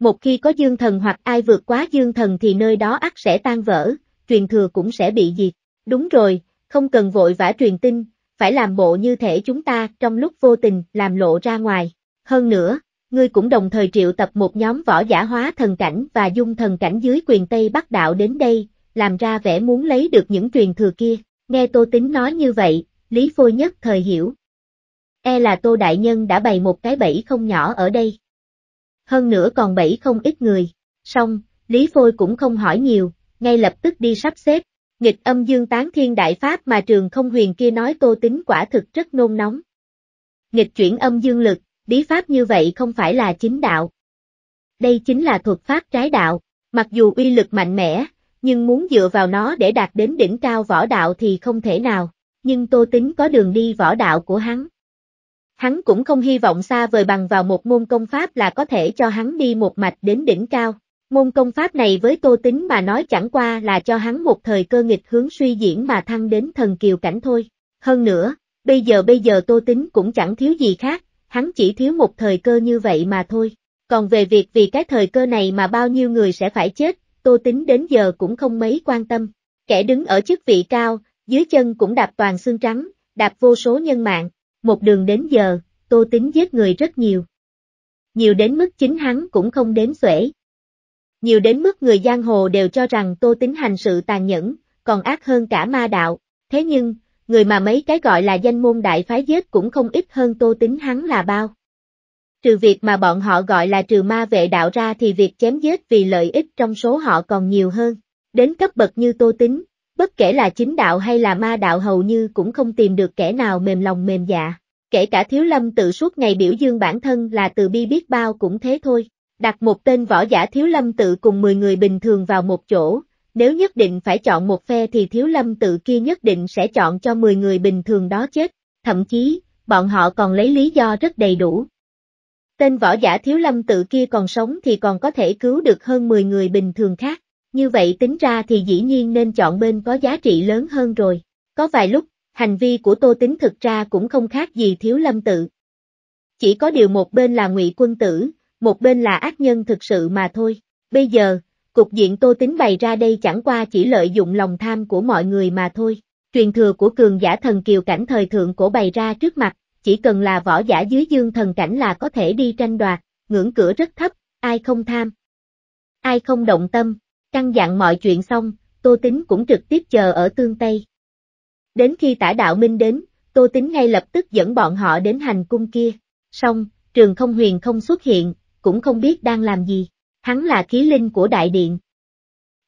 Một khi có dương thần hoặc ai vượt quá dương thần thì nơi đó ắt sẽ tan vỡ, truyền thừa cũng sẽ bị diệt. Đúng rồi, không cần vội vã truyền tin, phải làm bộ như thể chúng ta trong lúc vô tình làm lộ ra ngoài. Hơn nữa, ngươi cũng đồng thời triệu tập một nhóm võ giả hóa thần cảnh và dung thần cảnh dưới quyền Tây Bắc Đạo đến đây, làm ra vẻ muốn lấy được những truyền thừa kia. Nghe Tô Tính nói như vậy, Lý Phôi nhất thời hiểu. E là Tô Đại Nhân đã bày một cái bẫy không nhỏ ở đây. Hơn nữa còn bẫy không ít người. Xong, Lý Phôi cũng không hỏi nhiều, ngay lập tức đi sắp xếp. Nghịch âm dương tán thiên đại pháp mà trường không huyền kia nói tô tính quả thực rất nôn nóng. Nghịch chuyển âm dương lực, bí pháp như vậy không phải là chính đạo. Đây chính là thuật pháp trái đạo, mặc dù uy lực mạnh mẽ, nhưng muốn dựa vào nó để đạt đến đỉnh cao võ đạo thì không thể nào, nhưng Tô Tính có đường đi võ đạo của hắn. Hắn cũng không hy vọng xa vời bằng vào một môn công pháp là có thể cho hắn đi một mạch đến đỉnh cao. Môn công pháp này với Tô Tính mà nói chẳng qua là cho hắn một thời cơ nghịch hướng suy diễn mà thăng đến thần kiều cảnh thôi. Hơn nữa, bây giờ bây giờ Tô Tính cũng chẳng thiếu gì khác, hắn chỉ thiếu một thời cơ như vậy mà thôi. Còn về việc vì cái thời cơ này mà bao nhiêu người sẽ phải chết, Tô Tính đến giờ cũng không mấy quan tâm. Kẻ đứng ở chức vị cao, dưới chân cũng đạp toàn xương trắng, đạp vô số nhân mạng, một đường đến giờ, Tô Tính giết người rất nhiều. Nhiều đến mức chính hắn cũng không đếm xuể nhiều đến mức người giang hồ đều cho rằng Tô Tính hành sự tàn nhẫn, còn ác hơn cả ma đạo. Thế nhưng, người mà mấy cái gọi là danh môn đại phái giết cũng không ít hơn Tô Tính hắn là bao. Trừ việc mà bọn họ gọi là trừ ma vệ đạo ra thì việc chém giết vì lợi ích trong số họ còn nhiều hơn. Đến cấp bậc như Tô Tính, bất kể là chính đạo hay là ma đạo hầu như cũng không tìm được kẻ nào mềm lòng mềm dạ. Kể cả Thiếu Lâm tự suốt ngày biểu dương bản thân là từ bi biết bao cũng thế thôi đặt một tên võ giả thiếu lâm tự cùng 10 người bình thường vào một chỗ, nếu nhất định phải chọn một phe thì thiếu lâm tự kia nhất định sẽ chọn cho 10 người bình thường đó chết, thậm chí, bọn họ còn lấy lý do rất đầy đủ. Tên võ giả thiếu lâm tự kia còn sống thì còn có thể cứu được hơn 10 người bình thường khác, như vậy tính ra thì dĩ nhiên nên chọn bên có giá trị lớn hơn rồi. Có vài lúc, hành vi của tô tính thực ra cũng không khác gì thiếu lâm tự. Chỉ có điều một bên là ngụy quân tử, một bên là ác nhân thực sự mà thôi. Bây giờ, cục diện Tô Tính bày ra đây chẳng qua chỉ lợi dụng lòng tham của mọi người mà thôi. Truyền thừa của cường giả thần kiều cảnh thời thượng cổ bày ra trước mặt, chỉ cần là võ giả dưới dương thần cảnh là có thể đi tranh đoạt, ngưỡng cửa rất thấp, ai không tham, ai không động tâm, căn dặn mọi chuyện xong, Tô Tính cũng trực tiếp chờ ở tương Tây. Đến khi tả đạo minh đến, Tô Tính ngay lập tức dẫn bọn họ đến hành cung kia, xong, trường không huyền không xuất hiện, cũng không biết đang làm gì. Hắn là khí linh của đại điện.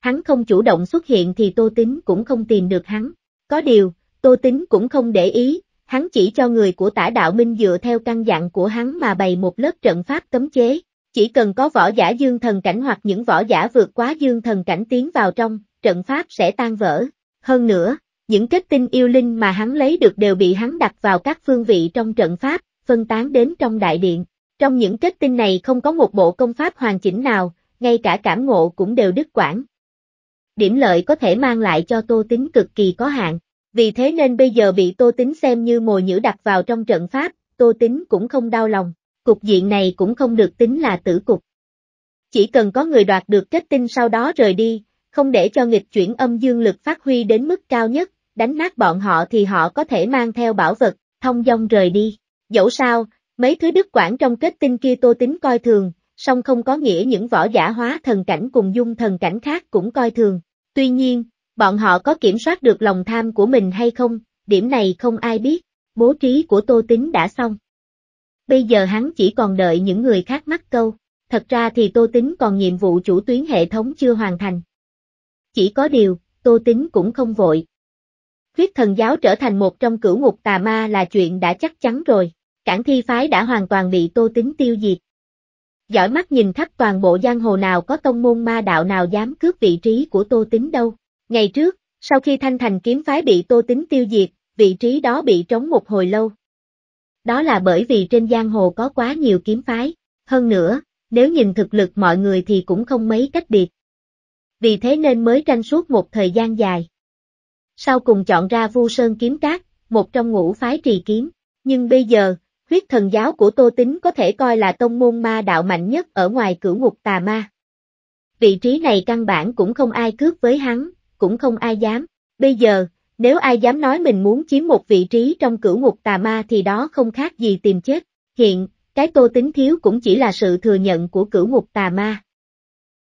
Hắn không chủ động xuất hiện thì Tô tính cũng không tìm được hắn. Có điều, Tô tính cũng không để ý, hắn chỉ cho người của tả đạo minh dựa theo căn dặn của hắn mà bày một lớp trận pháp cấm chế. Chỉ cần có võ giả dương thần cảnh hoặc những võ giả vượt quá dương thần cảnh tiến vào trong, trận pháp sẽ tan vỡ. Hơn nữa, những kết tinh yêu linh mà hắn lấy được đều bị hắn đặt vào các phương vị trong trận pháp, phân tán đến trong đại điện. Trong những kết tinh này không có một bộ công pháp hoàn chỉnh nào, ngay cả cảm ngộ cũng đều đứt quãng. Điểm lợi có thể mang lại cho Tô Tính cực kỳ có hạn, vì thế nên bây giờ bị Tô Tính xem như mồi nhữ đặt vào trong trận pháp, Tô Tính cũng không đau lòng, cục diện này cũng không được tính là tử cục. Chỉ cần có người đoạt được kết tinh sau đó rời đi, không để cho nghịch chuyển âm dương lực phát huy đến mức cao nhất, đánh nát bọn họ thì họ có thể mang theo bảo vật, thông dong rời đi. Dẫu sao, Mấy thứ đức quản trong kết tinh kia tô tính coi thường, song không có nghĩa những võ giả hóa thần cảnh cùng dung thần cảnh khác cũng coi thường. Tuy nhiên, bọn họ có kiểm soát được lòng tham của mình hay không, điểm này không ai biết, bố trí của tô tính đã xong. Bây giờ hắn chỉ còn đợi những người khác mắc câu, thật ra thì tô tính còn nhiệm vụ chủ tuyến hệ thống chưa hoàn thành. Chỉ có điều, tô tính cũng không vội. Huyết thần giáo trở thành một trong cửu ngục tà ma là chuyện đã chắc chắn rồi, cản thi phái đã hoàn toàn bị tô tính tiêu diệt. Giỏi mắt nhìn khắp toàn bộ giang hồ nào có tông môn ma đạo nào dám cướp vị trí của tô tính đâu. Ngày trước, sau khi thanh thành kiếm phái bị tô tính tiêu diệt, vị trí đó bị trống một hồi lâu. Đó là bởi vì trên giang hồ có quá nhiều kiếm phái. Hơn nữa, nếu nhìn thực lực mọi người thì cũng không mấy cách biệt. Vì thế nên mới tranh suốt một thời gian dài. Sau cùng chọn ra Vu Sơn Kiếm Cát, một trong ngũ phái trì kiếm. Nhưng bây giờ, Huyết thần giáo của Tô Tính có thể coi là tông môn ma đạo mạnh nhất ở ngoài cửu ngục tà ma. Vị trí này căn bản cũng không ai cướp với hắn, cũng không ai dám. Bây giờ, nếu ai dám nói mình muốn chiếm một vị trí trong cửu ngục tà ma thì đó không khác gì tìm chết. Hiện, cái Tô Tính thiếu cũng chỉ là sự thừa nhận của cửu ngục tà ma.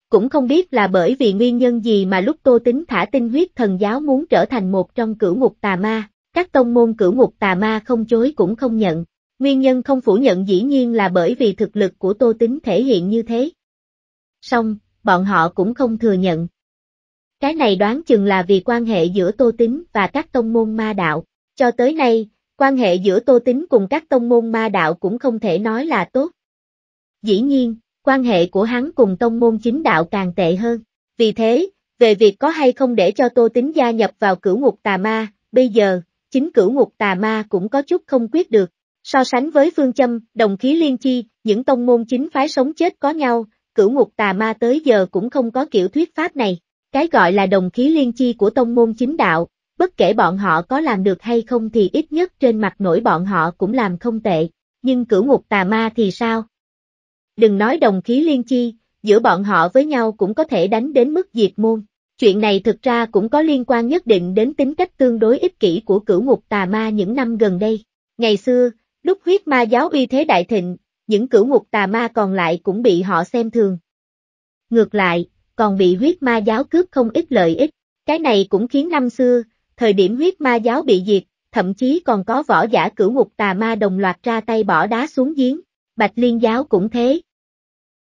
Cũng không biết là bởi vì nguyên nhân gì mà lúc Tô Tính thả tinh huyết thần giáo muốn trở thành một trong cửu ngục tà ma, các tông môn cửu ngục tà ma không chối cũng không nhận, Nguyên nhân không phủ nhận dĩ nhiên là bởi vì thực lực của Tô Tính thể hiện như thế. Song, bọn họ cũng không thừa nhận. Cái này đoán chừng là vì quan hệ giữa Tô Tính và các tông môn ma đạo. Cho tới nay, quan hệ giữa Tô Tính cùng các tông môn ma đạo cũng không thể nói là tốt. Dĩ nhiên, quan hệ của hắn cùng tông môn chính đạo càng tệ hơn. Vì thế, về việc có hay không để cho Tô Tính gia nhập vào cửu ngục tà ma, bây giờ, chính cửu ngục tà ma cũng có chút không quyết được. So sánh với phương châm, đồng khí liên chi, những tông môn chính phái sống chết có nhau, cửu ngục tà ma tới giờ cũng không có kiểu thuyết pháp này. Cái gọi là đồng khí liên chi của tông môn chính đạo, bất kể bọn họ có làm được hay không thì ít nhất trên mặt nổi bọn họ cũng làm không tệ, nhưng cửu ngục tà ma thì sao? Đừng nói đồng khí liên chi, giữa bọn họ với nhau cũng có thể đánh đến mức diệt môn. Chuyện này thực ra cũng có liên quan nhất định đến tính cách tương đối ích kỷ của cửu ngục tà ma những năm gần đây. Ngày xưa, Lúc huyết ma giáo uy thế đại thịnh, những cửu ngục tà ma còn lại cũng bị họ xem thường. Ngược lại, còn bị huyết ma giáo cướp không ít lợi ích, cái này cũng khiến năm xưa, thời điểm huyết ma giáo bị diệt, thậm chí còn có võ giả cửu ngục tà ma đồng loạt ra tay bỏ đá xuống giếng, Bạch Liên giáo cũng thế.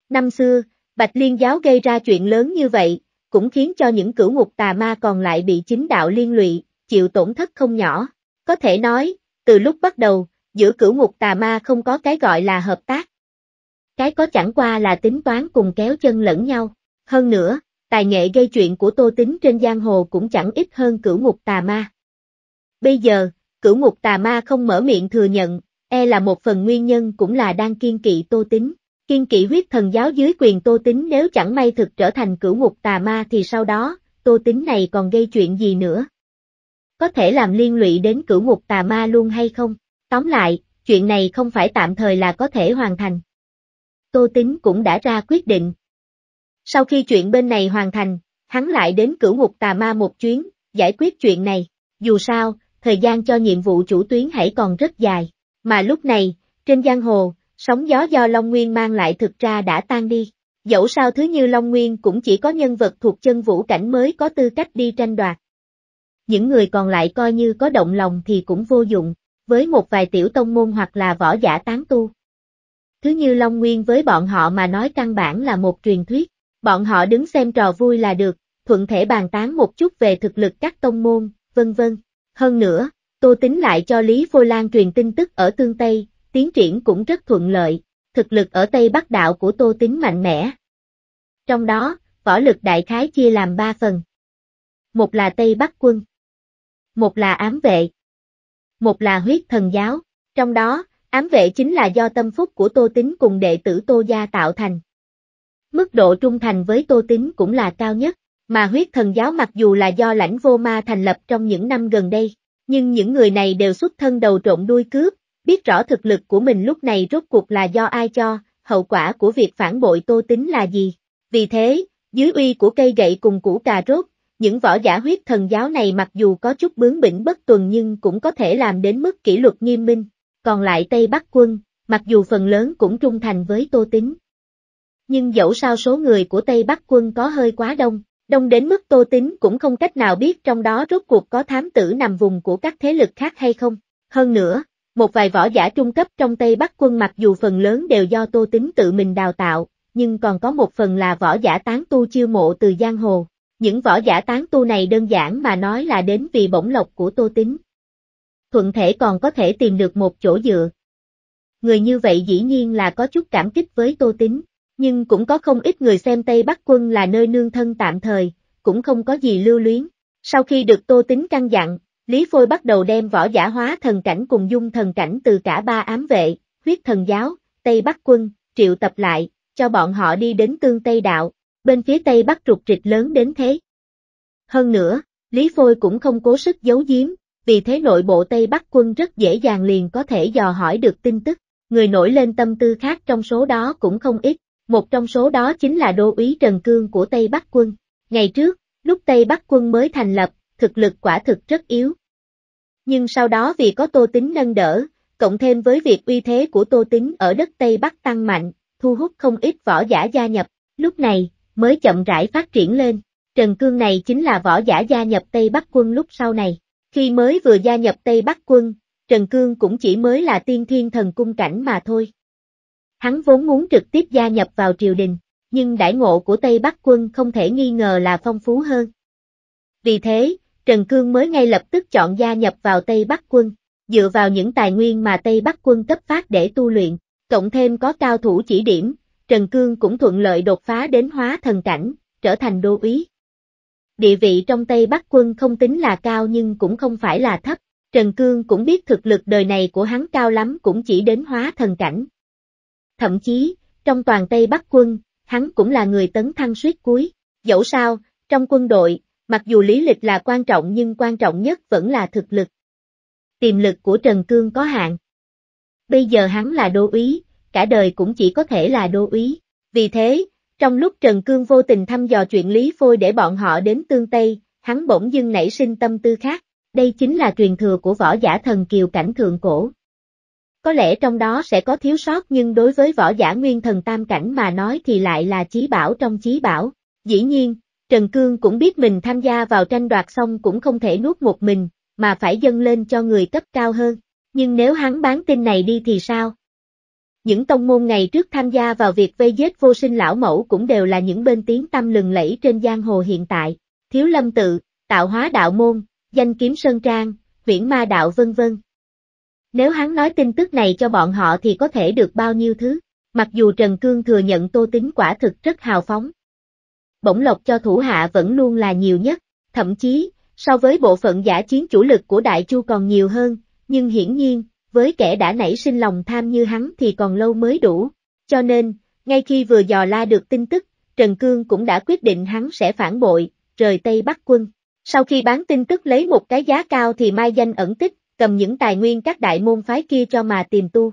Năm xưa, Bạch Liên giáo gây ra chuyện lớn như vậy, cũng khiến cho những cửu ngục tà ma còn lại bị chính đạo liên lụy, chịu tổn thất không nhỏ. Có thể nói, từ lúc bắt đầu, giữa cửu ngục tà ma không có cái gọi là hợp tác. Cái có chẳng qua là tính toán cùng kéo chân lẫn nhau. Hơn nữa, tài nghệ gây chuyện của tô tính trên giang hồ cũng chẳng ít hơn cửu ngục tà ma. Bây giờ, cửu ngục tà ma không mở miệng thừa nhận, e là một phần nguyên nhân cũng là đang kiên kỵ tô tính. Kiên kỵ huyết thần giáo dưới quyền tô tính nếu chẳng may thực trở thành cửu ngục tà ma thì sau đó, tô tính này còn gây chuyện gì nữa? Có thể làm liên lụy đến cửu ngục tà ma luôn hay không? Tóm lại, chuyện này không phải tạm thời là có thể hoàn thành. Tô Tính cũng đã ra quyết định. Sau khi chuyện bên này hoàn thành, hắn lại đến cửu ngục tà ma một chuyến, giải quyết chuyện này. Dù sao, thời gian cho nhiệm vụ chủ tuyến hãy còn rất dài. Mà lúc này, trên giang hồ, sóng gió do Long Nguyên mang lại thực ra đã tan đi. Dẫu sao thứ như Long Nguyên cũng chỉ có nhân vật thuộc chân vũ cảnh mới có tư cách đi tranh đoạt. Những người còn lại coi như có động lòng thì cũng vô dụng với một vài tiểu tông môn hoặc là võ giả tán tu. Thứ như Long Nguyên với bọn họ mà nói căn bản là một truyền thuyết, bọn họ đứng xem trò vui là được, thuận thể bàn tán một chút về thực lực các tông môn, vân vân. Hơn nữa, Tô Tính lại cho Lý Vô Lan truyền tin tức ở Tương Tây, tiến triển cũng rất thuận lợi, thực lực ở Tây Bắc Đạo của Tô Tính mạnh mẽ. Trong đó, võ lực đại khái chia làm ba phần. Một là Tây Bắc quân, một là ám vệ, một là huyết thần giáo. Trong đó, ám vệ chính là do tâm phúc của Tô tính cùng đệ tử Tô Gia tạo thành. Mức độ trung thành với Tô tính cũng là cao nhất, mà huyết thần giáo mặc dù là do lãnh vô ma thành lập trong những năm gần đây, nhưng những người này đều xuất thân đầu trộn đuôi cướp, biết rõ thực lực của mình lúc này rốt cuộc là do ai cho, hậu quả của việc phản bội Tô tính là gì. Vì thế, dưới uy của cây gậy cùng củ cà rốt, những võ giả huyết thần giáo này mặc dù có chút bướng bỉnh bất tuần nhưng cũng có thể làm đến mức kỷ luật nghiêm minh, còn lại Tây Bắc quân, mặc dù phần lớn cũng trung thành với Tô tính, Nhưng dẫu sao số người của Tây Bắc quân có hơi quá đông, đông đến mức Tô tính cũng không cách nào biết trong đó rốt cuộc có thám tử nằm vùng của các thế lực khác hay không. Hơn nữa, một vài võ giả trung cấp trong Tây Bắc quân mặc dù phần lớn đều do Tô tính tự mình đào tạo, nhưng còn có một phần là võ giả tán tu chiêu mộ từ giang hồ, những võ giả tán tu này đơn giản mà nói là đến vì bổng lộc của Tô Tính. Thuận thể còn có thể tìm được một chỗ dựa. Người như vậy dĩ nhiên là có chút cảm kích với Tô Tính, nhưng cũng có không ít người xem Tây Bắc Quân là nơi nương thân tạm thời, cũng không có gì lưu luyến. Sau khi được Tô Tính căn dặn, Lý Phôi bắt đầu đem võ giả hóa thần cảnh cùng dung thần cảnh từ cả ba ám vệ, huyết thần giáo, Tây Bắc Quân, triệu tập lại, cho bọn họ đi đến tương Tây Đạo, bên phía tây bắc rụt rịch lớn đến thế. Hơn nữa, Lý Phôi cũng không cố sức giấu giếm, vì thế nội bộ Tây Bắc quân rất dễ dàng liền có thể dò hỏi được tin tức, người nổi lên tâm tư khác trong số đó cũng không ít, một trong số đó chính là đô úy Trần Cương của Tây Bắc quân. Ngày trước, lúc Tây Bắc quân mới thành lập, thực lực quả thực rất yếu. Nhưng sau đó vì có Tô Tính nâng đỡ, cộng thêm với việc uy thế của Tô Tính ở đất Tây Bắc tăng mạnh, thu hút không ít võ giả gia nhập, lúc này, mới chậm rãi phát triển lên. Trần Cương này chính là võ giả gia nhập Tây Bắc quân lúc sau này. Khi mới vừa gia nhập Tây Bắc quân, Trần Cương cũng chỉ mới là tiên thiên thần cung cảnh mà thôi. Hắn vốn muốn trực tiếp gia nhập vào triều đình, nhưng đãi ngộ của Tây Bắc quân không thể nghi ngờ là phong phú hơn. Vì thế, Trần Cương mới ngay lập tức chọn gia nhập vào Tây Bắc quân, dựa vào những tài nguyên mà Tây Bắc quân cấp phát để tu luyện, cộng thêm có cao thủ chỉ điểm, Trần Cương cũng thuận lợi đột phá đến hóa thần cảnh, trở thành đô úy. Địa vị trong Tây Bắc quân không tính là cao nhưng cũng không phải là thấp, Trần Cương cũng biết thực lực đời này của hắn cao lắm cũng chỉ đến hóa thần cảnh. Thậm chí, trong toàn Tây Bắc quân, hắn cũng là người tấn thăng suýt cuối, dẫu sao, trong quân đội, mặc dù lý lịch là quan trọng nhưng quan trọng nhất vẫn là thực lực. Tiềm lực của Trần Cương có hạn. Bây giờ hắn là đô úy, cả đời cũng chỉ có thể là đô úy. Vì thế, trong lúc Trần Cương vô tình thăm dò chuyện Lý Phôi để bọn họ đến Tương Tây, hắn bỗng dưng nảy sinh tâm tư khác, đây chính là truyền thừa của võ giả thần kiều cảnh thượng cổ. Có lẽ trong đó sẽ có thiếu sót nhưng đối với võ giả nguyên thần tam cảnh mà nói thì lại là chí bảo trong chí bảo. Dĩ nhiên, Trần Cương cũng biết mình tham gia vào tranh đoạt xong cũng không thể nuốt một mình, mà phải dâng lên cho người cấp cao hơn. Nhưng nếu hắn bán tin này đi thì sao? Những tông môn ngày trước tham gia vào việc vây giết vô sinh lão mẫu cũng đều là những bên tiếng tâm lừng lẫy trên giang hồ hiện tại, thiếu lâm tự, tạo hóa đạo môn, danh kiếm sơn trang, viễn ma đạo vân vân. Nếu hắn nói tin tức này cho bọn họ thì có thể được bao nhiêu thứ, mặc dù Trần Cương thừa nhận tô tính quả thực rất hào phóng. Bổng lộc cho thủ hạ vẫn luôn là nhiều nhất, thậm chí, so với bộ phận giả chiến chủ lực của Đại Chu còn nhiều hơn, nhưng hiển nhiên, với kẻ đã nảy sinh lòng tham như hắn thì còn lâu mới đủ. Cho nên, ngay khi vừa dò la được tin tức, Trần Cương cũng đã quyết định hắn sẽ phản bội, rời Tây Bắc quân. Sau khi bán tin tức lấy một cái giá cao thì Mai Danh ẩn tích, cầm những tài nguyên các đại môn phái kia cho mà tìm tu.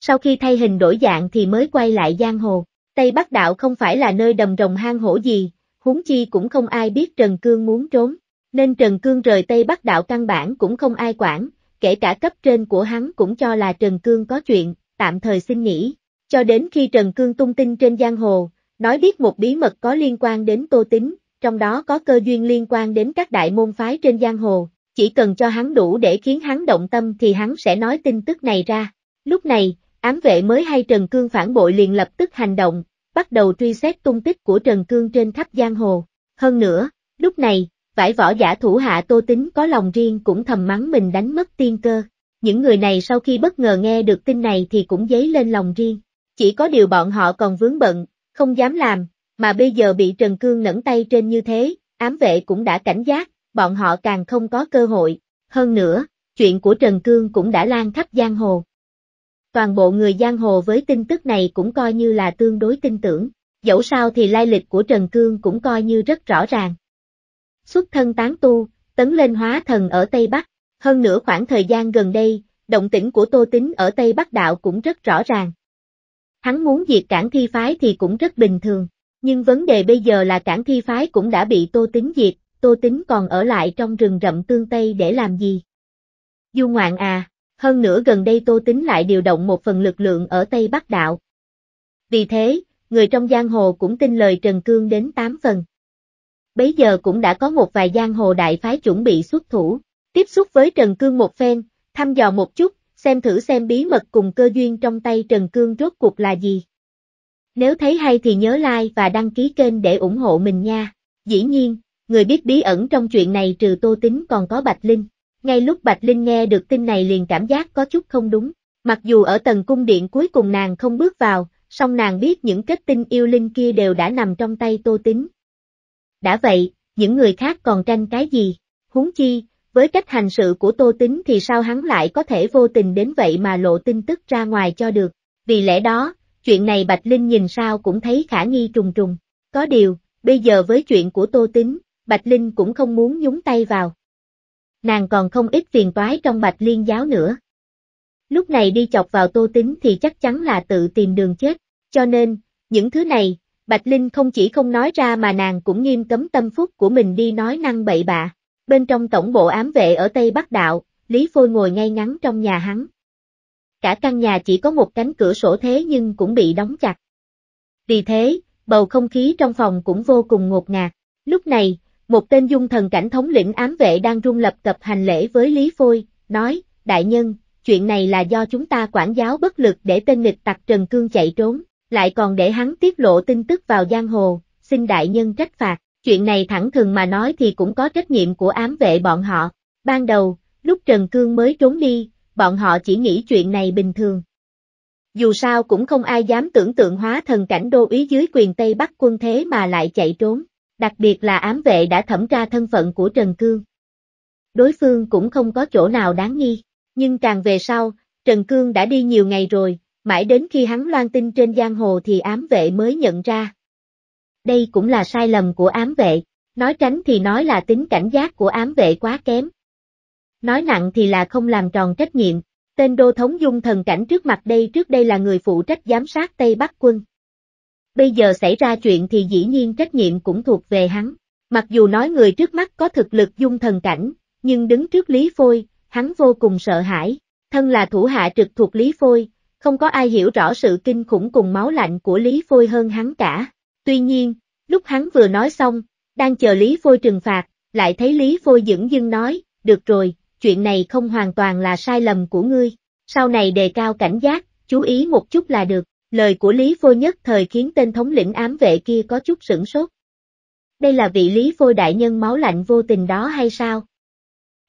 Sau khi thay hình đổi dạng thì mới quay lại giang hồ, Tây Bắc Đạo không phải là nơi đầm rồng hang hổ gì, huống chi cũng không ai biết Trần Cương muốn trốn, nên Trần Cương rời Tây Bắc Đạo căn bản cũng không ai quản, kể cả cấp trên của hắn cũng cho là Trần Cương có chuyện, tạm thời xin nghỉ. Cho đến khi Trần Cương tung tin trên giang hồ, nói biết một bí mật có liên quan đến Tô Tính, trong đó có cơ duyên liên quan đến các đại môn phái trên giang hồ, chỉ cần cho hắn đủ để khiến hắn động tâm thì hắn sẽ nói tin tức này ra. Lúc này, ám vệ mới hay Trần Cương phản bội liền lập tức hành động, bắt đầu truy xét tung tích của Trần Cương trên khắp giang hồ. Hơn nữa, lúc này, phải võ giả thủ hạ tô tính có lòng riêng cũng thầm mắng mình đánh mất tiên cơ. Những người này sau khi bất ngờ nghe được tin này thì cũng dấy lên lòng riêng. Chỉ có điều bọn họ còn vướng bận, không dám làm, mà bây giờ bị Trần Cương nẫn tay trên như thế, ám vệ cũng đã cảnh giác, bọn họ càng không có cơ hội. Hơn nữa, chuyện của Trần Cương cũng đã lan khắp giang hồ. Toàn bộ người giang hồ với tin tức này cũng coi như là tương đối tin tưởng, dẫu sao thì lai lịch của Trần Cương cũng coi như rất rõ ràng xuất thân tán tu, tấn lên hóa thần ở Tây Bắc. Hơn nữa khoảng thời gian gần đây, động tĩnh của Tô Tính ở Tây Bắc Đạo cũng rất rõ ràng. Hắn muốn diệt cản thi phái thì cũng rất bình thường, nhưng vấn đề bây giờ là cản thi phái cũng đã bị Tô Tính diệt, Tô Tính còn ở lại trong rừng rậm tương Tây để làm gì? Du ngoạn à, hơn nữa gần đây Tô Tính lại điều động một phần lực lượng ở Tây Bắc Đạo. Vì thế, người trong giang hồ cũng tin lời Trần Cương đến 8 phần bấy giờ cũng đã có một vài giang hồ đại phái chuẩn bị xuất thủ, tiếp xúc với Trần Cương một phen, thăm dò một chút, xem thử xem bí mật cùng cơ duyên trong tay Trần Cương rốt cuộc là gì. Nếu thấy hay thì nhớ like và đăng ký kênh để ủng hộ mình nha. Dĩ nhiên, người biết bí ẩn trong chuyện này trừ Tô Tính còn có Bạch Linh. Ngay lúc Bạch Linh nghe được tin này liền cảm giác có chút không đúng. Mặc dù ở tầng cung điện cuối cùng nàng không bước vào, song nàng biết những kết tinh yêu linh kia đều đã nằm trong tay Tô Tính, đã vậy, những người khác còn tranh cái gì? Húng chi, với cách hành sự của Tô Tính thì sao hắn lại có thể vô tình đến vậy mà lộ tin tức ra ngoài cho được? Vì lẽ đó, chuyện này Bạch Linh nhìn sao cũng thấy khả nghi trùng trùng. Có điều, bây giờ với chuyện của Tô Tính, Bạch Linh cũng không muốn nhúng tay vào. Nàng còn không ít phiền toái trong Bạch Liên giáo nữa. Lúc này đi chọc vào Tô Tính thì chắc chắn là tự tìm đường chết, cho nên, những thứ này, Bạch Linh không chỉ không nói ra mà nàng cũng nghiêm cấm tâm phúc của mình đi nói năng bậy bạ. Bên trong tổng bộ ám vệ ở Tây Bắc Đạo, Lý Phôi ngồi ngay ngắn trong nhà hắn. Cả căn nhà chỉ có một cánh cửa sổ thế nhưng cũng bị đóng chặt. Vì thế, bầu không khí trong phòng cũng vô cùng ngột ngạt. Lúc này, một tên dung thần cảnh thống lĩnh ám vệ đang rung lập cập hành lễ với Lý Phôi, nói, đại nhân, chuyện này là do chúng ta quản giáo bất lực để tên nghịch tặc Trần Cương chạy trốn lại còn để hắn tiết lộ tin tức vào giang hồ, xin đại nhân trách phạt, chuyện này thẳng thường mà nói thì cũng có trách nhiệm của ám vệ bọn họ. Ban đầu, lúc Trần Cương mới trốn đi, bọn họ chỉ nghĩ chuyện này bình thường. Dù sao cũng không ai dám tưởng tượng hóa thần cảnh đô ý dưới quyền Tây Bắc quân thế mà lại chạy trốn, đặc biệt là ám vệ đã thẩm tra thân phận của Trần Cương. Đối phương cũng không có chỗ nào đáng nghi, nhưng càng về sau, Trần Cương đã đi nhiều ngày rồi, Mãi đến khi hắn loan tin trên giang hồ thì ám vệ mới nhận ra. Đây cũng là sai lầm của ám vệ, nói tránh thì nói là tính cảnh giác của ám vệ quá kém. Nói nặng thì là không làm tròn trách nhiệm, tên đô thống dung thần cảnh trước mặt đây trước đây là người phụ trách giám sát Tây Bắc quân. Bây giờ xảy ra chuyện thì dĩ nhiên trách nhiệm cũng thuộc về hắn, mặc dù nói người trước mắt có thực lực dung thần cảnh, nhưng đứng trước Lý Phôi, hắn vô cùng sợ hãi, thân là thủ hạ trực thuộc Lý Phôi, không có ai hiểu rõ sự kinh khủng cùng máu lạnh của Lý Phôi hơn hắn cả. Tuy nhiên, lúc hắn vừa nói xong, đang chờ Lý Phôi trừng phạt, lại thấy Lý Phôi dững dưng nói, được rồi, chuyện này không hoàn toàn là sai lầm của ngươi. Sau này đề cao cảnh giác, chú ý một chút là được. Lời của Lý Phôi nhất thời khiến tên thống lĩnh ám vệ kia có chút sửng sốt. Đây là vị Lý Phôi đại nhân máu lạnh vô tình đó hay sao?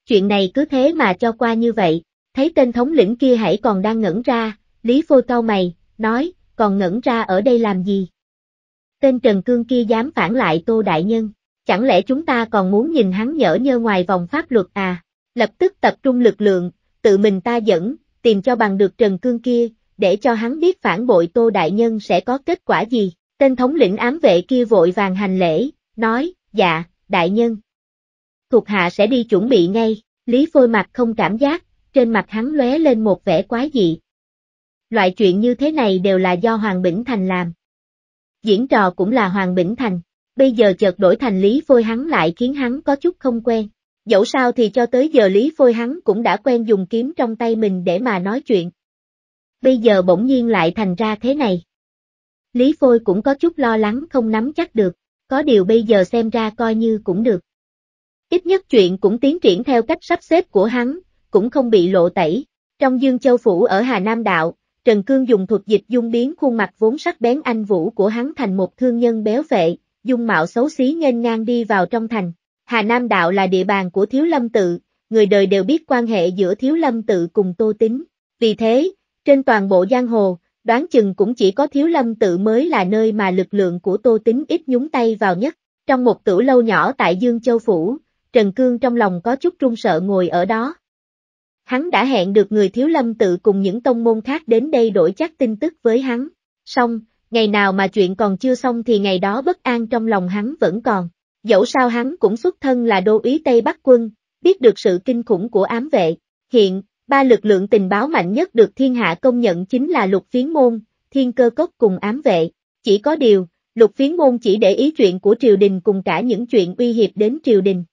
Chuyện này cứ thế mà cho qua như vậy, thấy tên thống lĩnh kia hãy còn đang ngẩn ra, Lý Phô cau mày, nói, còn ngẩn ra ở đây làm gì? Tên Trần Cương kia dám phản lại Tô Đại Nhân, chẳng lẽ chúng ta còn muốn nhìn hắn nhở nhơ ngoài vòng pháp luật à? Lập tức tập trung lực lượng, tự mình ta dẫn, tìm cho bằng được Trần Cương kia, để cho hắn biết phản bội Tô Đại Nhân sẽ có kết quả gì. Tên thống lĩnh ám vệ kia vội vàng hành lễ, nói, dạ, Đại Nhân. Thuộc hạ sẽ đi chuẩn bị ngay, Lý Phôi mặt không cảm giác, trên mặt hắn lóe lên một vẻ quái dị, Loại chuyện như thế này đều là do Hoàng Bỉnh Thành làm. Diễn trò cũng là Hoàng Bỉnh Thành, bây giờ chợt đổi thành Lý Phôi hắn lại khiến hắn có chút không quen. Dẫu sao thì cho tới giờ Lý Phôi hắn cũng đã quen dùng kiếm trong tay mình để mà nói chuyện. Bây giờ bỗng nhiên lại thành ra thế này. Lý Phôi cũng có chút lo lắng không nắm chắc được, có điều bây giờ xem ra coi như cũng được. Ít nhất chuyện cũng tiến triển theo cách sắp xếp của hắn, cũng không bị lộ tẩy. Trong Dương Châu Phủ ở Hà Nam Đạo, Trần Cương dùng thuật dịch dung biến khuôn mặt vốn sắc bén anh vũ của hắn thành một thương nhân béo vệ, dung mạo xấu xí nghênh ngang đi vào trong thành. Hà Nam Đạo là địa bàn của Thiếu Lâm Tự, người đời đều biết quan hệ giữa Thiếu Lâm Tự cùng Tô Tính. Vì thế, trên toàn bộ giang hồ, đoán chừng cũng chỉ có Thiếu Lâm Tự mới là nơi mà lực lượng của Tô Tính ít nhúng tay vào nhất. Trong một tử lâu nhỏ tại Dương Châu Phủ, Trần Cương trong lòng có chút run sợ ngồi ở đó, Hắn đã hẹn được người thiếu lâm tự cùng những tông môn khác đến đây đổi chắc tin tức với hắn. Xong, ngày nào mà chuyện còn chưa xong thì ngày đó bất an trong lòng hắn vẫn còn. Dẫu sao hắn cũng xuất thân là đô ý Tây Bắc quân, biết được sự kinh khủng của ám vệ. Hiện, ba lực lượng tình báo mạnh nhất được thiên hạ công nhận chính là lục phiến môn, thiên cơ cốc cùng ám vệ. Chỉ có điều, lục phiến môn chỉ để ý chuyện của triều đình cùng cả những chuyện uy hiếp đến triều đình.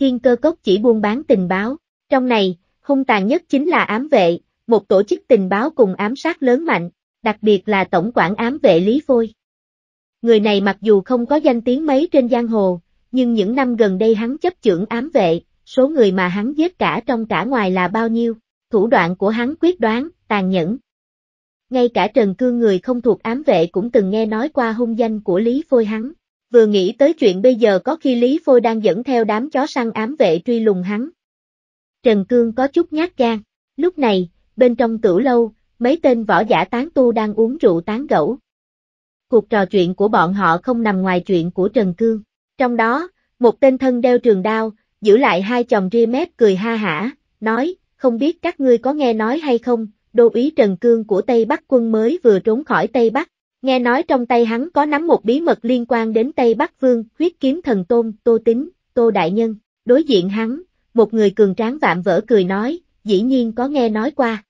Thiên cơ cốc chỉ buôn bán tình báo. Trong này, Hung tàn nhất chính là ám vệ, một tổ chức tình báo cùng ám sát lớn mạnh, đặc biệt là tổng quản ám vệ Lý Phôi. Người này mặc dù không có danh tiếng mấy trên giang hồ, nhưng những năm gần đây hắn chấp trưởng ám vệ, số người mà hắn giết cả trong cả ngoài là bao nhiêu, thủ đoạn của hắn quyết đoán, tàn nhẫn. Ngay cả Trần Cương người không thuộc ám vệ cũng từng nghe nói qua hung danh của Lý Phôi hắn, vừa nghĩ tới chuyện bây giờ có khi Lý Phôi đang dẫn theo đám chó săn ám vệ truy lùng hắn, Trần Cương có chút nhát gan. Lúc này, bên trong tửu lâu, mấy tên võ giả tán tu đang uống rượu tán gẫu. Cuộc trò chuyện của bọn họ không nằm ngoài chuyện của Trần Cương. Trong đó, một tên thân đeo trường đao, giữ lại hai chồng ri mép cười ha hả, nói, không biết các ngươi có nghe nói hay không, đô úy Trần Cương của Tây Bắc quân mới vừa trốn khỏi Tây Bắc, nghe nói trong tay hắn có nắm một bí mật liên quan đến Tây Bắc Vương, huyết kiếm thần tôn, Tô Tính, Tô Đại Nhân, đối diện hắn, một người cường tráng vạm vỡ cười nói, dĩ nhiên có nghe nói qua.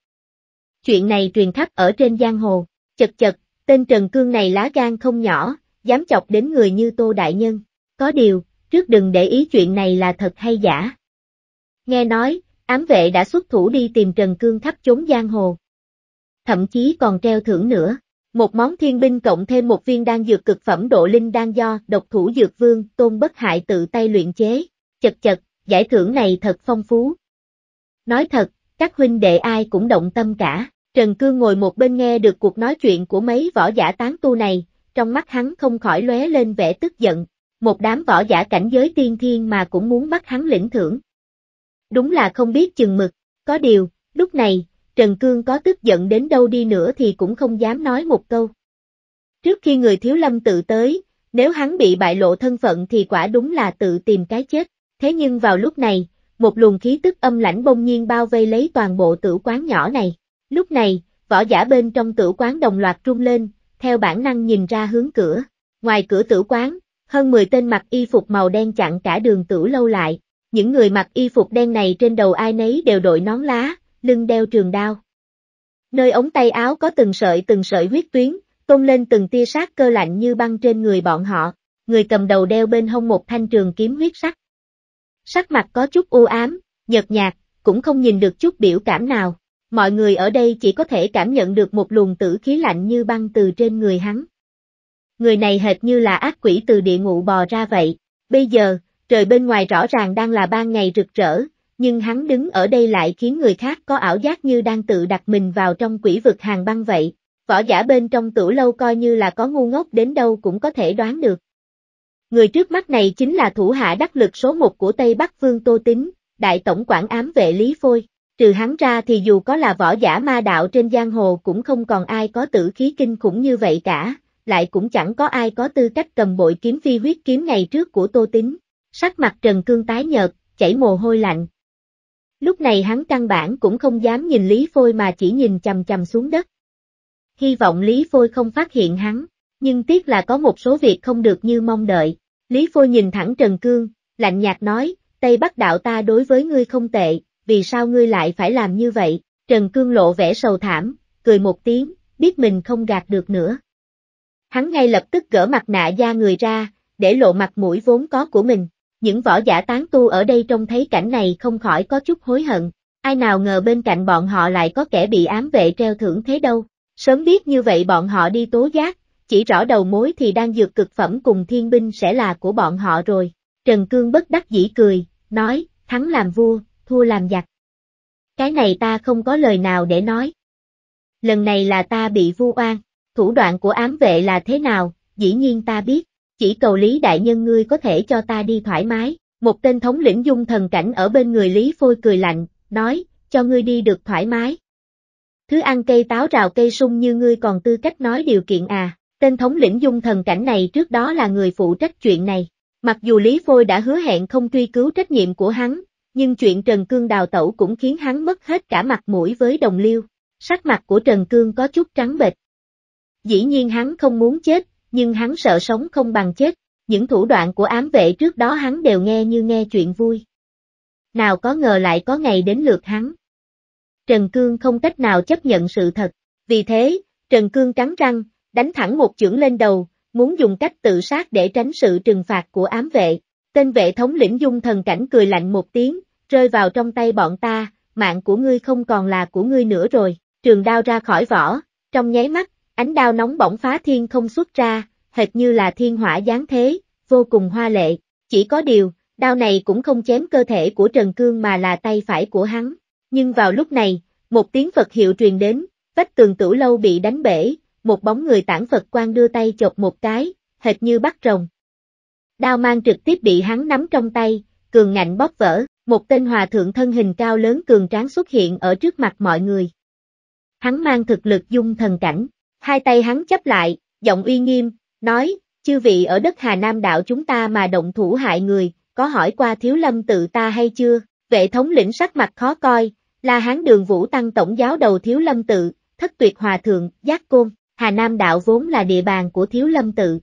Chuyện này truyền khắp ở trên giang hồ, chật chật, tên Trần Cương này lá gan không nhỏ, dám chọc đến người như Tô Đại Nhân. Có điều, trước đừng để ý chuyện này là thật hay giả. Nghe nói, ám vệ đã xuất thủ đi tìm Trần Cương khắp chốn giang hồ. Thậm chí còn treo thưởng nữa. Một món thiên binh cộng thêm một viên đan dược cực phẩm độ linh đan do độc thủ dược vương Tôn Bất Hại tự tay luyện chế. Chật chật, giải thưởng này thật phong phú. Nói thật, các huynh đệ ai cũng động tâm cả, Trần Cương ngồi một bên nghe được cuộc nói chuyện của mấy võ giả tán tu này, trong mắt hắn không khỏi lóe lên vẻ tức giận, một đám võ giả cảnh giới tiên thiên mà cũng muốn bắt hắn lĩnh thưởng. Đúng là không biết chừng mực, có điều, lúc này, Trần Cương có tức giận đến đâu đi nữa thì cũng không dám nói một câu. Trước khi người thiếu lâm tự tới, nếu hắn bị bại lộ thân phận thì quả đúng là tự tìm cái chết. Thế nhưng vào lúc này, một luồng khí tức âm lãnh bông nhiên bao vây lấy toàn bộ tử quán nhỏ này. Lúc này, võ giả bên trong tử quán đồng loạt trung lên, theo bản năng nhìn ra hướng cửa. Ngoài cửa tử quán, hơn 10 tên mặc y phục màu đen chặn cả đường tử lâu lại. Những người mặc y phục đen này trên đầu ai nấy đều đội nón lá, lưng đeo trường đao. Nơi ống tay áo có từng sợi từng sợi huyết tuyến, tôn lên từng tia sát cơ lạnh như băng trên người bọn họ. Người cầm đầu đeo bên hông một thanh trường kiếm huyết sắc. Sắc mặt có chút u ám, nhợt nhạt, cũng không nhìn được chút biểu cảm nào. Mọi người ở đây chỉ có thể cảm nhận được một luồng tử khí lạnh như băng từ trên người hắn. Người này hệt như là ác quỷ từ địa ngụ bò ra vậy. Bây giờ, trời bên ngoài rõ ràng đang là ban ngày rực rỡ, nhưng hắn đứng ở đây lại khiến người khác có ảo giác như đang tự đặt mình vào trong quỷ vực hàng băng vậy. Võ giả bên trong tủ lâu coi như là có ngu ngốc đến đâu cũng có thể đoán được, Người trước mắt này chính là thủ hạ đắc lực số một của Tây Bắc Vương Tô Tính, đại tổng quản ám vệ Lý Phôi. Trừ hắn ra thì dù có là võ giả ma đạo trên giang hồ cũng không còn ai có tử khí kinh khủng như vậy cả, lại cũng chẳng có ai có tư cách cầm bội kiếm phi huyết kiếm ngày trước của Tô Tính. Sắc mặt Trần Cương tái nhợt, chảy mồ hôi lạnh. Lúc này hắn căn bản cũng không dám nhìn Lý Phôi mà chỉ nhìn chầm chầm xuống đất. Hy vọng Lý Phôi không phát hiện hắn, nhưng tiếc là có một số việc không được như mong đợi, Lý Phôi nhìn thẳng Trần Cương, lạnh nhạt nói, Tây Bắc đạo ta đối với ngươi không tệ, vì sao ngươi lại phải làm như vậy? Trần Cương lộ vẻ sầu thảm, cười một tiếng, biết mình không gạt được nữa. Hắn ngay lập tức gỡ mặt nạ da người ra, để lộ mặt mũi vốn có của mình. Những võ giả tán tu ở đây trông thấy cảnh này không khỏi có chút hối hận. Ai nào ngờ bên cạnh bọn họ lại có kẻ bị ám vệ treo thưởng thế đâu. Sớm biết như vậy bọn họ đi tố giác, chỉ rõ đầu mối thì đang dược cực phẩm cùng thiên binh sẽ là của bọn họ rồi. Trần Cương bất đắc dĩ cười, nói, thắng làm vua, thua làm giặc. Cái này ta không có lời nào để nói. Lần này là ta bị vu oan, thủ đoạn của ám vệ là thế nào, dĩ nhiên ta biết, chỉ cầu Lý Đại Nhân ngươi có thể cho ta đi thoải mái. Một tên thống lĩnh dung thần cảnh ở bên người Lý Phôi cười lạnh, nói, cho ngươi đi được thoải mái. Thứ ăn cây táo rào cây sung như ngươi còn tư cách nói điều kiện à. Tên thống lĩnh dung thần cảnh này trước đó là người phụ trách chuyện này. Mặc dù Lý Phôi đã hứa hẹn không truy cứu trách nhiệm của hắn, nhưng chuyện Trần Cương đào tẩu cũng khiến hắn mất hết cả mặt mũi với đồng liêu. Sắc mặt của Trần Cương có chút trắng bệch. Dĩ nhiên hắn không muốn chết, nhưng hắn sợ sống không bằng chết. Những thủ đoạn của ám vệ trước đó hắn đều nghe như nghe chuyện vui. Nào có ngờ lại có ngày đến lượt hắn. Trần Cương không cách nào chấp nhận sự thật. Vì thế, Trần Cương cắn răng, đánh thẳng một chưởng lên đầu, muốn dùng cách tự sát để tránh sự trừng phạt của ám vệ. Tên vệ thống lĩnh dung thần cảnh cười lạnh một tiếng, rơi vào trong tay bọn ta, mạng của ngươi không còn là của ngươi nữa rồi, trường đao ra khỏi vỏ, trong nháy mắt, ánh đao nóng bỏng phá thiên không xuất ra, hệt như là thiên hỏa giáng thế, vô cùng hoa lệ, chỉ có điều, đao này cũng không chém cơ thể của Trần Cương mà là tay phải của hắn, nhưng vào lúc này, một tiếng Phật hiệu truyền đến, vách tường tử lâu bị đánh bể, một bóng người tản Phật quang đưa tay chộp một cái, hệt như bắt rồng. Đao mang trực tiếp bị hắn nắm trong tay, cường ngạnh bóp vỡ, một tên hòa thượng thân hình cao lớn cường tráng xuất hiện ở trước mặt mọi người. Hắn mang thực lực dung thần cảnh, hai tay hắn chấp lại, giọng uy nghiêm, nói, chư vị ở đất Hà Nam đạo chúng ta mà động thủ hại người, có hỏi qua thiếu lâm tự ta hay chưa, vệ thống lĩnh sắc mặt khó coi, là hắn đường vũ tăng tổng giáo đầu thiếu lâm tự, thất tuyệt hòa thượng, giác côn. Hà Nam đạo vốn là địa bàn của Thiếu Lâm tự.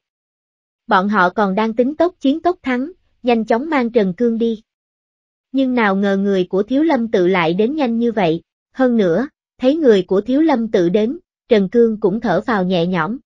Bọn họ còn đang tính tốc chiến tốc thắng, nhanh chóng mang Trần Cương đi. Nhưng nào ngờ người của Thiếu Lâm tự lại đến nhanh như vậy, hơn nữa, thấy người của Thiếu Lâm tự đến, Trần Cương cũng thở vào nhẹ nhõm.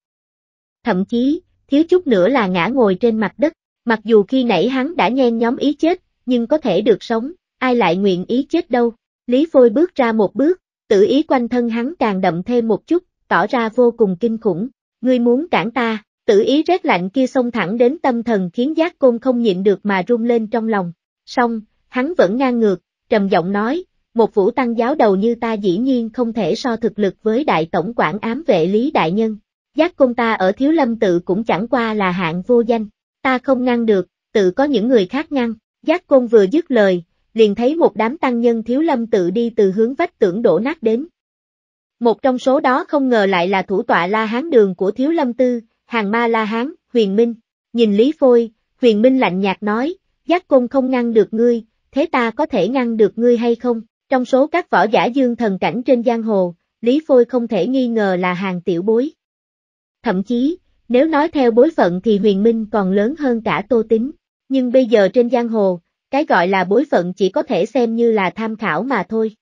Thậm chí, thiếu chút nữa là ngã ngồi trên mặt đất, mặc dù khi nãy hắn đã nhen nhóm ý chết, nhưng có thể được sống, ai lại nguyện ý chết đâu. Lý Phôi bước ra một bước, tự ý quanh thân hắn càng đậm thêm một chút, tỏ ra vô cùng kinh khủng. Ngươi muốn cản ta, tự ý rét lạnh kia xông thẳng đến tâm thần khiến giác côn không nhịn được mà rung lên trong lòng. Xong, hắn vẫn ngang ngược, trầm giọng nói, một vũ tăng giáo đầu như ta dĩ nhiên không thể so thực lực với đại tổng quản ám vệ lý đại nhân. Giác côn ta ở thiếu lâm tự cũng chẳng qua là hạng vô danh, ta không ngăn được, tự có những người khác ngăn. Giác côn vừa dứt lời, liền thấy một đám tăng nhân thiếu lâm tự đi từ hướng vách tưởng đổ nát đến, một trong số đó không ngờ lại là thủ tọa La Hán đường của Thiếu Lâm Tư, hàng ma La Hán, Huyền Minh. Nhìn Lý Phôi, Huyền Minh lạnh nhạt nói, giác công không ngăn được ngươi, thế ta có thể ngăn được ngươi hay không? Trong số các võ giả dương thần cảnh trên giang hồ, Lý Phôi không thể nghi ngờ là hàng tiểu bối. Thậm chí, nếu nói theo bối phận thì Huyền Minh còn lớn hơn cả Tô Tính. Nhưng bây giờ trên giang hồ, cái gọi là bối phận chỉ có thể xem như là tham khảo mà thôi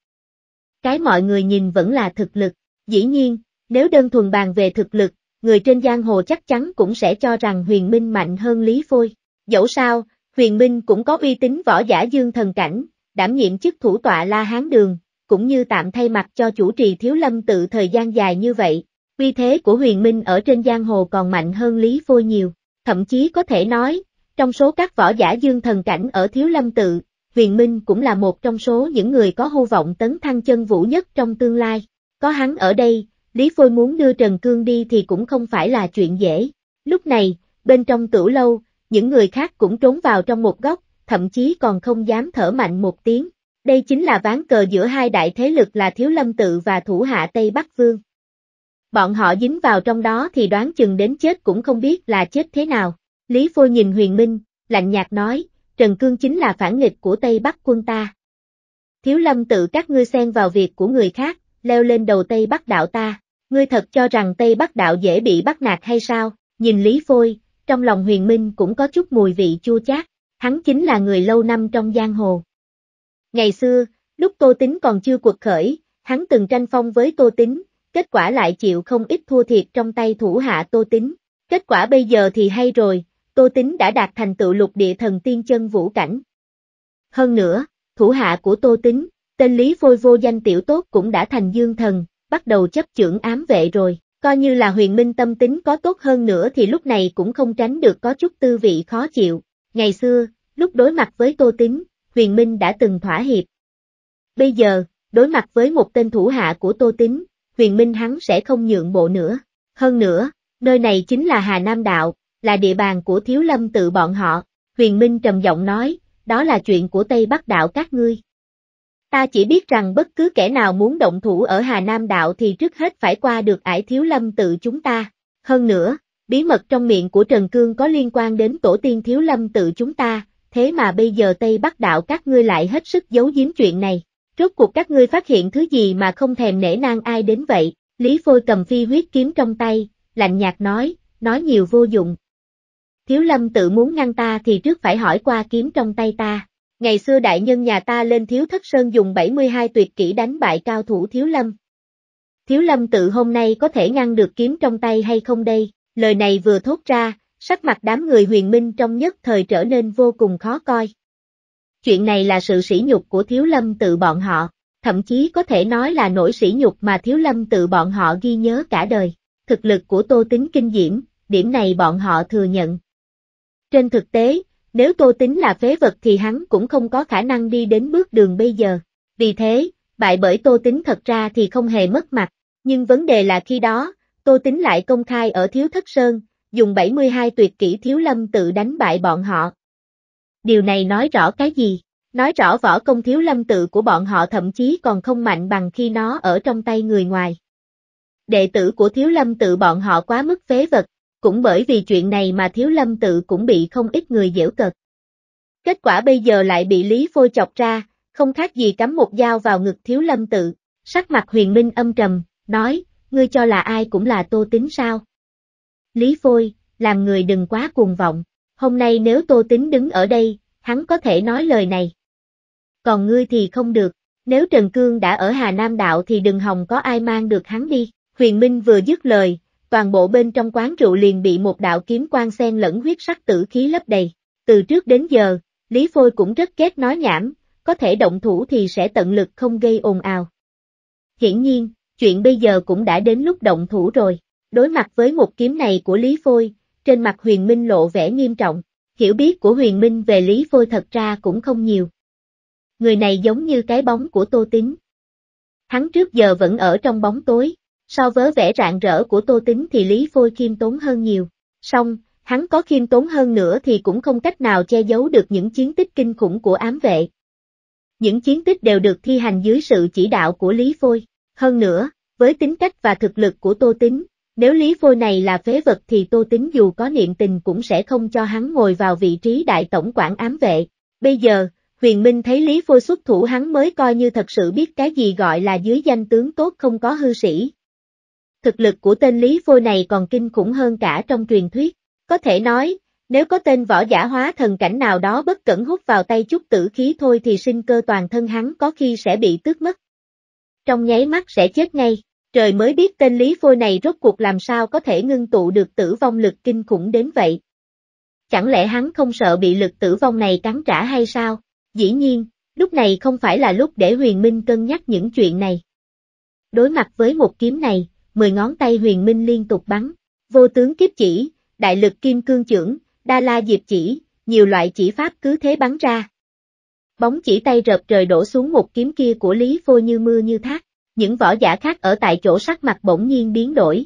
cái mọi người nhìn vẫn là thực lực. Dĩ nhiên, nếu đơn thuần bàn về thực lực, người trên giang hồ chắc chắn cũng sẽ cho rằng huyền minh mạnh hơn Lý Phôi. Dẫu sao, huyền minh cũng có uy tín võ giả dương thần cảnh, đảm nhiệm chức thủ tọa La Hán Đường, cũng như tạm thay mặt cho chủ trì thiếu lâm tự thời gian dài như vậy. Uy thế của huyền minh ở trên giang hồ còn mạnh hơn Lý Phôi nhiều, thậm chí có thể nói, trong số các võ giả dương thần cảnh ở thiếu lâm tự, Huyền Minh cũng là một trong số những người có hô vọng tấn thăng chân vũ nhất trong tương lai. Có hắn ở đây, Lý Phôi muốn đưa Trần Cương đi thì cũng không phải là chuyện dễ. Lúc này, bên trong tửu lâu, những người khác cũng trốn vào trong một góc, thậm chí còn không dám thở mạnh một tiếng. Đây chính là ván cờ giữa hai đại thế lực là Thiếu Lâm Tự và Thủ Hạ Tây Bắc Vương. Bọn họ dính vào trong đó thì đoán chừng đến chết cũng không biết là chết thế nào. Lý Phôi nhìn Huyền Minh, lạnh nhạt nói, Trần Cương chính là phản nghịch của Tây Bắc quân ta. Thiếu lâm tự các ngươi xen vào việc của người khác, leo lên đầu Tây Bắc đạo ta, ngươi thật cho rằng Tây Bắc đạo dễ bị bắt nạt hay sao, nhìn Lý Phôi, trong lòng huyền minh cũng có chút mùi vị chua chát, hắn chính là người lâu năm trong giang hồ. Ngày xưa, lúc Tô Tính còn chưa cuộc khởi, hắn từng tranh phong với Tô Tính, kết quả lại chịu không ít thua thiệt trong tay thủ hạ Tô Tính, kết quả bây giờ thì hay rồi, Tô Tính đã đạt thành tựu lục địa thần tiên chân vũ cảnh. Hơn nữa, thủ hạ của Tô Tính, tên Lý Phôi vô danh tiểu tốt cũng đã thành dương thần, bắt đầu chấp trưởng ám vệ rồi, coi như là huyền minh tâm tính có tốt hơn nữa thì lúc này cũng không tránh được có chút tư vị khó chịu. Ngày xưa, lúc đối mặt với Tô Tính, huyền minh đã từng thỏa hiệp. Bây giờ, đối mặt với một tên thủ hạ của Tô Tính, huyền minh hắn sẽ không nhượng bộ nữa. Hơn nữa, nơi này chính là Hà Nam Đạo, là địa bàn của thiếu lâm tự bọn họ, huyền minh trầm giọng nói, đó là chuyện của Tây Bắc đạo các ngươi. Ta chỉ biết rằng bất cứ kẻ nào muốn động thủ ở Hà Nam đạo thì trước hết phải qua được ải thiếu lâm tự chúng ta. Hơn nữa, bí mật trong miệng của Trần Cương có liên quan đến tổ tiên thiếu lâm tự chúng ta, thế mà bây giờ Tây Bắc đạo các ngươi lại hết sức giấu giếm chuyện này. Rốt cuộc các ngươi phát hiện thứ gì mà không thèm nể nang ai đến vậy, Lý Phôi cầm phi huyết kiếm trong tay, lạnh nhạt nói, nói nhiều vô dụng. Thiếu lâm tự muốn ngăn ta thì trước phải hỏi qua kiếm trong tay ta. Ngày xưa đại nhân nhà ta lên thiếu thất sơn dùng 72 tuyệt kỹ đánh bại cao thủ thiếu lâm. Thiếu lâm tự hôm nay có thể ngăn được kiếm trong tay hay không đây, lời này vừa thốt ra, sắc mặt đám người huyền minh trong nhất thời trở nên vô cùng khó coi. Chuyện này là sự sỉ nhục của thiếu lâm tự bọn họ, thậm chí có thể nói là nỗi sỉ nhục mà thiếu lâm tự bọn họ ghi nhớ cả đời. Thực lực của tô tính kinh diễm, điểm này bọn họ thừa nhận, trên thực tế, nếu Tô Tính là phế vật thì hắn cũng không có khả năng đi đến bước đường bây giờ. Vì thế, bại bởi Tô Tính thật ra thì không hề mất mặt. Nhưng vấn đề là khi đó, Tô Tính lại công khai ở Thiếu Thất Sơn, dùng 72 tuyệt kỹ Thiếu Lâm tự đánh bại bọn họ. Điều này nói rõ cái gì? Nói rõ võ công Thiếu Lâm tự của bọn họ thậm chí còn không mạnh bằng khi nó ở trong tay người ngoài. Đệ tử của Thiếu Lâm tự bọn họ quá mức phế vật, cũng bởi vì chuyện này mà Thiếu Lâm tự cũng bị không ít người dễu cợt. Kết quả bây giờ lại bị Lý Phôi chọc ra, không khác gì cắm một dao vào ngực Thiếu Lâm tự, sắc mặt huyền minh âm trầm, nói, ngươi cho là ai cũng là tô tính sao. Lý Phôi, làm người đừng quá cuồng vọng, hôm nay nếu tô tính đứng ở đây, hắn có thể nói lời này. Còn ngươi thì không được, nếu Trần Cương đã ở Hà Nam Đạo thì đừng hòng có ai mang được hắn đi, huyền minh vừa dứt lời, toàn bộ bên trong quán rượu liền bị một đạo kiếm quan xen lẫn huyết sắc tử khí lấp đầy. Từ trước đến giờ, Lý Phôi cũng rất ghét nói nhảm, có thể động thủ thì sẽ tận lực không gây ồn ào. Hiển nhiên, chuyện bây giờ cũng đã đến lúc động thủ rồi. Đối mặt với một kiếm này của Lý Phôi, trên mặt Huyền Minh lộ vẻ nghiêm trọng, hiểu biết của Huyền Minh về Lý Phôi thật ra cũng không nhiều. Người này giống như cái bóng của Tô tính, Hắn trước giờ vẫn ở trong bóng tối, So với vẻ rạng rỡ của Tô Tính thì Lý Phôi khiêm tốn hơn nhiều. Song, hắn có khiêm tốn hơn nữa thì cũng không cách nào che giấu được những chiến tích kinh khủng của ám vệ. Những chiến tích đều được thi hành dưới sự chỉ đạo của Lý Phôi. Hơn nữa, với tính cách và thực lực của Tô Tính, nếu Lý Phôi này là phế vật thì Tô Tính dù có niệm tình cũng sẽ không cho hắn ngồi vào vị trí đại tổng quản ám vệ. Bây giờ, Huyền Minh thấy Lý Phôi xuất thủ hắn mới coi như thật sự biết cái gì gọi là dưới danh tướng tốt không có hư sĩ, thực lực của tên Lý Phôi này còn kinh khủng hơn cả trong truyền thuyết. Có thể nói, nếu có tên võ giả hóa thần cảnh nào đó bất cẩn hút vào tay chút tử khí thôi thì sinh cơ toàn thân hắn có khi sẽ bị tước mất. Trong nháy mắt sẽ chết ngay, trời mới biết tên Lý Phôi này rốt cuộc làm sao có thể ngưng tụ được tử vong lực kinh khủng đến vậy. Chẳng lẽ hắn không sợ bị lực tử vong này cắn trả hay sao? Dĩ nhiên, lúc này không phải là lúc để huyền minh cân nhắc những chuyện này. Đối mặt với một kiếm này, mười ngón tay huyền minh liên tục bắn, vô tướng kiếp chỉ, đại lực kim cương trưởng, đa la diệp chỉ, nhiều loại chỉ pháp cứ thế bắn ra. Bóng chỉ tay rợp trời đổ xuống một kiếm kia của Lý Phô như mưa như thác, những võ giả khác ở tại chỗ sắc mặt bỗng nhiên biến đổi.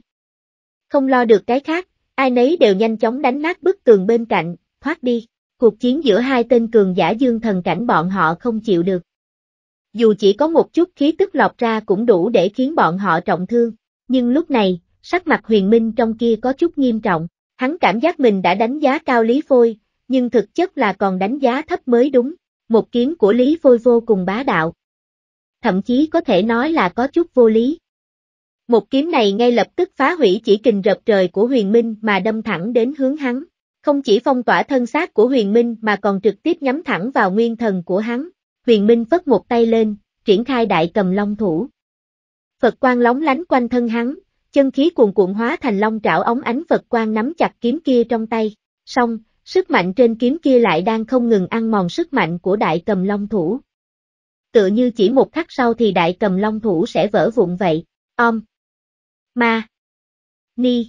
Không lo được cái khác, ai nấy đều nhanh chóng đánh nát bức tường bên cạnh, thoát đi. Cuộc chiến giữa hai tên cường giả dương thần cảnh bọn họ không chịu được. Dù chỉ có một chút khí tức lọc ra cũng đủ để khiến bọn họ trọng thương nhưng lúc này, sắc mặt huyền minh trong kia có chút nghiêm trọng, hắn cảm giác mình đã đánh giá cao Lý Phôi, nhưng thực chất là còn đánh giá thấp mới đúng, một kiếm của Lý Phôi vô cùng bá đạo. Thậm chí có thể nói là có chút vô lý. Một kiếm này ngay lập tức phá hủy chỉ kình rập trời của huyền minh mà đâm thẳng đến hướng hắn, không chỉ phong tỏa thân xác của huyền minh mà còn trực tiếp nhắm thẳng vào nguyên thần của hắn. Huyền Minh phất một tay lên, triển khai đại cầm long thủ. Phật quan lóng lánh quanh thân hắn, chân khí cuồn cuộn hóa thành long trảo ống ánh Phật quan nắm chặt kiếm kia trong tay. Song, sức mạnh trên kiếm kia lại đang không ngừng ăn mòn sức mạnh của đại cầm long thủ. Tựa như chỉ một khắc sau thì đại cầm long thủ sẽ vỡ vụn vậy. Om. Ma. Ni.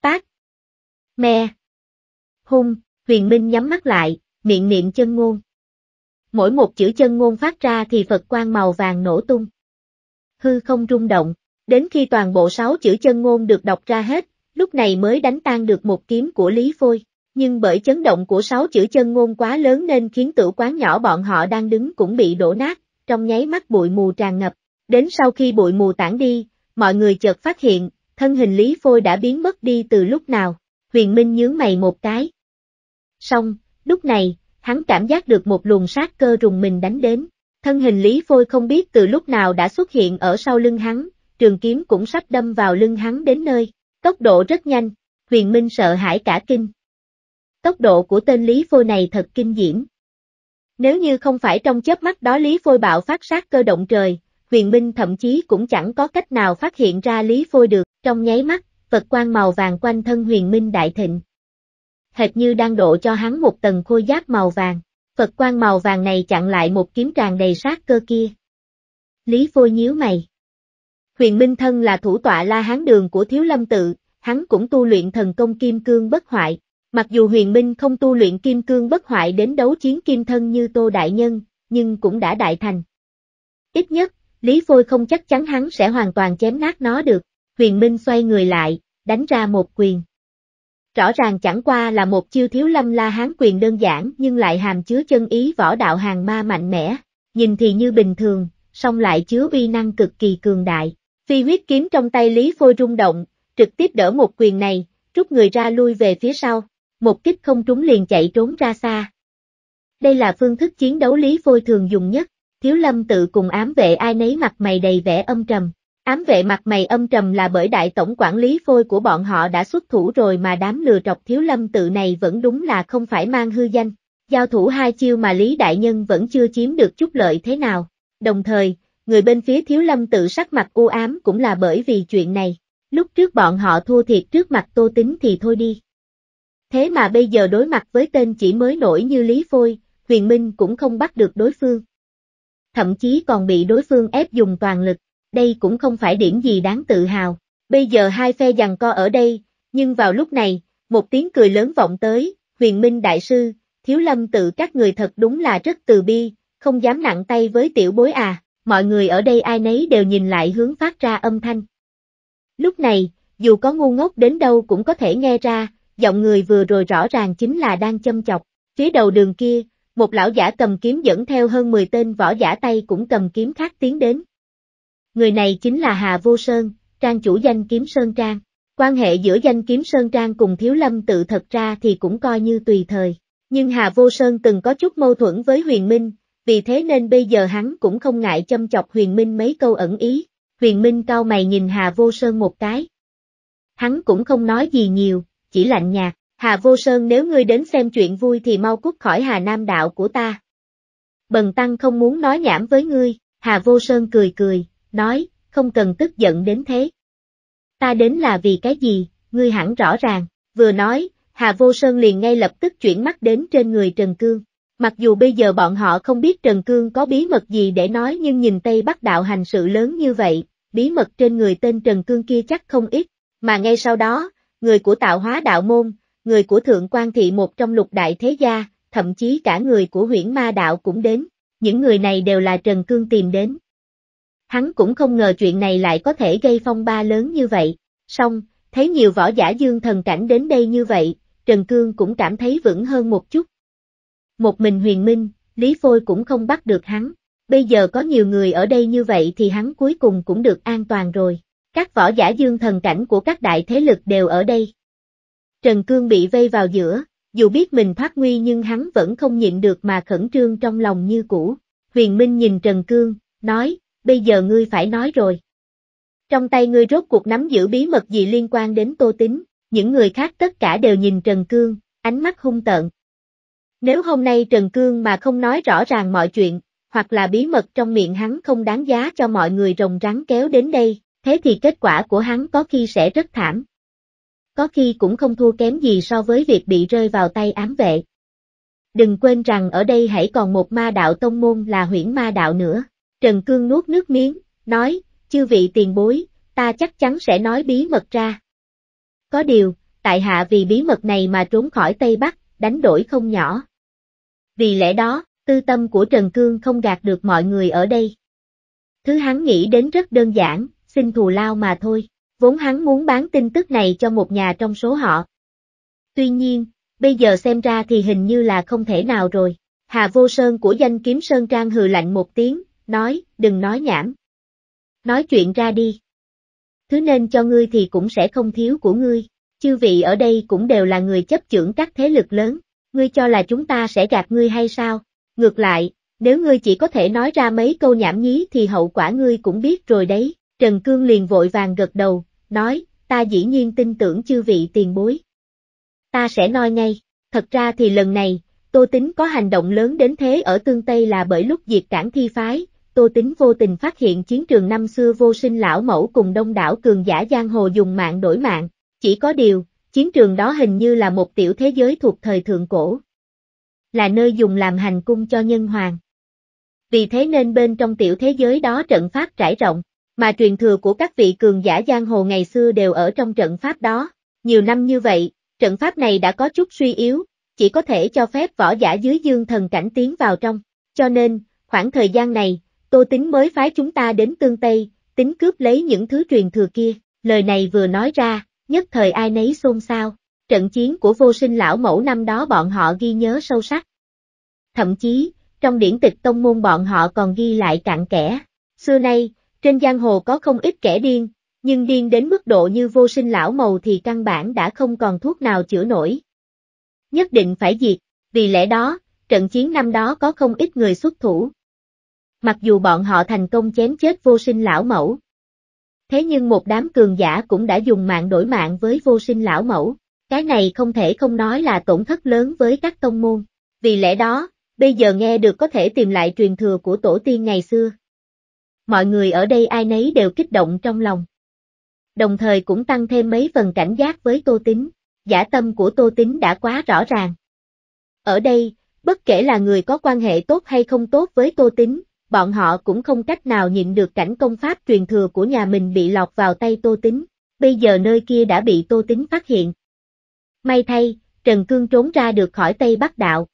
Tác. Me. Hung, huyền minh nhắm mắt lại, miệng niệm chân ngôn. Mỗi một chữ chân ngôn phát ra thì Phật quan màu vàng nổ tung hư không rung động, đến khi toàn bộ sáu chữ chân ngôn được đọc ra hết, lúc này mới đánh tan được một kiếm của Lý Phôi. Nhưng bởi chấn động của sáu chữ chân ngôn quá lớn nên khiến tử quán nhỏ bọn họ đang đứng cũng bị đổ nát, trong nháy mắt bụi mù tràn ngập. Đến sau khi bụi mù tản đi, mọi người chợt phát hiện, thân hình Lý Phôi đã biến mất đi từ lúc nào. Huyền Minh nhướng mày một cái. Xong, lúc này, hắn cảm giác được một luồng sát cơ rùng mình đánh đến. Thân hình Lý Phôi không biết từ lúc nào đã xuất hiện ở sau lưng hắn, trường kiếm cũng sắp đâm vào lưng hắn đến nơi. Tốc độ rất nhanh, huyền minh sợ hãi cả kinh. Tốc độ của tên Lý Phôi này thật kinh diễm. Nếu như không phải trong chớp mắt đó Lý Phôi bạo phát sát cơ động trời, huyền minh thậm chí cũng chẳng có cách nào phát hiện ra Lý Phôi được, trong nháy mắt, vật quang màu vàng quanh thân huyền minh đại thịnh. Hệt như đang độ cho hắn một tầng khôi giáp màu vàng. Phật quan màu vàng này chặn lại một kiếm tràn đầy sát cơ kia. Lý Phôi nhíu mày. Huyền Minh Thân là thủ tọa La Hán Đường của Thiếu Lâm Tự, hắn cũng tu luyện thần công kim cương bất hoại. Mặc dù Huyền Minh không tu luyện kim cương bất hoại đến đấu chiến kim thân như Tô Đại Nhân, nhưng cũng đã đại thành. Ít nhất, Lý Phôi không chắc chắn hắn sẽ hoàn toàn chém nát nó được. Huyền Minh xoay người lại, đánh ra một quyền. Rõ ràng chẳng qua là một chiêu thiếu lâm la hán quyền đơn giản nhưng lại hàm chứa chân ý võ đạo hàng ma mạnh mẽ, nhìn thì như bình thường, song lại chứa uy năng cực kỳ cường đại. Phi huyết kiếm trong tay Lý Phôi rung động, trực tiếp đỡ một quyền này, rút người ra lui về phía sau, một kích không trúng liền chạy trốn ra xa. Đây là phương thức chiến đấu Lý Phôi thường dùng nhất, thiếu lâm tự cùng ám vệ ai nấy mặt mày đầy vẻ âm trầm, Ám vệ mặt mày âm trầm là bởi đại tổng quản lý phôi của bọn họ đã xuất thủ rồi mà đám lừa trọc thiếu lâm tự này vẫn đúng là không phải mang hư danh. Giao thủ hai chiêu mà Lý Đại Nhân vẫn chưa chiếm được chút lợi thế nào. Đồng thời, người bên phía thiếu lâm tự sắc mặt u ám cũng là bởi vì chuyện này. Lúc trước bọn họ thua thiệt trước mặt tô tính thì thôi đi. Thế mà bây giờ đối mặt với tên chỉ mới nổi như Lý Phôi, Huyền Minh cũng không bắt được đối phương. Thậm chí còn bị đối phương ép dùng toàn lực đây cũng không phải điểm gì đáng tự hào. Bây giờ hai phe giằng co ở đây, nhưng vào lúc này, một tiếng cười lớn vọng tới, huyền minh đại sư, thiếu lâm tự các người thật đúng là rất từ bi, không dám nặng tay với tiểu bối à, mọi người ở đây ai nấy đều nhìn lại hướng phát ra âm thanh. Lúc này, dù có ngu ngốc đến đâu cũng có thể nghe ra, giọng người vừa rồi rõ ràng chính là đang châm chọc, phía đầu đường kia, một lão giả cầm kiếm dẫn theo hơn 10 tên võ giả tay cũng cầm kiếm khác tiến đến, Người này chính là Hà Vô Sơn, trang chủ danh Kiếm Sơn Trang. Quan hệ giữa danh Kiếm Sơn Trang cùng Thiếu Lâm tự thật ra thì cũng coi như tùy thời. Nhưng Hà Vô Sơn từng có chút mâu thuẫn với Huyền Minh, vì thế nên bây giờ hắn cũng không ngại châm chọc Huyền Minh mấy câu ẩn ý. Huyền Minh cao mày nhìn Hà Vô Sơn một cái. Hắn cũng không nói gì nhiều, chỉ lạnh nhạt, Hà Vô Sơn nếu ngươi đến xem chuyện vui thì mau cút khỏi Hà Nam đạo của ta. Bần Tăng không muốn nói nhảm với ngươi, Hà Vô Sơn cười cười, nói, không cần tức giận đến thế. Ta đến là vì cái gì, ngươi hẳn rõ ràng, vừa nói, Hà Vô Sơn liền ngay lập tức chuyển mắt đến trên người Trần Cương. Mặc dù bây giờ bọn họ không biết Trần Cương có bí mật gì để nói nhưng nhìn Tây Bắc đạo hành sự lớn như vậy, bí mật trên người tên Trần Cương kia chắc không ít, mà ngay sau đó, người của tạo hóa đạo môn, người của Thượng quan Thị một trong lục đại thế gia, thậm chí cả người của Huyễn ma đạo cũng đến, những người này đều là Trần Cương tìm đến. Hắn cũng không ngờ chuyện này lại có thể gây phong ba lớn như vậy, song, thấy nhiều võ giả dương thần cảnh đến đây như vậy, Trần Cương cũng cảm thấy vững hơn một chút. Một mình huyền minh, Lý Phôi cũng không bắt được hắn, bây giờ có nhiều người ở đây như vậy thì hắn cuối cùng cũng được an toàn rồi. Các võ giả dương thần cảnh của các đại thế lực đều ở đây. Trần Cương bị vây vào giữa, dù biết mình thoát nguy nhưng hắn vẫn không nhịn được mà khẩn trương trong lòng như cũ. Huyền Minh nhìn Trần Cương, nói, bây giờ ngươi phải nói rồi. Trong tay ngươi rốt cuộc nắm giữ bí mật gì liên quan đến Tô tính? những người khác tất cả đều nhìn Trần Cương, ánh mắt hung tợn. Nếu hôm nay Trần Cương mà không nói rõ ràng mọi chuyện, hoặc là bí mật trong miệng hắn không đáng giá cho mọi người rồng rắn kéo đến đây, thế thì kết quả của hắn có khi sẽ rất thảm. Có khi cũng không thua kém gì so với việc bị rơi vào tay ám vệ. Đừng quên rằng ở đây hãy còn một ma đạo tông môn là huyễn ma đạo nữa. Trần Cương nuốt nước miếng, nói, chư vị tiền bối, ta chắc chắn sẽ nói bí mật ra. Có điều, tại hạ vì bí mật này mà trốn khỏi Tây Bắc, đánh đổi không nhỏ. Vì lẽ đó, tư tâm của Trần Cương không gạt được mọi người ở đây. Thứ hắn nghĩ đến rất đơn giản, xin thù lao mà thôi, vốn hắn muốn bán tin tức này cho một nhà trong số họ. Tuy nhiên, bây giờ xem ra thì hình như là không thể nào rồi. Hà Vô Sơn của danh kiếm Sơn Trang hừ lạnh một tiếng, nói, đừng nói nhảm. Nói chuyện ra đi. Thứ nên cho ngươi thì cũng sẽ không thiếu của ngươi, chư vị ở đây cũng đều là người chấp trưởng các thế lực lớn, ngươi cho là chúng ta sẽ gạt ngươi hay sao? Ngược lại, nếu ngươi chỉ có thể nói ra mấy câu nhảm nhí thì hậu quả ngươi cũng biết rồi đấy, Trần Cương liền vội vàng gật đầu, nói, ta dĩ nhiên tin tưởng chư vị tiền bối. Ta sẽ nói ngay, thật ra thì lần này, Tô Tính có hành động lớn đến thế ở Tương Tây là bởi lúc diệt cản thi phái, Tô Tính vô tình phát hiện chiến trường năm xưa vô sinh lão mẫu cùng đông đảo cường giả giang hồ dùng mạng đổi mạng, chỉ có điều, chiến trường đó hình như là một tiểu thế giới thuộc thời thượng cổ. Là nơi dùng làm hành cung cho nhân hoàng. Vì thế nên bên trong tiểu thế giới đó trận pháp trải rộng, mà truyền thừa của các vị cường giả giang hồ ngày xưa đều ở trong trận pháp đó. Nhiều năm như vậy, trận pháp này đã có chút suy yếu, chỉ có thể cho phép võ giả dưới dương thần cảnh tiến vào trong. Cho nên, khoảng thời gian này, Tô Tính mới phái chúng ta đến Tương Tây, tính cướp lấy những thứ truyền thừa kia, lời này vừa nói ra, nhất thời ai nấy xôn xao, trận chiến của vô sinh lão mẫu năm đó bọn họ ghi nhớ sâu sắc. Thậm chí, trong điển tịch tông môn bọn họ còn ghi lại cặn kẽ, xưa nay, trên giang hồ có không ít kẻ điên, nhưng điên đến mức độ như vô sinh lão màu thì căn bản đã không còn thuốc nào chữa nổi. Nhất định phải diệt, vì lẽ đó, trận chiến năm đó có không ít người xuất thủ, mặc dù bọn họ thành công chém chết vô sinh lão mẫu. Thế nhưng một đám cường giả cũng đã dùng mạng đổi mạng với vô sinh lão mẫu, cái này không thể không nói là tổn thất lớn với các tông môn, vì lẽ đó, bây giờ nghe được có thể tìm lại truyền thừa của tổ tiên ngày xưa. Mọi người ở đây ai nấy đều kích động trong lòng. Đồng thời cũng tăng thêm mấy phần cảnh giác với Tô Tính, giả tâm của Tô Tính đã quá rõ ràng. Ở đây, bất kể là người có quan hệ tốt hay không tốt với Tô Tính, bọn họ cũng không cách nào nhịn được cảnh công pháp truyền thừa của nhà mình bị lọt vào tay Tô Tính, bây giờ nơi kia đã bị Tô Tính phát hiện. May thay, Trần Cương trốn ra được khỏi Tây Bắc Đạo.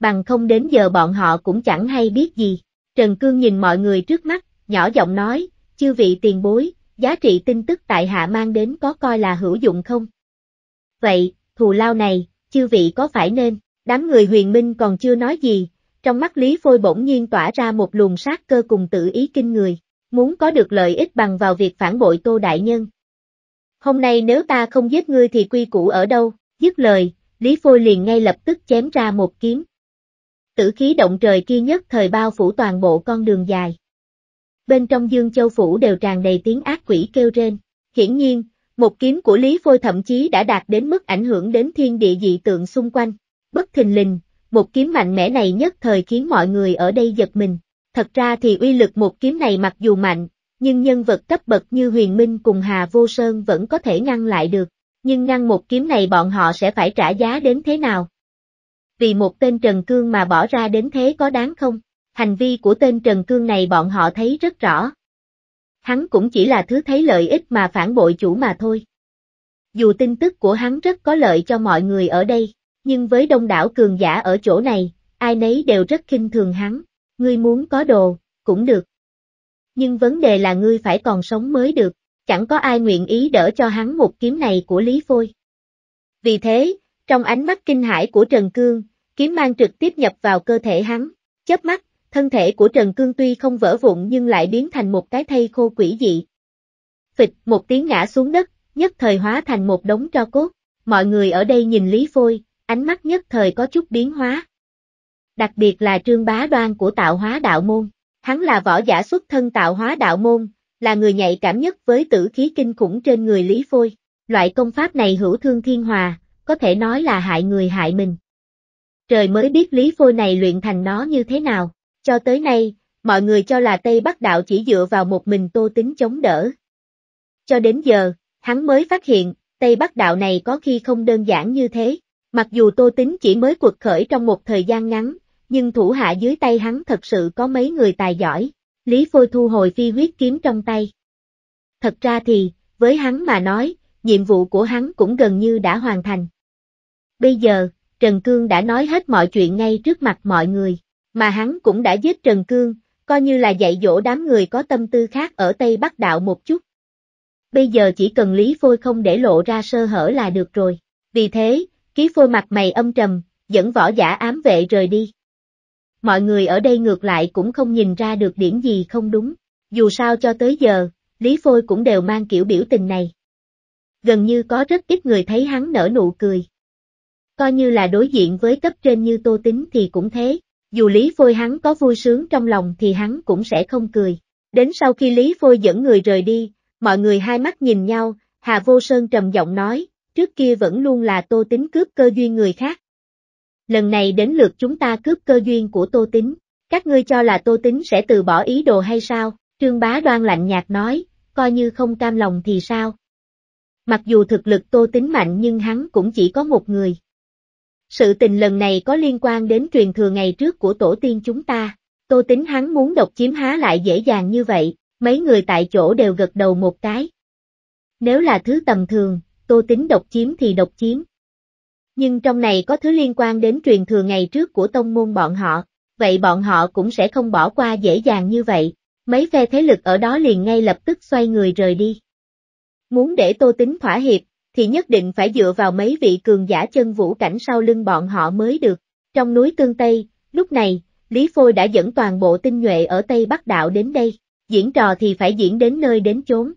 Bằng không đến giờ bọn họ cũng chẳng hay biết gì. Trần Cương nhìn mọi người trước mắt, nhỏ giọng nói, chư vị tiền bối, giá trị tin tức tại hạ mang đến có coi là hữu dụng không? Vậy, thù lao này, chư vị có phải nên, đám người huyền minh còn chưa nói gì, trong mắt Lý Phôi bỗng nhiên tỏa ra một luồng sát cơ cùng tự ý kinh người, muốn có được lợi ích bằng vào việc phản bội Tô Đại Nhân. Hôm nay nếu ta không giết ngươi thì quy củ ở đâu, dứt lời, Lý Phôi liền ngay lập tức chém ra một kiếm. Tử khí động trời kia nhất thời bao phủ toàn bộ con đường dài. Bên trong Dương Châu Phủ đều tràn đầy tiếng ác quỷ kêu rên. Hiển nhiên, một kiếm của Lý Phôi thậm chí đã đạt đến mức ảnh hưởng đến thiên địa dị tượng xung quanh. Bất thình lình, một kiếm mạnh mẽ này nhất thời khiến mọi người ở đây giật mình. Thật ra thì uy lực một kiếm này mặc dù mạnh, nhưng nhân vật cấp bậc như Huyền Minh cùng Hà Vô Sơn vẫn có thể ngăn lại được, nhưng ngăn một kiếm này bọn họ sẽ phải trả giá đến thế nào? Vì một tên Trần Cương mà bỏ ra đến thế có đáng không? Hành vi của tên Trần Cương này bọn họ thấy rất rõ. Hắn cũng chỉ là thứ thấy lợi ích mà phản bội chủ mà thôi. Dù tin tức của hắn rất có lợi cho mọi người ở đây, nhưng với đông đảo cường giả ở chỗ này, ai nấy đều rất khinh thường hắn. Ngươi muốn có đồ, cũng được. Nhưng vấn đề là ngươi phải còn sống mới được, chẳng có ai nguyện ý đỡ cho hắn một kiếm này của Lý Phôi. Vì thế, trong ánh mắt kinh hãi của Trần Cương, kiếm mang trực tiếp nhập vào cơ thể hắn, chớp mắt, thân thể của Trần Cương tuy không vỡ vụn nhưng lại biến thành một cái thây khô quỷ dị. Phịch, một tiếng ngã xuống đất, nhất thời hóa thành một đống tro cốt, mọi người ở đây nhìn Lý Phôi, ánh mắt nhất thời có chút biến hóa. Đặc biệt là trương bá đoan của tạo hóa đạo môn. Hắn là võ giả xuất thân tạo hóa đạo môn, là người nhạy cảm nhất với tử khí kinh khủng trên người Lý Phôi. Loại công pháp này hữu thương thiên hòa, có thể nói là hại người hại mình. Trời mới biết Lý Phôi này luyện thành nó như thế nào. Cho tới nay, mọi người cho là Tây Bắc Đạo chỉ dựa vào một mình tô tính chống đỡ. Cho đến giờ, hắn mới phát hiện, Tây Bắc Đạo này có khi không đơn giản như thế. Mặc dù Tô Tính chỉ mới cuộc khởi trong một thời gian ngắn, nhưng thủ hạ dưới tay hắn thật sự có mấy người tài giỏi. Lý Phôi thu hồi phi huyết kiếm trong tay. Thật ra thì, với hắn mà nói, nhiệm vụ của hắn cũng gần như đã hoàn thành. Bây giờ, Trần Cương đã nói hết mọi chuyện ngay trước mặt mọi người, mà hắn cũng đã giết Trần Cương, coi như là dạy dỗ đám người có tâm tư khác ở Tây Bắc Đạo một chút. Bây giờ chỉ cần Lý Phôi không để lộ ra sơ hở là được rồi. Vì thế, Ký phôi mặt mày âm trầm, dẫn võ giả ám vệ rời đi. Mọi người ở đây ngược lại cũng không nhìn ra được điểm gì không đúng, dù sao cho tới giờ, Lý Phôi cũng đều mang kiểu biểu tình này. Gần như có rất ít người thấy hắn nở nụ cười. Coi như là đối diện với cấp trên như Tô Tính thì cũng thế, dù Lý Phôi hắn có vui sướng trong lòng thì hắn cũng sẽ không cười. Đến sau khi Lý Phôi dẫn người rời đi, mọi người hai mắt nhìn nhau, Hà Vô Sơn trầm giọng nói, trước kia vẫn luôn là Tô Tính cướp cơ duyên người khác. Lần này đến lượt chúng ta cướp cơ duyên của Tô Tính, các ngươi cho là Tô Tính sẽ từ bỏ ý đồ hay sao? Trương Bá đoan lạnh nhạt nói, coi như không cam lòng thì sao? Mặc dù thực lực Tô Tính mạnh nhưng hắn cũng chỉ có một người. Sự tình lần này có liên quan đến truyền thừa ngày trước của tổ tiên chúng ta, Tô Tính hắn muốn độc chiếm há lại dễ dàng như vậy, mấy người tại chỗ đều gật đầu một cái. Nếu là thứ tầm thường, Tô Tính độc chiếm thì độc chiếm. Nhưng trong này có thứ liên quan đến truyền thừa ngày trước của tông môn bọn họ, vậy bọn họ cũng sẽ không bỏ qua dễ dàng như vậy, mấy phe thế lực ở đó liền ngay lập tức xoay người rời đi. Muốn để Tô Tính thỏa hiệp, thì nhất định phải dựa vào mấy vị cường giả chân vũ cảnh sau lưng bọn họ mới được. Trong núi Tương Tây, lúc này, Lý Phôi đã dẫn toàn bộ tinh nhuệ ở Tây Bắc Đạo đến đây, diễn trò thì phải diễn đến nơi đến chốn.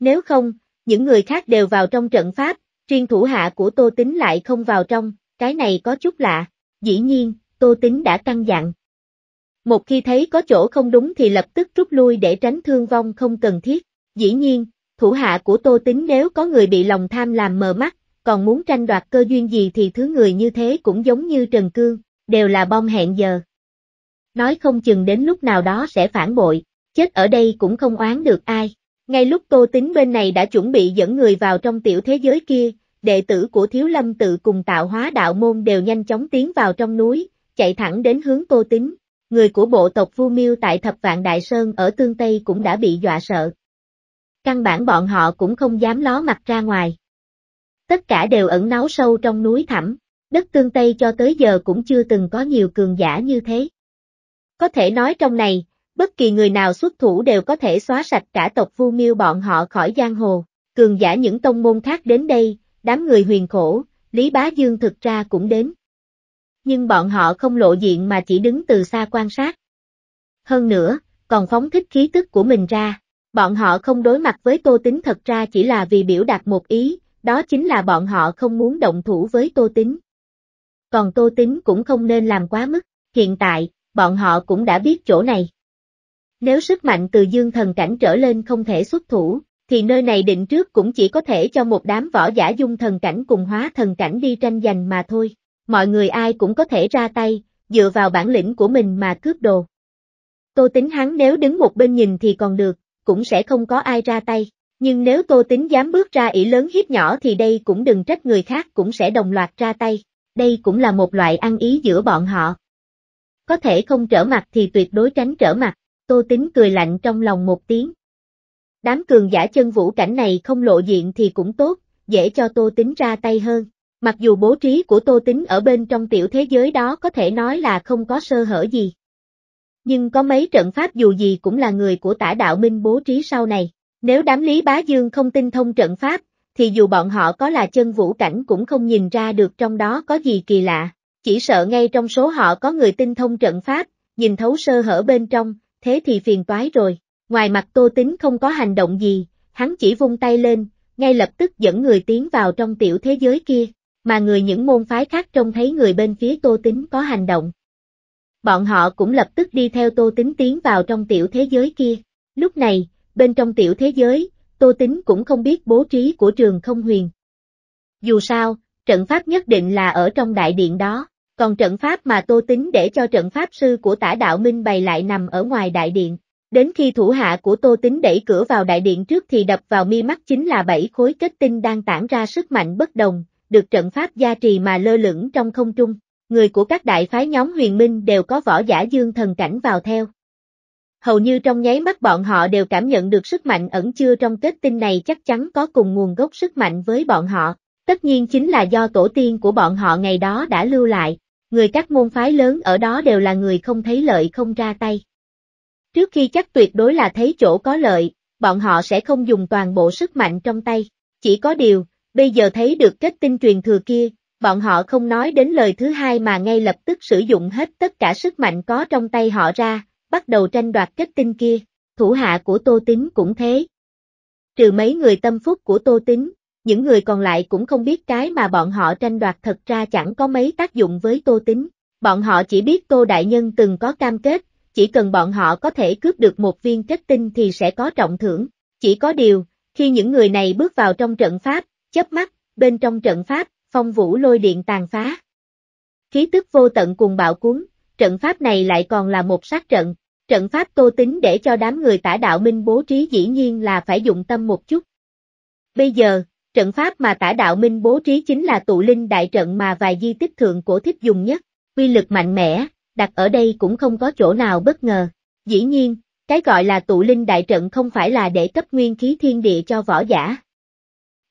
Nếu không, những người khác đều vào trong trận pháp, riêng thủ hạ của Tô Tính lại không vào trong, cái này có chút lạ, dĩ nhiên, Tô Tính đã căn dặn. Một khi thấy có chỗ không đúng thì lập tức rút lui để tránh thương vong không cần thiết, dĩ nhiên, thủ hạ của Tô Tính nếu có người bị lòng tham làm mờ mắt, còn muốn tranh đoạt cơ duyên gì thì thứ người như thế cũng giống như Trần Cương, đều là bom hẹn giờ. Nói không chừng đến lúc nào đó sẽ phản bội, chết ở đây cũng không oán được ai. Ngay lúc Tô Tính bên này đã chuẩn bị dẫn người vào trong tiểu thế giới kia, đệ tử của Thiếu Lâm tự cùng tạo hóa đạo môn đều nhanh chóng tiến vào trong núi, chạy thẳng đến hướng Tô Tính. Người của bộ tộc Vu Miêu tại Thập Vạn Đại Sơn ở Tương Tây cũng đã bị dọa sợ. Căn bản bọn họ cũng không dám ló mặt ra ngoài. Tất cả đều ẩn náu sâu trong núi thẳm, đất Tương Tây cho tới giờ cũng chưa từng có nhiều cường giả như thế. Có thể nói trong này, bất kỳ người nào xuất thủ đều có thể xóa sạch cả tộc Vu Miêu bọn họ khỏi giang hồ. Cường giả những tông môn khác đến đây, đám người huyền khổ, Lý Bá Dương thực ra cũng đến. Nhưng bọn họ không lộ diện mà chỉ đứng từ xa quan sát. Hơn nữa, còn phóng thích khí tức của mình ra. Bọn họ không đối mặt với Tô Tính thật ra chỉ là vì biểu đạt một ý, đó chính là bọn họ không muốn động thủ với Tô Tính. Còn Tô Tính cũng không nên làm quá mức, hiện tại, bọn họ cũng đã biết chỗ này. Nếu sức mạnh từ dương thần cảnh trở lên không thể xuất thủ, thì nơi này định trước cũng chỉ có thể cho một đám võ giả dung thần cảnh cùng hóa thần cảnh đi tranh giành mà thôi. Mọi người ai cũng có thể ra tay, dựa vào bản lĩnh của mình mà cướp đồ. Tô tính hắn nếu đứng một bên nhìn thì còn được, cũng sẽ không có ai ra tay. Nhưng nếu tô tính dám bước ra ỷ lớn hiếp nhỏ thì đây cũng đừng trách người khác cũng sẽ đồng loạt ra tay. Đây cũng là một loại ăn ý giữa bọn họ. Có thể không trở mặt thì tuyệt đối tránh trở mặt. Tô Tính cười lạnh trong lòng một tiếng. Đám cường giả chân vũ cảnh này không lộ diện thì cũng tốt, dễ cho Tô Tính ra tay hơn. Mặc dù bố trí của Tô Tính ở bên trong tiểu thế giới đó có thể nói là không có sơ hở gì. Nhưng có mấy trận pháp dù gì cũng là người của tả đạo minh bố trí sau này. Nếu đám Lý Bá Dương không tin thông trận pháp, thì dù bọn họ có là chân vũ cảnh cũng không nhìn ra được trong đó có gì kỳ lạ. Chỉ sợ ngay trong số họ có người tin thông trận pháp, nhìn thấu sơ hở bên trong, thế thì phiền toái rồi. Ngoài mặt Tô Tính không có hành động gì, hắn chỉ vung tay lên, ngay lập tức dẫn người tiến vào trong tiểu thế giới kia, mà người những môn phái khác trông thấy người bên phía Tô Tính có hành động. Bọn họ cũng lập tức đi theo Tô Tính tiến vào trong tiểu thế giới kia. Lúc này, bên trong tiểu thế giới, Tô Tính cũng không biết bố trí của trường không huyền. Dù sao, trận pháp nhất định là ở trong đại điện đó còn trận pháp mà Tô Tính để cho trận pháp sư của tả đạo minh bày lại nằm ở ngoài đại điện. Đến khi thủ hạ của Tô Tính đẩy cửa vào đại điện trước thì đập vào mi mắt chính là bảy khối kết tinh đang tản ra sức mạnh bất đồng, được trận pháp gia trì mà lơ lửng trong không trung. Người của các đại phái nhóm huyền minh đều có võ giả dương thần cảnh vào theo. Hầu như trong nháy mắt bọn họ đều cảm nhận được sức mạnh ẩn chứa trong kết tinh này chắc chắn có cùng nguồn gốc sức mạnh với bọn họ. Tất nhiên chính là do tổ tiên của bọn họ ngày đó đã lưu lại người các môn phái lớn ở đó đều là người không thấy lợi không ra tay. Trước khi chắc tuyệt đối là thấy chỗ có lợi, bọn họ sẽ không dùng toàn bộ sức mạnh trong tay. Chỉ có điều, bây giờ thấy được kết tinh truyền thừa kia, bọn họ không nói đến lời thứ hai mà ngay lập tức sử dụng hết tất cả sức mạnh có trong tay họ ra, bắt đầu tranh đoạt kết tinh kia. Thủ hạ của Tô Tín cũng thế. Trừ mấy người tâm phúc của Tô Tín, những người còn lại cũng không biết cái mà bọn họ tranh đoạt thật ra chẳng có mấy tác dụng với Tô Tính. Bọn họ chỉ biết Tô Đại Nhân từng có cam kết, chỉ cần bọn họ có thể cướp được một viên kết tinh thì sẽ có trọng thưởng. Chỉ có điều, khi những người này bước vào trong trận pháp, chớp mắt, bên trong trận pháp, phong vũ lôi điện tàn phá. Khí tức vô tận cùng bạo cuốn, trận pháp này lại còn là một sát trận. Trận pháp tô tính để cho đám người tả đạo minh bố trí dĩ nhiên là phải dụng tâm một chút. Bây giờ, Trận pháp mà tả đạo minh bố trí chính là tụ linh đại trận mà vài di tích thượng cổ thích dùng nhất, quy lực mạnh mẽ, đặt ở đây cũng không có chỗ nào bất ngờ. Dĩ nhiên, cái gọi là tụ linh đại trận không phải là để cấp nguyên khí thiên địa cho võ giả.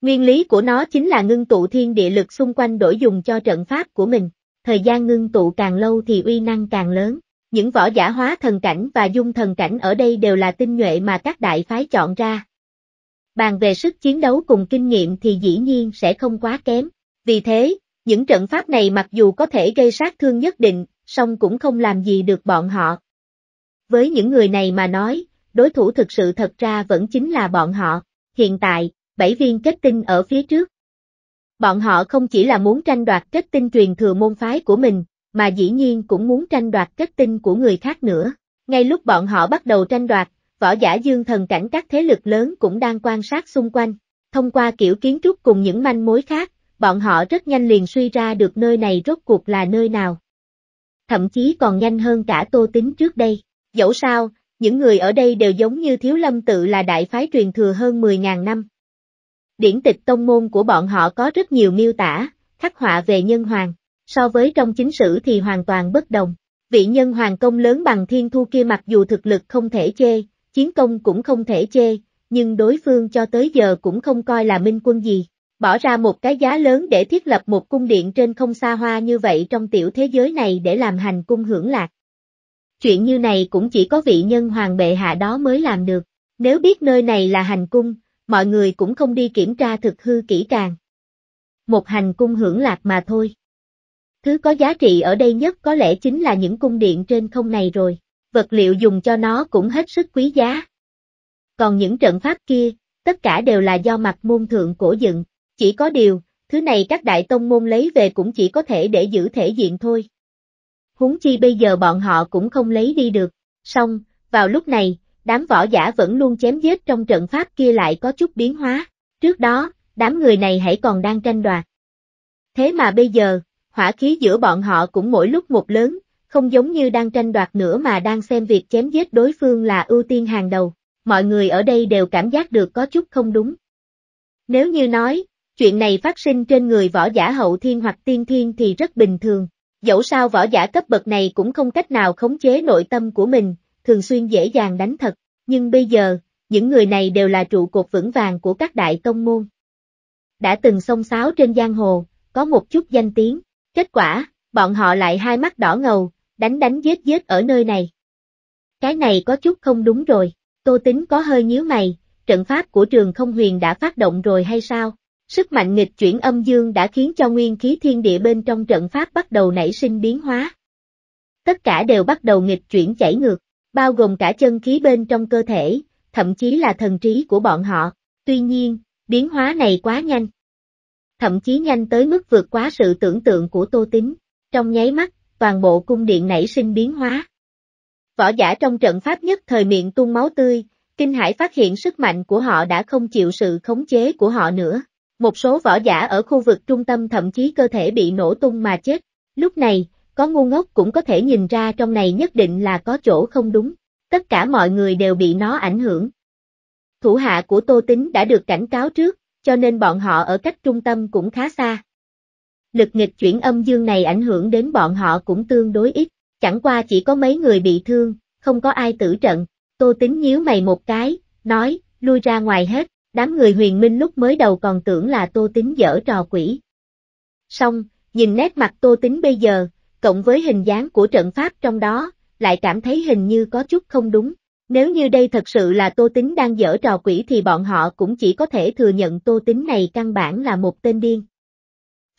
Nguyên lý của nó chính là ngưng tụ thiên địa lực xung quanh đổi dùng cho trận pháp của mình, thời gian ngưng tụ càng lâu thì uy năng càng lớn. Những võ giả hóa thần cảnh và dung thần cảnh ở đây đều là tinh nhuệ mà các đại phái chọn ra, bàn về sức chiến đấu cùng kinh nghiệm thì dĩ nhiên sẽ không quá kém. Vì thế, những trận pháp này mặc dù có thể gây sát thương nhất định, song cũng không làm gì được bọn họ. Với những người này mà nói, đối thủ thực sự thật ra vẫn chính là bọn họ, hiện tại, bảy viên kết tinh ở phía trước. Bọn họ không chỉ là muốn tranh đoạt kết tinh truyền thừa môn phái của mình, mà dĩ nhiên cũng muốn tranh đoạt kết tinh của người khác nữa. Ngay lúc bọn họ bắt đầu tranh đoạt, võ giả dương thần cảnh các thế lực lớn cũng đang quan sát xung quanh. Thông qua kiểu kiến trúc cùng những manh mối khác, bọn họ rất nhanh liền suy ra được nơi này rốt cuộc là nơi nào. Thậm chí còn nhanh hơn cả tô tính trước đây. Dẫu sao, những người ở đây đều giống như thiếu lâm tự là đại phái truyền thừa hơn 10.000 năm. Điển tịch tông môn của bọn họ có rất nhiều miêu tả, khắc họa về nhân hoàng, so với trong chính sử thì hoàn toàn bất đồng. Vị nhân hoàng công lớn bằng thiên thu kia mặc dù thực lực không thể chê, chiến công cũng không thể chê, nhưng đối phương cho tới giờ cũng không coi là minh quân gì. Bỏ ra một cái giá lớn để thiết lập một cung điện trên không xa hoa như vậy trong tiểu thế giới này để làm hành cung hưởng lạc. Chuyện như này cũng chỉ có vị nhân hoàng bệ hạ đó mới làm được. Nếu biết nơi này là hành cung, mọi người cũng không đi kiểm tra thực hư kỹ càng. Một hành cung hưởng lạc mà thôi. Thứ có giá trị ở đây nhất có lẽ chính là những cung điện trên không này rồi vật liệu dùng cho nó cũng hết sức quý giá. Còn những trận pháp kia, tất cả đều là do mặt môn thượng cổ dựng, chỉ có điều, thứ này các đại tông môn lấy về cũng chỉ có thể để giữ thể diện thôi. Huống chi bây giờ bọn họ cũng không lấy đi được, xong, vào lúc này, đám võ giả vẫn luôn chém giết trong trận pháp kia lại có chút biến hóa, trước đó, đám người này hãy còn đang tranh đoạt. Thế mà bây giờ, hỏa khí giữa bọn họ cũng mỗi lúc một lớn, không giống như đang tranh đoạt nữa mà đang xem việc chém giết đối phương là ưu tiên hàng đầu. Mọi người ở đây đều cảm giác được có chút không đúng. Nếu như nói, chuyện này phát sinh trên người võ giả hậu thiên hoặc tiên thiên thì rất bình thường. Dẫu sao võ giả cấp bậc này cũng không cách nào khống chế nội tâm của mình, thường xuyên dễ dàng đánh thật. Nhưng bây giờ, những người này đều là trụ cột vững vàng của các đại tông môn. Đã từng xông xáo trên giang hồ, có một chút danh tiếng. Kết quả, bọn họ lại hai mắt đỏ ngầu, đánh đánh giết giết ở nơi này. Cái này có chút không đúng rồi, tô tính có hơi nhíu mày, trận pháp của trường không huyền đã phát động rồi hay sao? Sức mạnh nghịch chuyển âm dương đã khiến cho nguyên khí thiên địa bên trong trận pháp bắt đầu nảy sinh biến hóa. Tất cả đều bắt đầu nghịch chuyển chảy ngược, bao gồm cả chân khí bên trong cơ thể, thậm chí là thần trí của bọn họ. Tuy nhiên, biến hóa này quá nhanh. Thậm chí nhanh tới mức vượt quá sự tưởng tượng của Tô Tính. Trong nháy mắt, toàn bộ cung điện nảy sinh biến hóa. Võ giả trong trận pháp nhất thời miệng tuôn máu tươi, kinh hải phát hiện sức mạnh của họ đã không chịu sự khống chế của họ nữa. Một số võ giả ở khu vực trung tâm thậm chí cơ thể bị nổ tung mà chết. Lúc này, có ngu ngốc cũng có thể nhìn ra trong này nhất định là có chỗ không đúng. Tất cả mọi người đều bị nó ảnh hưởng. Thủ hạ của Tô Tính đã được cảnh cáo trước, cho nên bọn họ ở cách trung tâm cũng khá xa lực nghịch chuyển âm dương này ảnh hưởng đến bọn họ cũng tương đối ít, chẳng qua chỉ có mấy người bị thương, không có ai tử trận, tô tính nhíu mày một cái, nói, lui ra ngoài hết, đám người huyền minh lúc mới đầu còn tưởng là tô tính dở trò quỷ. Xong, nhìn nét mặt tô tính bây giờ, cộng với hình dáng của trận pháp trong đó, lại cảm thấy hình như có chút không đúng. Nếu như đây thật sự là tô tính đang dở trò quỷ thì bọn họ cũng chỉ có thể thừa nhận tô tính này căn bản là một tên điên.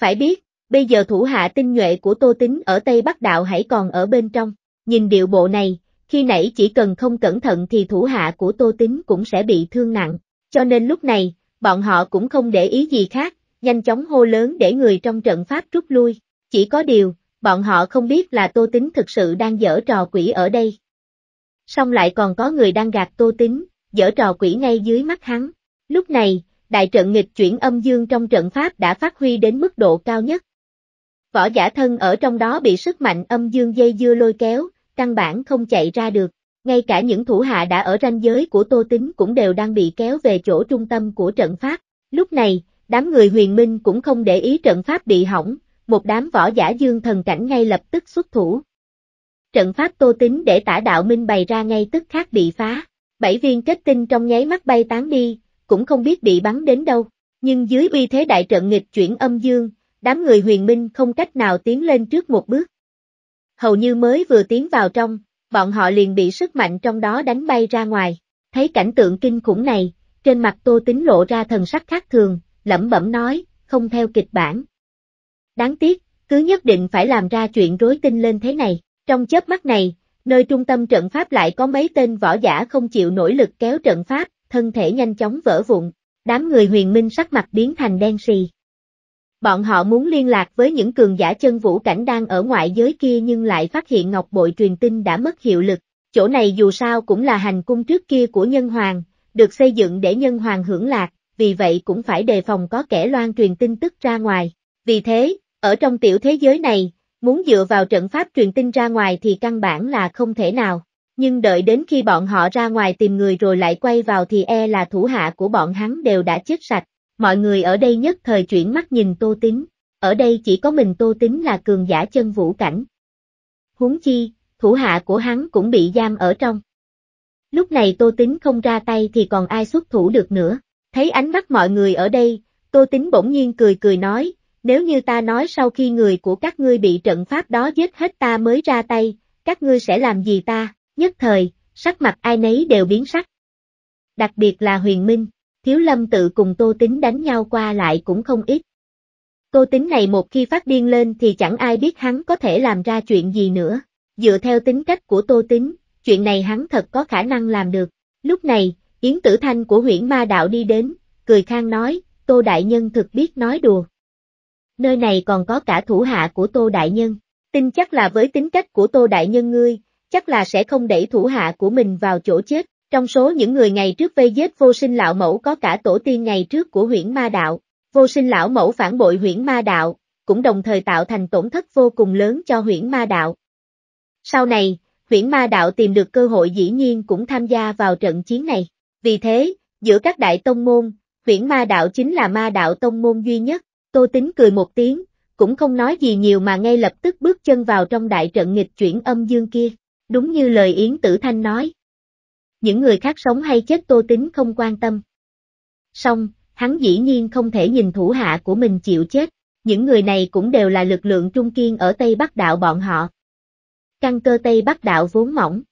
Phải biết, bây giờ thủ hạ tinh nhuệ của Tô Tính ở Tây Bắc Đạo hãy còn ở bên trong. Nhìn điệu bộ này, khi nãy chỉ cần không cẩn thận thì thủ hạ của Tô Tính cũng sẽ bị thương nặng. Cho nên lúc này, bọn họ cũng không để ý gì khác, nhanh chóng hô lớn để người trong trận pháp rút lui. Chỉ có điều, bọn họ không biết là Tô Tính thực sự đang dở trò quỷ ở đây. Xong lại còn có người đang gạt Tô Tính, dở trò quỷ ngay dưới mắt hắn. Lúc này, đại trận nghịch chuyển âm dương trong trận pháp đã phát huy đến mức độ cao nhất. Võ giả thân ở trong đó bị sức mạnh âm dương dây dưa lôi kéo, căn bản không chạy ra được, ngay cả những thủ hạ đã ở ranh giới của Tô Tính cũng đều đang bị kéo về chỗ trung tâm của trận pháp. Lúc này, đám người huyền minh cũng không để ý trận pháp bị hỏng, một đám võ giả dương thần cảnh ngay lập tức xuất thủ. Trận pháp Tô Tính để tả đạo minh bày ra ngay tức khác bị phá, bảy viên kết tinh trong nháy mắt bay tán đi, cũng không biết bị bắn đến đâu. Nhưng dưới uy thế đại trận nghịch chuyển âm dương, đám người huyền minh không cách nào tiến lên trước một bước. Hầu như mới vừa tiến vào trong, bọn họ liền bị sức mạnh trong đó đánh bay ra ngoài. Thấy cảnh tượng kinh khủng này, trên mặt tô tính lộ ra thần sắc khác thường, lẩm bẩm nói, không theo kịch bản. Đáng tiếc, cứ nhất định phải làm ra chuyện rối tinh lên thế này. Trong chớp mắt này, nơi trung tâm trận pháp lại có mấy tên võ giả không chịu nổi lực kéo trận pháp, thân thể nhanh chóng vỡ vụn, đám người huyền minh sắc mặt biến thành đen xì. Bọn họ muốn liên lạc với những cường giả chân vũ cảnh đang ở ngoại giới kia nhưng lại phát hiện ngọc bội truyền tin đã mất hiệu lực, chỗ này dù sao cũng là hành cung trước kia của nhân hoàng, được xây dựng để nhân hoàng hưởng lạc, vì vậy cũng phải đề phòng có kẻ loan truyền tin tức ra ngoài. Vì thế, ở trong tiểu thế giới này, muốn dựa vào trận pháp truyền tin ra ngoài thì căn bản là không thể nào nhưng đợi đến khi bọn họ ra ngoài tìm người rồi lại quay vào thì e là thủ hạ của bọn hắn đều đã chết sạch, mọi người ở đây nhất thời chuyển mắt nhìn Tô Tính, ở đây chỉ có mình Tô Tính là cường giả chân vũ cảnh. Huống chi, thủ hạ của hắn cũng bị giam ở trong. Lúc này Tô Tính không ra tay thì còn ai xuất thủ được nữa, thấy ánh mắt mọi người ở đây, Tô Tính bỗng nhiên cười cười nói, nếu như ta nói sau khi người của các ngươi bị trận pháp đó giết hết ta mới ra tay, các ngươi sẽ làm gì ta? Nhất thời, sắc mặt ai nấy đều biến sắc. Đặc biệt là huyền minh, thiếu lâm tự cùng tô tính đánh nhau qua lại cũng không ít. Tô tính này một khi phát điên lên thì chẳng ai biết hắn có thể làm ra chuyện gì nữa. Dựa theo tính cách của tô tính, chuyện này hắn thật có khả năng làm được. Lúc này, Yến Tử Thanh của huyện Ma Đạo đi đến, cười khang nói, Tô Đại Nhân thực biết nói đùa. Nơi này còn có cả thủ hạ của Tô Đại Nhân, tin chắc là với tính cách của Tô Đại Nhân ngươi, chắc là sẽ không đẩy thủ hạ của mình vào chỗ chết. Trong số những người ngày trước vây giết vô sinh lão mẫu có cả tổ tiên ngày trước của huyện ma đạo, vô sinh lão mẫu phản bội huyện ma đạo, cũng đồng thời tạo thành tổn thất vô cùng lớn cho huyện ma đạo. Sau này, huyện ma đạo tìm được cơ hội dĩ nhiên cũng tham gia vào trận chiến này. Vì thế, giữa các đại tông môn, huyện ma đạo chính là ma đạo tông môn duy nhất, tô tính cười một tiếng, cũng không nói gì nhiều mà ngay lập tức bước chân vào trong đại trận nghịch chuyển âm dương kia đúng như lời Yến Tử Thanh nói. Những người khác sống hay chết Tô Tính không quan tâm. Song, hắn dĩ nhiên không thể nhìn thủ hạ của mình chịu chết, những người này cũng đều là lực lượng trung kiên ở Tây Bắc Đạo bọn họ. Căn cơ Tây Bắc Đạo vốn mỏng.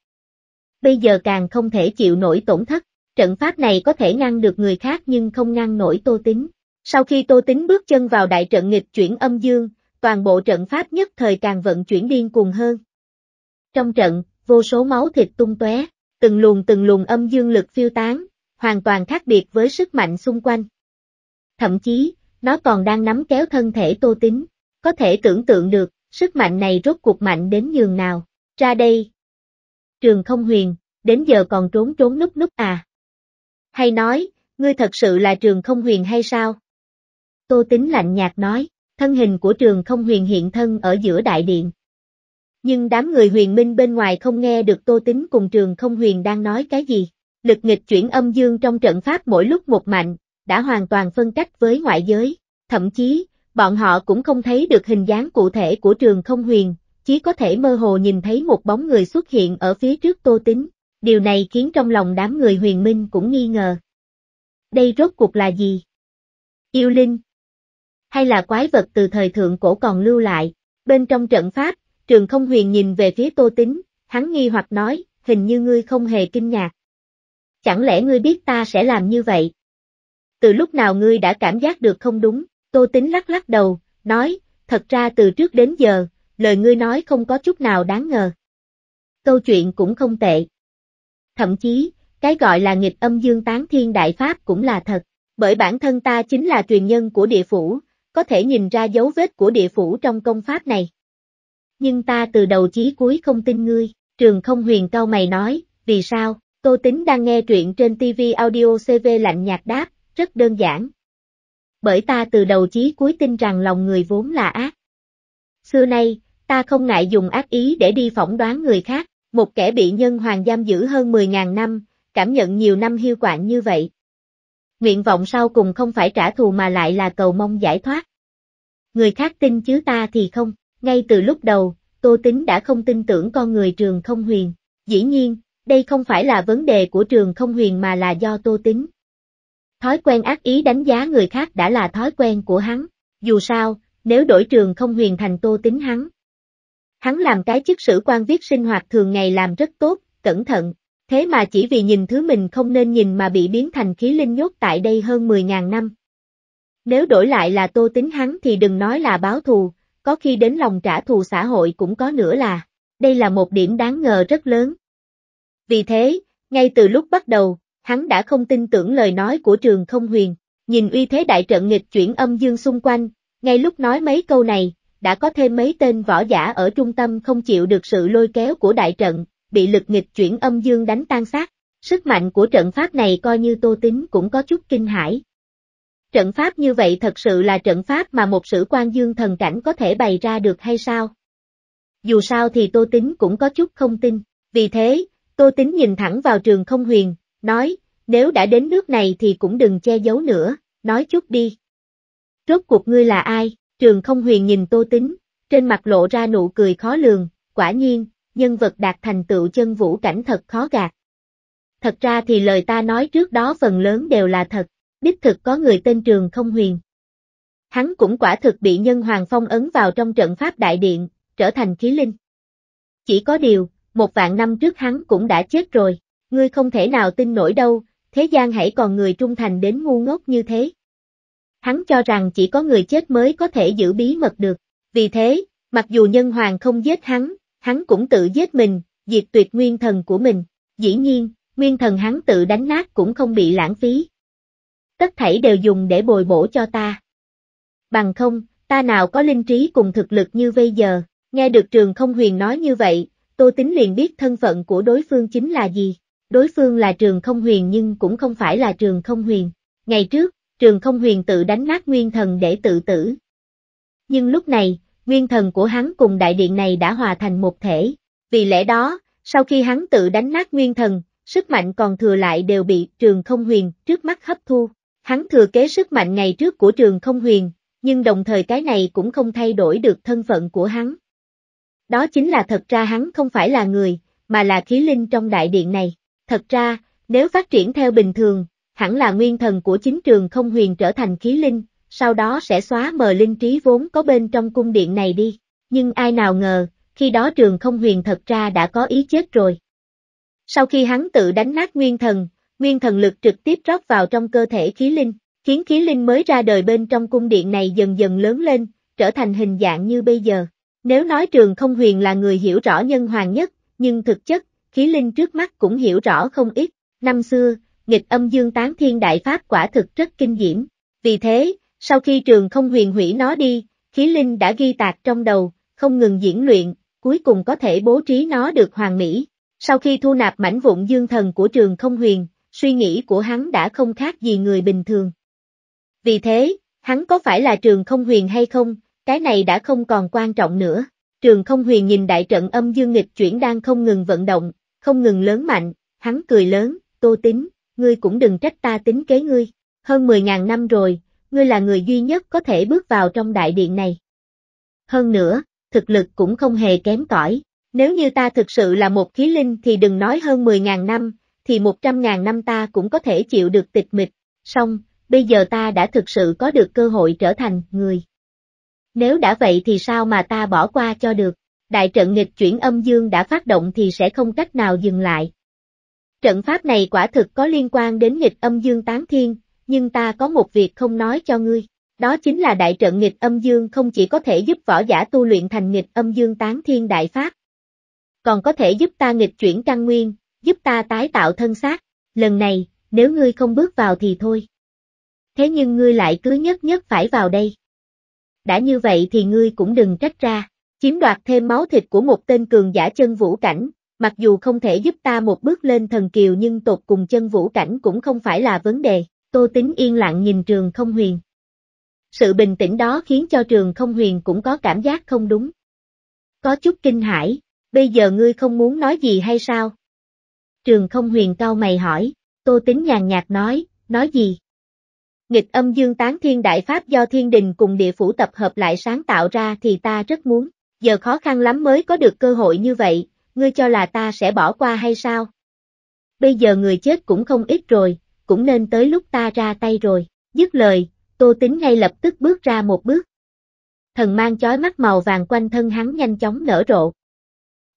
Bây giờ càng không thể chịu nổi tổn thất, trận pháp này có thể ngăn được người khác nhưng không ngăn nổi Tô Tính. Sau khi Tô Tính bước chân vào đại trận nghịch chuyển âm dương, toàn bộ trận pháp nhất thời càng vận chuyển điên cuồng hơn. Trong trận, vô số máu thịt tung tóe, từng luồng từng luồng âm dương lực phiêu tán, hoàn toàn khác biệt với sức mạnh xung quanh. Thậm chí, nó còn đang nắm kéo thân thể Tô Tín, có thể tưởng tượng được, sức mạnh này rốt cuộc mạnh đến nhường nào, ra đây. Trường không huyền, đến giờ còn trốn trốn núp núp à. Hay nói, ngươi thật sự là trường không huyền hay sao? Tô Tín lạnh nhạt nói, thân hình của trường không huyền hiện thân ở giữa đại điện, nhưng đám người huyền minh bên ngoài không nghe được Tô Tính cùng trường không huyền đang nói cái gì. Lực nghịch chuyển âm dương trong trận pháp mỗi lúc một mạnh, đã hoàn toàn phân cách với ngoại giới. Thậm chí, bọn họ cũng không thấy được hình dáng cụ thể của trường không huyền, chỉ có thể mơ hồ nhìn thấy một bóng người xuất hiện ở phía trước Tô Tính. Điều này khiến trong lòng đám người huyền minh cũng nghi ngờ. Đây rốt cuộc là gì? Yêu linh? Hay là quái vật từ thời thượng cổ còn lưu lại? Bên trong trận pháp, Trường không huyền nhìn về phía tô tính, hắn nghi hoặc nói, hình như ngươi không hề kinh ngạc. Chẳng lẽ ngươi biết ta sẽ làm như vậy? Từ lúc nào ngươi đã cảm giác được không đúng, tô tính lắc lắc đầu, nói, thật ra từ trước đến giờ, lời ngươi nói không có chút nào đáng ngờ. Câu chuyện cũng không tệ. Thậm chí, cái gọi là nghịch âm dương tán thiên đại pháp cũng là thật, bởi bản thân ta chính là truyền nhân của địa phủ, có thể nhìn ra dấu vết của địa phủ trong công pháp này nhưng ta từ đầu chí cuối không tin ngươi, trường không huyền cao mày nói, vì sao, tô tính đang nghe truyện trên TV audio CV lạnh nhạt đáp, rất đơn giản. Bởi ta từ đầu chí cuối tin rằng lòng người vốn là ác. Xưa nay, ta không ngại dùng ác ý để đi phỏng đoán người khác, một kẻ bị nhân hoàng giam giữ hơn 10.000 năm, cảm nhận nhiều năm hiu quạng như vậy. Nguyện vọng sau cùng không phải trả thù mà lại là cầu mong giải thoát. Người khác tin chứ ta thì không. Ngay từ lúc đầu, Tô Tính đã không tin tưởng con người trường không huyền. Dĩ nhiên, đây không phải là vấn đề của trường không huyền mà là do Tô Tính. Thói quen ác ý đánh giá người khác đã là thói quen của hắn. Dù sao, nếu đổi trường không huyền thành Tô Tính hắn. Hắn làm cái chức sử quan viết sinh hoạt thường ngày làm rất tốt, cẩn thận. Thế mà chỉ vì nhìn thứ mình không nên nhìn mà bị biến thành khí linh nhốt tại đây hơn 10.000 năm. Nếu đổi lại là tô tính hắn thì đừng nói là báo thù, có khi đến lòng trả thù xã hội cũng có nữa là, đây là một điểm đáng ngờ rất lớn. Vì thế, ngay từ lúc bắt đầu, hắn đã không tin tưởng lời nói của trường không huyền, nhìn uy thế đại trận nghịch chuyển âm dương xung quanh, ngay lúc nói mấy câu này, đã có thêm mấy tên võ giả ở trung tâm không chịu được sự lôi kéo của đại trận, bị lực nghịch chuyển âm dương đánh tan xác. Sức mạnh của trận pháp này coi như Tô Tính cũng có chút kinh hãi. Trận pháp như vậy thật sự là trận pháp mà một sử quan dương thần cảnh có thể bày ra được hay sao? Dù sao thì Tô Tính cũng có chút không tin, vì thế, Tô Tính nhìn thẳng vào trường không huyền, nói, nếu đã đến nước này thì cũng đừng che giấu nữa, nói chút đi. Rốt cuộc ngươi là ai? Trường không huyền nhìn Tô Tính, trên mặt lộ ra nụ cười khó lường, quả nhiên, nhân vật đạt thành tựu chân vũ cảnh thật khó gạt. Thật ra thì lời ta nói trước đó phần lớn đều là thật, đích thực có người tên Trường Không Huyền. Hắn cũng quả thực bị nhân hoàng phong ấn vào trong trận pháp đại điện, trở thành khí linh. Chỉ có điều, một vạn năm trước hắn cũng đã chết rồi, ngươi không thể nào tin nổi đâu, thế gian hãy còn người trung thành đến ngu ngốc như thế. Hắn cho rằng chỉ có người chết mới có thể giữ bí mật được, vì thế, mặc dù nhân hoàng không giết hắn, hắn cũng tự giết mình, diệt tuyệt nguyên thần của mình, dĩ nhiên, nguyên thần hắn tự đánh nát cũng không bị lãng phí tất thảy đều dùng để bồi bổ cho ta. Bằng không, ta nào có linh trí cùng thực lực như bây giờ, nghe được trường không huyền nói như vậy, Tô Tính liền biết thân phận của đối phương chính là gì. Đối phương là trường không huyền nhưng cũng không phải là trường không huyền. Ngày trước, trường không huyền tự đánh nát nguyên thần để tự tử. Nhưng lúc này, nguyên thần của hắn cùng đại điện này đã hòa thành một thể. Vì lẽ đó, sau khi hắn tự đánh nát nguyên thần, sức mạnh còn thừa lại đều bị trường không huyền trước mắt hấp thu. Hắn thừa kế sức mạnh ngày trước của trường không huyền, nhưng đồng thời cái này cũng không thay đổi được thân phận của hắn. Đó chính là thật ra hắn không phải là người, mà là khí linh trong đại điện này. Thật ra, nếu phát triển theo bình thường, hẳn là nguyên thần của chính trường không huyền trở thành khí linh, sau đó sẽ xóa mờ linh trí vốn có bên trong cung điện này đi. Nhưng ai nào ngờ, khi đó trường không huyền thật ra đã có ý chết rồi. Sau khi hắn tự đánh nát nguyên thần, nguyên thần lực trực tiếp rót vào trong cơ thể khí linh, khiến khí linh mới ra đời bên trong cung điện này dần dần lớn lên, trở thành hình dạng như bây giờ. Nếu nói trường không huyền là người hiểu rõ nhân hoàng nhất, nhưng thực chất, khí linh trước mắt cũng hiểu rõ không ít. Năm xưa, nghịch âm dương tán thiên đại pháp quả thực rất kinh diễm. Vì thế, sau khi trường không huyền hủy nó đi, khí linh đã ghi tạc trong đầu, không ngừng diễn luyện, cuối cùng có thể bố trí nó được hoàn mỹ. Sau khi thu nạp mảnh vụn dương thần của trường không huyền, suy nghĩ của hắn đã không khác gì người bình thường. Vì thế, hắn có phải là trường không huyền hay không, cái này đã không còn quan trọng nữa. Trường không huyền nhìn đại trận âm dương nghịch chuyển đang không ngừng vận động, không ngừng lớn mạnh, hắn cười lớn, tô tính, ngươi cũng đừng trách ta tính kế ngươi. Hơn 10.000 năm rồi, ngươi là người duy nhất có thể bước vào trong đại điện này. Hơn nữa, thực lực cũng không hề kém cỏi. Nếu như ta thực sự là một khí linh thì đừng nói hơn 10.000 năm, thì 100.000 năm ta cũng có thể chịu được tịch mịch, song, bây giờ ta đã thực sự có được cơ hội trở thành người. Nếu đã vậy thì sao mà ta bỏ qua cho được, đại trận nghịch chuyển âm dương đã phát động thì sẽ không cách nào dừng lại. Trận pháp này quả thực có liên quan đến nghịch âm dương tán thiên, nhưng ta có một việc không nói cho ngươi, đó chính là đại trận nghịch âm dương không chỉ có thể giúp võ giả tu luyện thành nghịch âm dương tán thiên đại pháp, còn có thể giúp ta nghịch chuyển căn nguyên, giúp ta tái tạo thân xác, lần này, nếu ngươi không bước vào thì thôi. Thế nhưng ngươi lại cứ nhất nhất phải vào đây. Đã như vậy thì ngươi cũng đừng trách ra, chiếm đoạt thêm máu thịt của một tên cường giả chân vũ cảnh, mặc dù không thể giúp ta một bước lên thần kiều nhưng tột cùng chân vũ cảnh cũng không phải là vấn đề, tô tính yên lặng nhìn trường không huyền. Sự bình tĩnh đó khiến cho trường không huyền cũng có cảm giác không đúng. Có chút kinh hãi, bây giờ ngươi không muốn nói gì hay sao? Trường không huyền cao mày hỏi, Tô Tính nhàn nhạt nói, nói gì? Nghịch âm dương tán thiên đại pháp do thiên đình cùng địa phủ tập hợp lại sáng tạo ra thì ta rất muốn, giờ khó khăn lắm mới có được cơ hội như vậy, ngươi cho là ta sẽ bỏ qua hay sao? Bây giờ người chết cũng không ít rồi, cũng nên tới lúc ta ra tay rồi, dứt lời, Tô Tính ngay lập tức bước ra một bước. Thần mang chói mắt màu vàng quanh thân hắn nhanh chóng nở rộ,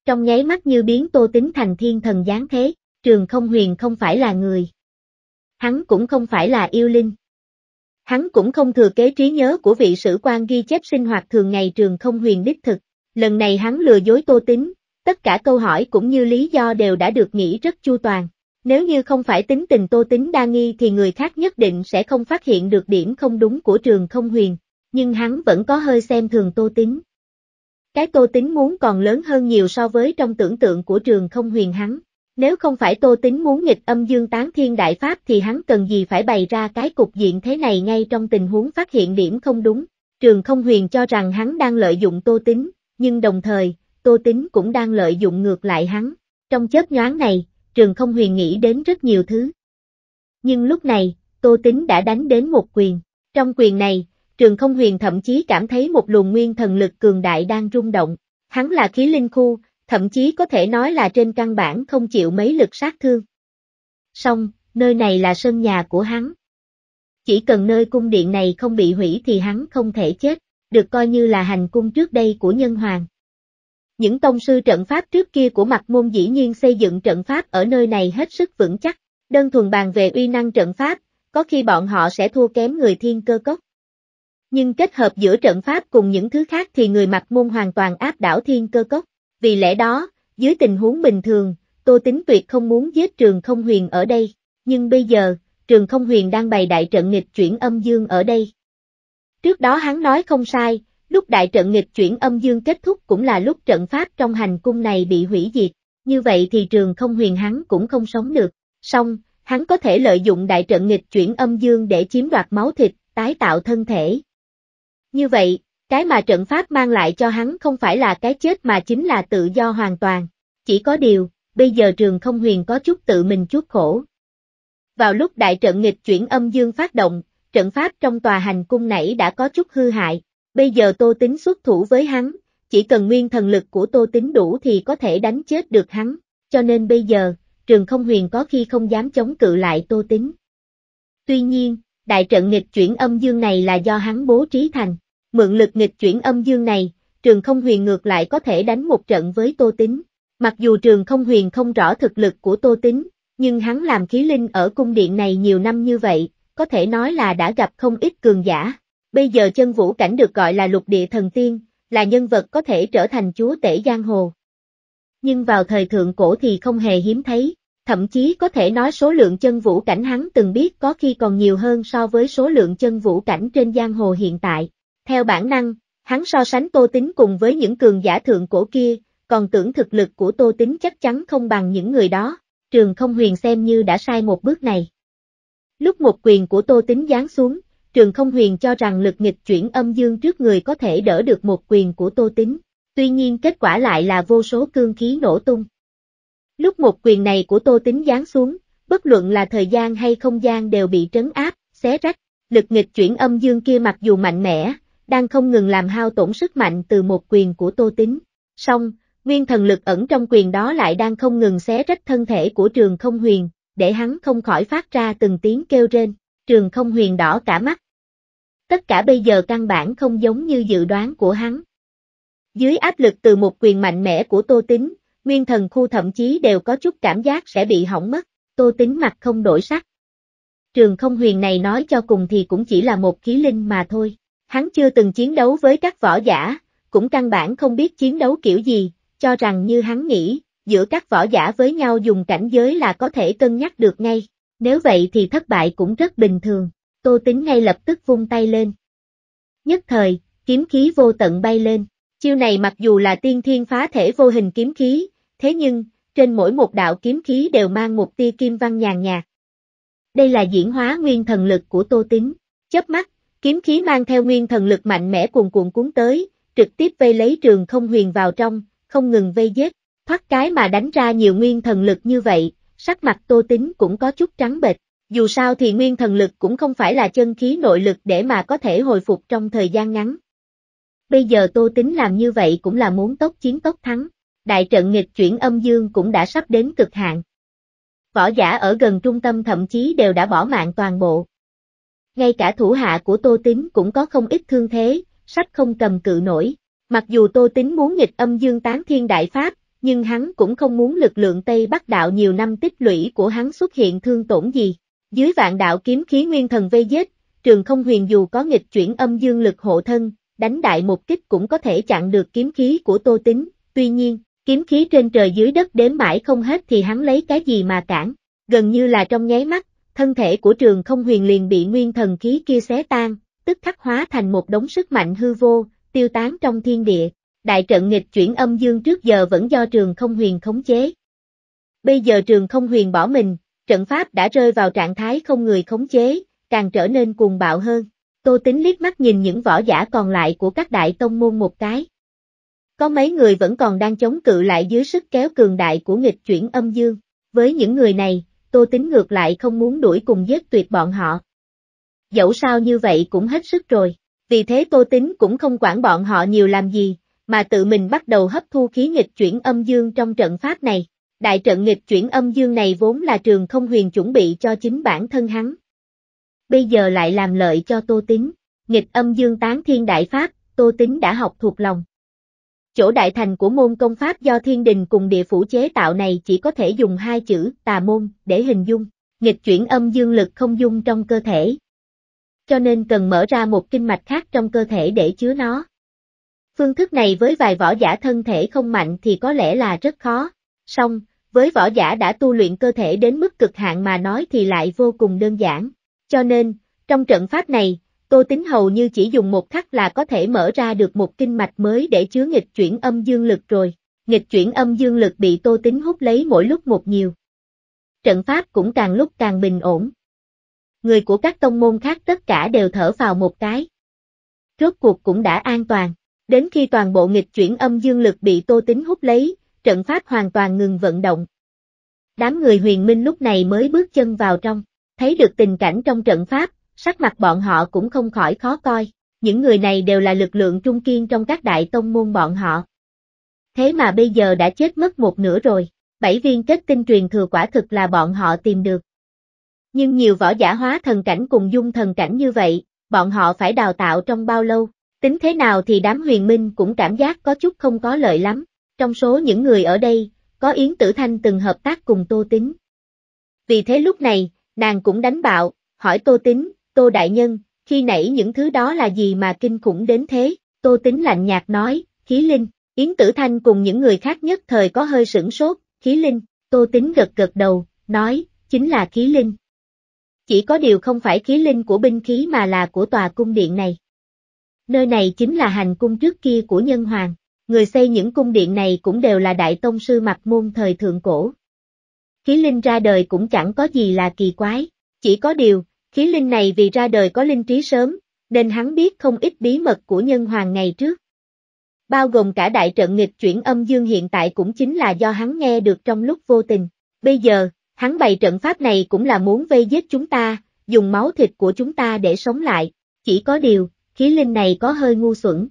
trong nháy mắt như biến Tô Tính thành thiên thần giáng thế, trường không huyền không phải là người. Hắn cũng không phải là yêu linh. Hắn cũng không thừa kế trí nhớ của vị sử quan ghi chép sinh hoạt thường ngày trường không huyền đích thực. Lần này hắn lừa dối Tô Tính, tất cả câu hỏi cũng như lý do đều đã được nghĩ rất chu toàn. Nếu như không phải tính tình Tô Tính đa nghi thì người khác nhất định sẽ không phát hiện được điểm không đúng của trường không huyền, nhưng hắn vẫn có hơi xem thường Tô Tính. Cái Tô Tính muốn còn lớn hơn nhiều so với trong tưởng tượng của trường không huyền hắn. Nếu không phải Tô Tính muốn nghịch âm dương tán thiên đại pháp thì hắn cần gì phải bày ra cái cục diện thế này ngay trong tình huống phát hiện điểm không đúng. Trường không huyền cho rằng hắn đang lợi dụng Tô Tính, nhưng đồng thời, Tô Tính cũng đang lợi dụng ngược lại hắn. Trong chớp nhoáng này, trường không huyền nghĩ đến rất nhiều thứ. Nhưng lúc này, Tô Tính đã đánh đến một quyền. Trong quyền này, trường không huyền thậm chí cảm thấy một luồng nguyên thần lực cường đại đang rung động. Hắn là khí linh khu, thậm chí có thể nói là trên căn bản không chịu mấy lực sát thương. Song, nơi này là sân nhà của hắn. Chỉ cần nơi cung điện này không bị hủy thì hắn không thể chết, được coi như là hành cung trước đây của nhân hoàng. Những tông sư trận pháp trước kia của mặt môn dĩ nhiên xây dựng trận pháp ở nơi này hết sức vững chắc, đơn thuần bàn về uy năng trận pháp, có khi bọn họ sẽ thua kém người thiên cơ cốc nhưng kết hợp giữa trận pháp cùng những thứ khác thì người mặt môn hoàn toàn áp đảo thiên cơ cốc. Vì lẽ đó, dưới tình huống bình thường, Tô Tính Tuyệt không muốn giết Trường Không Huyền ở đây, nhưng bây giờ, Trường Không Huyền đang bày đại trận nghịch chuyển âm dương ở đây. Trước đó hắn nói không sai, lúc đại trận nghịch chuyển âm dương kết thúc cũng là lúc trận pháp trong hành cung này bị hủy diệt, như vậy thì Trường Không Huyền hắn cũng không sống được, song, hắn có thể lợi dụng đại trận nghịch chuyển âm dương để chiếm đoạt máu thịt, tái tạo thân thể, như vậy, cái mà trận pháp mang lại cho hắn không phải là cái chết mà chính là tự do hoàn toàn. Chỉ có điều, bây giờ trường không huyền có chút tự mình chút khổ. Vào lúc đại trận nghịch chuyển âm dương phát động, trận pháp trong tòa hành cung nãy đã có chút hư hại, bây giờ tô tính xuất thủ với hắn, chỉ cần nguyên thần lực của tô tính đủ thì có thể đánh chết được hắn, cho nên bây giờ, trường không huyền có khi không dám chống cự lại tô tính. Tuy nhiên, đại trận nghịch chuyển âm dương này là do hắn bố trí thành, mượn lực nghịch chuyển âm dương này, trường không huyền ngược lại có thể đánh một trận với Tô Tính. Mặc dù trường không huyền không rõ thực lực của Tô Tính, nhưng hắn làm khí linh ở cung điện này nhiều năm như vậy, có thể nói là đã gặp không ít cường giả. Bây giờ chân vũ cảnh được gọi là lục địa thần tiên, là nhân vật có thể trở thành chúa tể giang hồ. Nhưng vào thời thượng cổ thì không hề hiếm thấy, thậm chí có thể nói số lượng chân vũ cảnh hắn từng biết có khi còn nhiều hơn so với số lượng chân vũ cảnh trên giang hồ hiện tại. Theo bản năng, hắn so sánh Tô Tính cùng với những cường giả thượng cổ kia, còn tưởng thực lực của Tô Tính chắc chắn không bằng những người đó, trường không huyền xem như đã sai một bước này. Lúc một quyền của Tô Tính giáng xuống, trường không huyền cho rằng lực nghịch chuyển âm dương trước người có thể đỡ được một quyền của Tô Tính, tuy nhiên kết quả lại là vô số cương khí nổ tung. Lúc một quyền này của Tô Tính giáng xuống, bất luận là thời gian hay không gian đều bị trấn áp, xé rách, lực nghịch chuyển âm dương kia mặc dù mạnh mẽ, đang không ngừng làm hao tổn sức mạnh từ một quyền của Tô tính, Song, nguyên thần lực ẩn trong quyền đó lại đang không ngừng xé rách thân thể của trường không huyền, để hắn không khỏi phát ra từng tiếng kêu rên, trường không huyền đỏ cả mắt. Tất cả bây giờ căn bản không giống như dự đoán của hắn. Dưới áp lực từ một quyền mạnh mẽ của Tô tính, nguyên thần khu thậm chí đều có chút cảm giác sẽ bị hỏng mất, Tô tính mặt không đổi sắc. Trường không huyền này nói cho cùng thì cũng chỉ là một khí linh mà thôi. Hắn chưa từng chiến đấu với các võ giả, cũng căn bản không biết chiến đấu kiểu gì, cho rằng như hắn nghĩ, giữa các võ giả với nhau dùng cảnh giới là có thể cân nhắc được ngay. Nếu vậy thì thất bại cũng rất bình thường. Tô Tính ngay lập tức vung tay lên. Nhất thời, kiếm khí vô tận bay lên. Chiêu này mặc dù là tiên thiên phá thể vô hình kiếm khí, thế nhưng, trên mỗi một đạo kiếm khí đều mang một tia kim văn nhàn nhạt. Đây là diễn hóa nguyên thần lực của Tô Tính. Chớp mắt, Kiếm khí mang theo nguyên thần lực mạnh mẽ cuồn cuộn cuốn tới, trực tiếp vây lấy trường không huyền vào trong, không ngừng vây giết, thoát cái mà đánh ra nhiều nguyên thần lực như vậy, sắc mặt tô tính cũng có chút trắng bệch. Dù sao thì nguyên thần lực cũng không phải là chân khí nội lực để mà có thể hồi phục trong thời gian ngắn. Bây giờ tô tính làm như vậy cũng là muốn tốc chiến tốc thắng, đại trận nghịch chuyển âm dương cũng đã sắp đến cực hạn. Võ giả ở gần trung tâm thậm chí đều đã bỏ mạng toàn bộ, ngay cả thủ hạ của Tô Tín cũng có không ít thương thế, sách không cầm cự nổi. Mặc dù Tô Tín muốn nghịch âm dương tán thiên đại pháp, nhưng hắn cũng không muốn lực lượng Tây Bắc đạo nhiều năm tích lũy của hắn xuất hiện thương tổn gì. Dưới vạn đạo kiếm khí nguyên thần vây giết, trường không huyền dù có nghịch chuyển âm dương lực hộ thân, đánh đại một kích cũng có thể chặn được kiếm khí của Tô Tín, tuy nhiên, kiếm khí trên trời dưới đất đến mãi không hết thì hắn lấy cái gì mà cản, gần như là trong nháy mắt, thân thể của trường không huyền liền bị nguyên thần khí kia xé tan, tức khắc hóa thành một đống sức mạnh hư vô, tiêu tán trong thiên địa. Đại trận nghịch chuyển âm dương trước giờ vẫn do trường không huyền khống chế. Bây giờ trường không huyền bỏ mình, trận pháp đã rơi vào trạng thái không người khống chế, càng trở nên cuồng bạo hơn. Tô Tính liếc mắt nhìn những võ giả còn lại của các đại tông môn một cái. Có mấy người vẫn còn đang chống cự lại dưới sức kéo cường đại của nghịch chuyển âm dương. Với những người này, Tô tính ngược lại không muốn đuổi cùng giết tuyệt bọn họ. Dẫu sao như vậy cũng hết sức rồi, vì thế Tô tính cũng không quản bọn họ nhiều làm gì, mà tự mình bắt đầu hấp thu khí nghịch chuyển âm dương trong trận pháp này. Đại trận nghịch chuyển âm dương này vốn là trường không huyền chuẩn bị cho chính bản thân hắn. Bây giờ lại làm lợi cho Tô tính. nghịch âm dương tán thiên đại pháp, Tô tính đã học thuộc lòng chỗ đại thành của môn công pháp do thiên đình cùng địa phủ chế tạo này chỉ có thể dùng hai chữ tà môn để hình dung, nghịch chuyển âm dương lực không dung trong cơ thể. Cho nên cần mở ra một kinh mạch khác trong cơ thể để chứa nó. Phương thức này với vài võ giả thân thể không mạnh thì có lẽ là rất khó, song, với võ giả đã tu luyện cơ thể đến mức cực hạn mà nói thì lại vô cùng đơn giản. Cho nên, trong trận pháp này, Tô Tính hầu như chỉ dùng một khắc là có thể mở ra được một kinh mạch mới để chứa nghịch chuyển âm dương lực rồi. Nghịch chuyển âm dương lực bị Tô Tính hút lấy mỗi lúc một nhiều. Trận pháp cũng càng lúc càng bình ổn. Người của các tông môn khác tất cả đều thở vào một cái. Rốt cuộc cũng đã an toàn. Đến khi toàn bộ nghịch chuyển âm dương lực bị Tô Tính hút lấy, trận pháp hoàn toàn ngừng vận động. Đám người huyền minh lúc này mới bước chân vào trong, thấy được tình cảnh trong trận pháp, sắc mặt bọn họ cũng không khỏi khó coi, những người này đều là lực lượng trung kiên trong các đại tông môn bọn họ. Thế mà bây giờ đã chết mất một nửa rồi, bảy viên kết tinh truyền thừa quả thực là bọn họ tìm được. Nhưng nhiều võ giả hóa thần cảnh cùng dung thần cảnh như vậy, bọn họ phải đào tạo trong bao lâu, tính thế nào thì đám huyền minh cũng cảm giác có chút không có lợi lắm. Trong số những người ở đây, có Yến Tử Thanh từng hợp tác cùng Tô Tính. Vì thế lúc này, nàng cũng đánh bạo, hỏi Tô Tính, Tô Đại Nhân, khi nãy những thứ đó là gì mà kinh khủng đến thế, Tô Tính lạnh nhạt nói, khí linh, Yến Tử Thanh cùng những người khác nhất thời có hơi sửng sốt, khí linh, Tô Tính gật gật đầu, nói, chính là khí linh. Chỉ có điều không phải khí linh của binh khí mà là của tòa cung điện này. Nơi này chính là hành cung trước kia của nhân hoàng, người xây những cung điện này cũng đều là đại tông sư mặt môn thời thượng cổ. Khí linh ra đời cũng chẳng có gì là kỳ quái, chỉ có điều, Khí linh này vì ra đời có linh trí sớm, nên hắn biết không ít bí mật của nhân hoàng ngày trước. Bao gồm cả đại trận nghịch chuyển âm dương hiện tại cũng chính là do hắn nghe được trong lúc vô tình. Bây giờ, hắn bày trận pháp này cũng là muốn vây giết chúng ta, dùng máu thịt của chúng ta để sống lại. Chỉ có điều, khí linh này có hơi ngu xuẩn.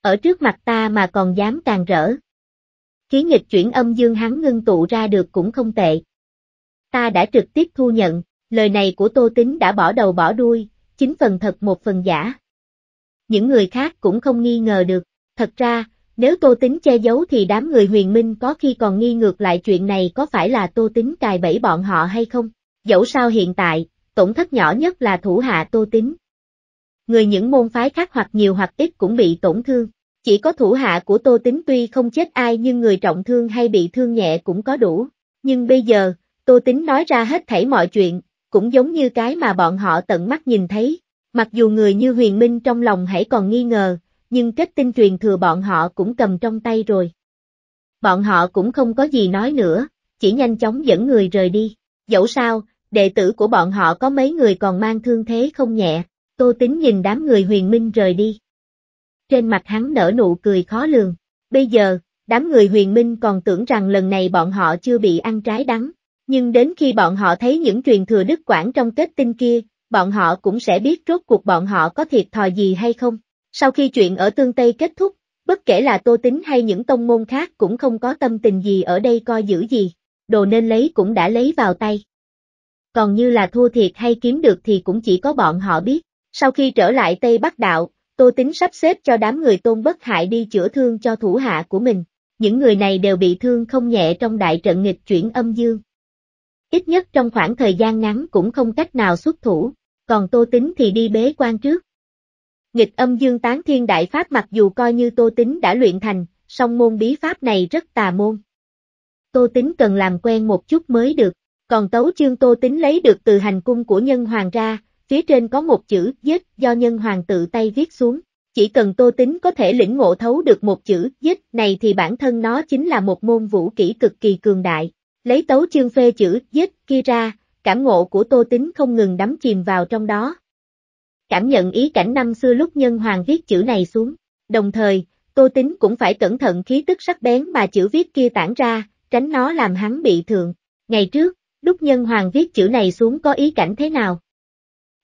Ở trước mặt ta mà còn dám càng rỡ. Khí nghịch chuyển âm dương hắn ngưng tụ ra được cũng không tệ. Ta đã trực tiếp thu nhận, Lời này của Tô Tính đã bỏ đầu bỏ đuôi, chính phần thật một phần giả. Những người khác cũng không nghi ngờ được, thật ra, nếu Tô Tính che giấu thì đám người huyền minh có khi còn nghi ngược lại chuyện này có phải là Tô Tính cài bẫy bọn họ hay không, dẫu sao hiện tại, tổn thất nhỏ nhất là thủ hạ Tô Tính. Người những môn phái khác hoặc nhiều hoặc ít cũng bị tổn thương, chỉ có thủ hạ của Tô Tính tuy không chết ai nhưng người trọng thương hay bị thương nhẹ cũng có đủ, nhưng bây giờ, Tô Tính nói ra hết thảy mọi chuyện, cũng giống như cái mà bọn họ tận mắt nhìn thấy. Mặc dù người như huyền minh trong lòng hãy còn nghi ngờ, nhưng kết tinh truyền thừa bọn họ cũng cầm trong tay rồi. Bọn họ cũng không có gì nói nữa, chỉ nhanh chóng dẫn người rời đi. Dẫu sao, đệ tử của bọn họ có mấy người còn mang thương thế không nhẹ, tô tính nhìn đám người huyền minh rời đi. Trên mặt hắn nở nụ cười khó lường. Bây giờ, đám người huyền minh còn tưởng rằng lần này bọn họ chưa bị ăn trái đắng, nhưng đến khi bọn họ thấy những truyền thừa đức quản trong kết tinh kia, bọn họ cũng sẽ biết rốt cuộc bọn họ có thiệt thòi gì hay không. Sau khi chuyện ở Tương Tây kết thúc, bất kể là Tô Tính hay những tông môn khác cũng không có tâm tình gì ở đây coi giữ gì, đồ nên lấy cũng đã lấy vào tay. Còn như là thua thiệt hay kiếm được thì cũng chỉ có bọn họ biết. Sau khi trở lại Tây Bắc Đạo, Tô Tính sắp xếp cho đám người tôn bất hại đi chữa thương cho thủ hạ của mình. Những người này đều bị thương không nhẹ trong đại trận nghịch chuyển âm dương ít nhất trong khoảng thời gian ngắn cũng không cách nào xuất thủ, còn Tô Tính thì đi bế quan trước. Nghịch âm dương tán thiên đại pháp mặc dù coi như Tô Tính đã luyện thành, song môn bí pháp này rất tà môn. Tô Tính cần làm quen một chút mới được, còn tấu chương Tô Tính lấy được từ hành cung của nhân hoàng ra, phía trên có một chữ giết do nhân hoàng tự tay viết xuống. Chỉ cần Tô Tính có thể lĩnh ngộ thấu được một chữ giết này thì bản thân nó chính là một môn vũ kỹ cực kỳ cường đại. Lấy tấu chương phê chữ giết kia ra, cảm ngộ của Tô Tính không ngừng đắm chìm vào trong đó. Cảm nhận ý cảnh năm xưa lúc nhân hoàng viết chữ này xuống, đồng thời, Tô Tính cũng phải cẩn thận khí tức sắc bén mà chữ viết kia tản ra, tránh nó làm hắn bị thượng. Ngày trước, lúc nhân hoàng viết chữ này xuống có ý cảnh thế nào?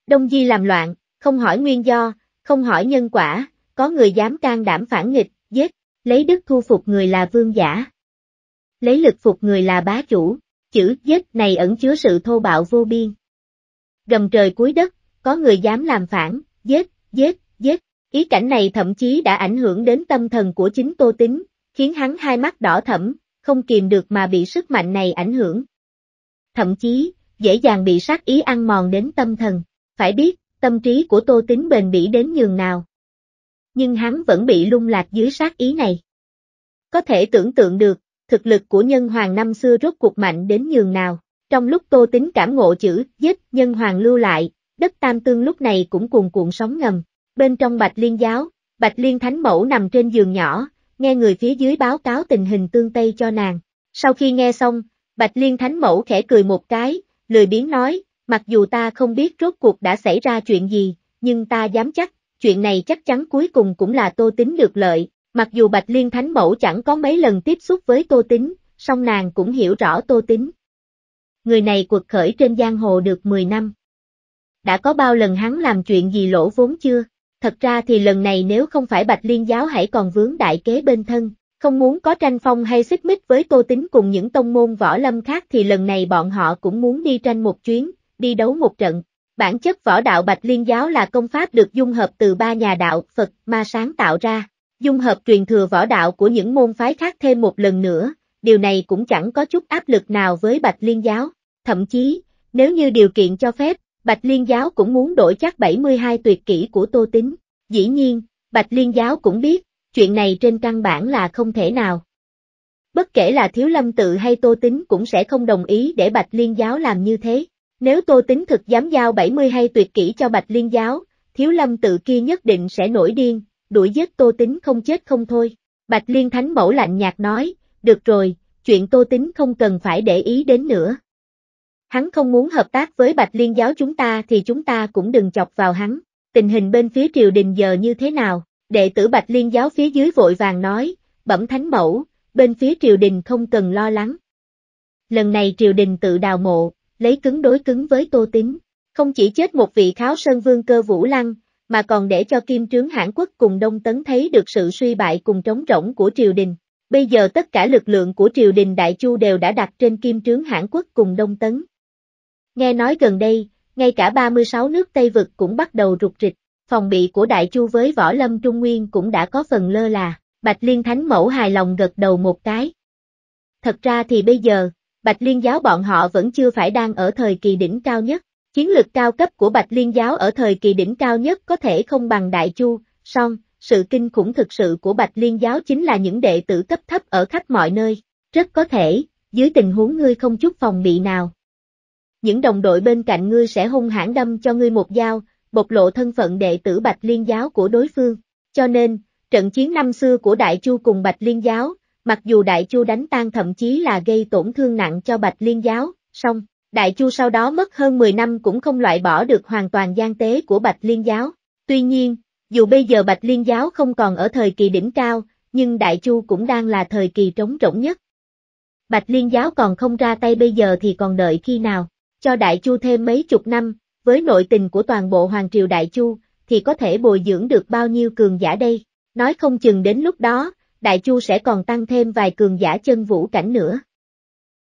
Đông Di làm loạn, không hỏi nguyên do, không hỏi nhân quả, có người dám can đảm phản nghịch, giết, lấy đức thu phục người là vương giả lấy lực phục người là bá chủ, chữ giết này ẩn chứa sự thô bạo vô biên. Gầm trời cuối đất, có người dám làm phản, giết, giết, giết. Ý cảnh này thậm chí đã ảnh hưởng đến tâm thần của chính Tô Tính, khiến hắn hai mắt đỏ thẫm, không kìm được mà bị sức mạnh này ảnh hưởng. Thậm chí, dễ dàng bị sát ý ăn mòn đến tâm thần. Phải biết, tâm trí của Tô Tính bền bỉ đến nhường nào. Nhưng hắn vẫn bị lung lạc dưới sát ý này. Có thể tưởng tượng được, thực lực của nhân hoàng năm xưa rốt cuộc mạnh đến nhường nào. Trong lúc tô tính cảm ngộ chữ giết nhân hoàng lưu lại, đất tam tương lúc này cũng cuồn cuộn sóng ngầm. Bên trong bạch liên giáo, bạch liên thánh mẫu nằm trên giường nhỏ, nghe người phía dưới báo cáo tình hình tương tây cho nàng. Sau khi nghe xong, bạch liên thánh mẫu khẽ cười một cái, lười biếng nói, mặc dù ta không biết rốt cuộc đã xảy ra chuyện gì, nhưng ta dám chắc, chuyện này chắc chắn cuối cùng cũng là tô tính được lợi, Mặc dù Bạch Liên Thánh Mẫu chẳng có mấy lần tiếp xúc với Tô Tính, song nàng cũng hiểu rõ Tô Tính. Người này cuộc khởi trên giang hồ được 10 năm. Đã có bao lần hắn làm chuyện gì lỗ vốn chưa? Thật ra thì lần này nếu không phải Bạch Liên Giáo hãy còn vướng đại kế bên thân, không muốn có tranh phong hay xích mích với Tô Tính cùng những tông môn võ lâm khác thì lần này bọn họ cũng muốn đi tranh một chuyến, đi đấu một trận. Bản chất võ đạo Bạch Liên Giáo là công pháp được dung hợp từ ba nhà đạo Phật mà sáng tạo ra dung hợp truyền thừa võ đạo của những môn phái khác thêm một lần nữa, điều này cũng chẳng có chút áp lực nào với Bạch Liên giáo, thậm chí, nếu như điều kiện cho phép, Bạch Liên giáo cũng muốn đổi chắc 72 tuyệt kỹ của Tô Tính. Dĩ nhiên, Bạch Liên giáo cũng biết, chuyện này trên căn bản là không thể nào. Bất kể là Thiếu Lâm tự hay Tô Tính cũng sẽ không đồng ý để Bạch Liên giáo làm như thế. Nếu Tô Tính thực dám giao 72 tuyệt kỹ cho Bạch Liên giáo, Thiếu Lâm tự kia nhất định sẽ nổi điên, đuổi giết Tô Tính không chết không thôi. Bạch Liên Thánh Mẫu lạnh nhạt nói, được rồi, chuyện Tô Tính không cần phải để ý đến nữa. Hắn không muốn hợp tác với Bạch Liên giáo chúng ta thì chúng ta cũng đừng chọc vào hắn. Tình hình bên phía triều đình giờ như thế nào? Đệ tử Bạch Liên giáo phía dưới vội vàng nói, bẩm Thánh Mẫu, bên phía triều đình không cần lo lắng. Lần này triều đình tự đào mộ, lấy cứng đối cứng với Tô Tính. Không chỉ chết một vị kháo sơn vương cơ Vũ Lăng, mà còn để cho kim trướng Hãn quốc cùng Đông Tấn thấy được sự suy bại cùng trống rỗng của triều đình. Bây giờ tất cả lực lượng của triều đình Đại Chu đều đã đặt trên kim trướng Hãn quốc cùng Đông Tấn. Nghe nói gần đây, ngay cả 36 nước Tây vực cũng bắt đầu rụt rịch, phòng bị của Đại Chu với Võ Lâm Trung Nguyên cũng đã có phần lơ là, Bạch Liên Thánh Mẫu hài lòng gật đầu một cái. Thật ra thì bây giờ, Bạch Liên giáo bọn họ vẫn chưa phải đang ở thời kỳ đỉnh cao nhất, Chiến lược cao cấp của Bạch Liên giáo ở thời kỳ đỉnh cao nhất có thể không bằng Đại Chu, song, sự kinh khủng thực sự của Bạch Liên giáo chính là những đệ tử cấp thấp ở khắp mọi nơi, rất có thể, dưới tình huống ngươi không chút phòng bị nào. Những đồng đội bên cạnh ngươi sẽ hung hãn đâm cho ngươi một dao, bộc lộ thân phận đệ tử Bạch Liên giáo của đối phương, cho nên, trận chiến năm xưa của Đại Chu cùng Bạch Liên giáo, mặc dù Đại Chu đánh tan thậm chí là gây tổn thương nặng cho Bạch Liên giáo, song Đại Chu sau đó mất hơn 10 năm cũng không loại bỏ được hoàn toàn gian tế của Bạch Liên giáo. Tuy nhiên, dù bây giờ Bạch Liên giáo không còn ở thời kỳ đỉnh cao, nhưng Đại Chu cũng đang là thời kỳ trống rỗng nhất. Bạch Liên giáo còn không ra tay bây giờ thì còn đợi khi nào, cho Đại Chu thêm mấy chục năm, với nội tình của toàn bộ Hoàng triều Đại Chu, thì có thể bồi dưỡng được bao nhiêu cường giả đây, nói không chừng đến lúc đó, Đại Chu sẽ còn tăng thêm vài cường giả chân vũ cảnh nữa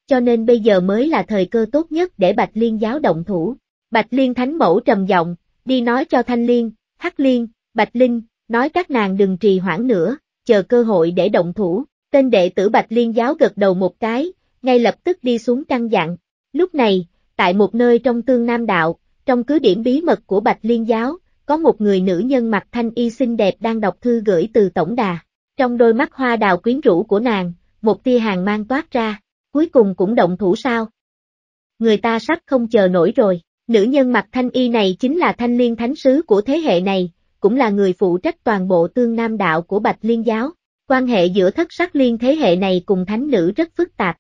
cho nên bây giờ mới là thời cơ tốt nhất để Bạch Liên giáo động thủ. Bạch Liên Thánh Mẫu trầm giọng, đi nói cho Thanh Liên, Hắc Liên, Bạch Linh, nói các nàng đừng trì hoãn nữa, chờ cơ hội để động thủ. Tên đệ tử Bạch Liên giáo gật đầu một cái, ngay lập tức đi xuống căn dặn. Lúc này, tại một nơi trong tương nam đạo, trong cứ điểm bí mật của Bạch Liên giáo, có một người nữ nhân mặc thanh y xinh đẹp đang đọc thư gửi từ tổng đà. Trong đôi mắt hoa đào quyến rũ của nàng, một tia hàng mang toát ra. Cuối cùng cũng động thủ sao? Người ta sắp không chờ nổi rồi, nữ nhân mặc thanh y này chính là thanh liên thánh sứ của thế hệ này, cũng là người phụ trách toàn bộ tương nam đạo của Bạch Liên giáo. Quan hệ giữa thất sắc liên thế hệ này cùng thánh nữ rất phức tạp.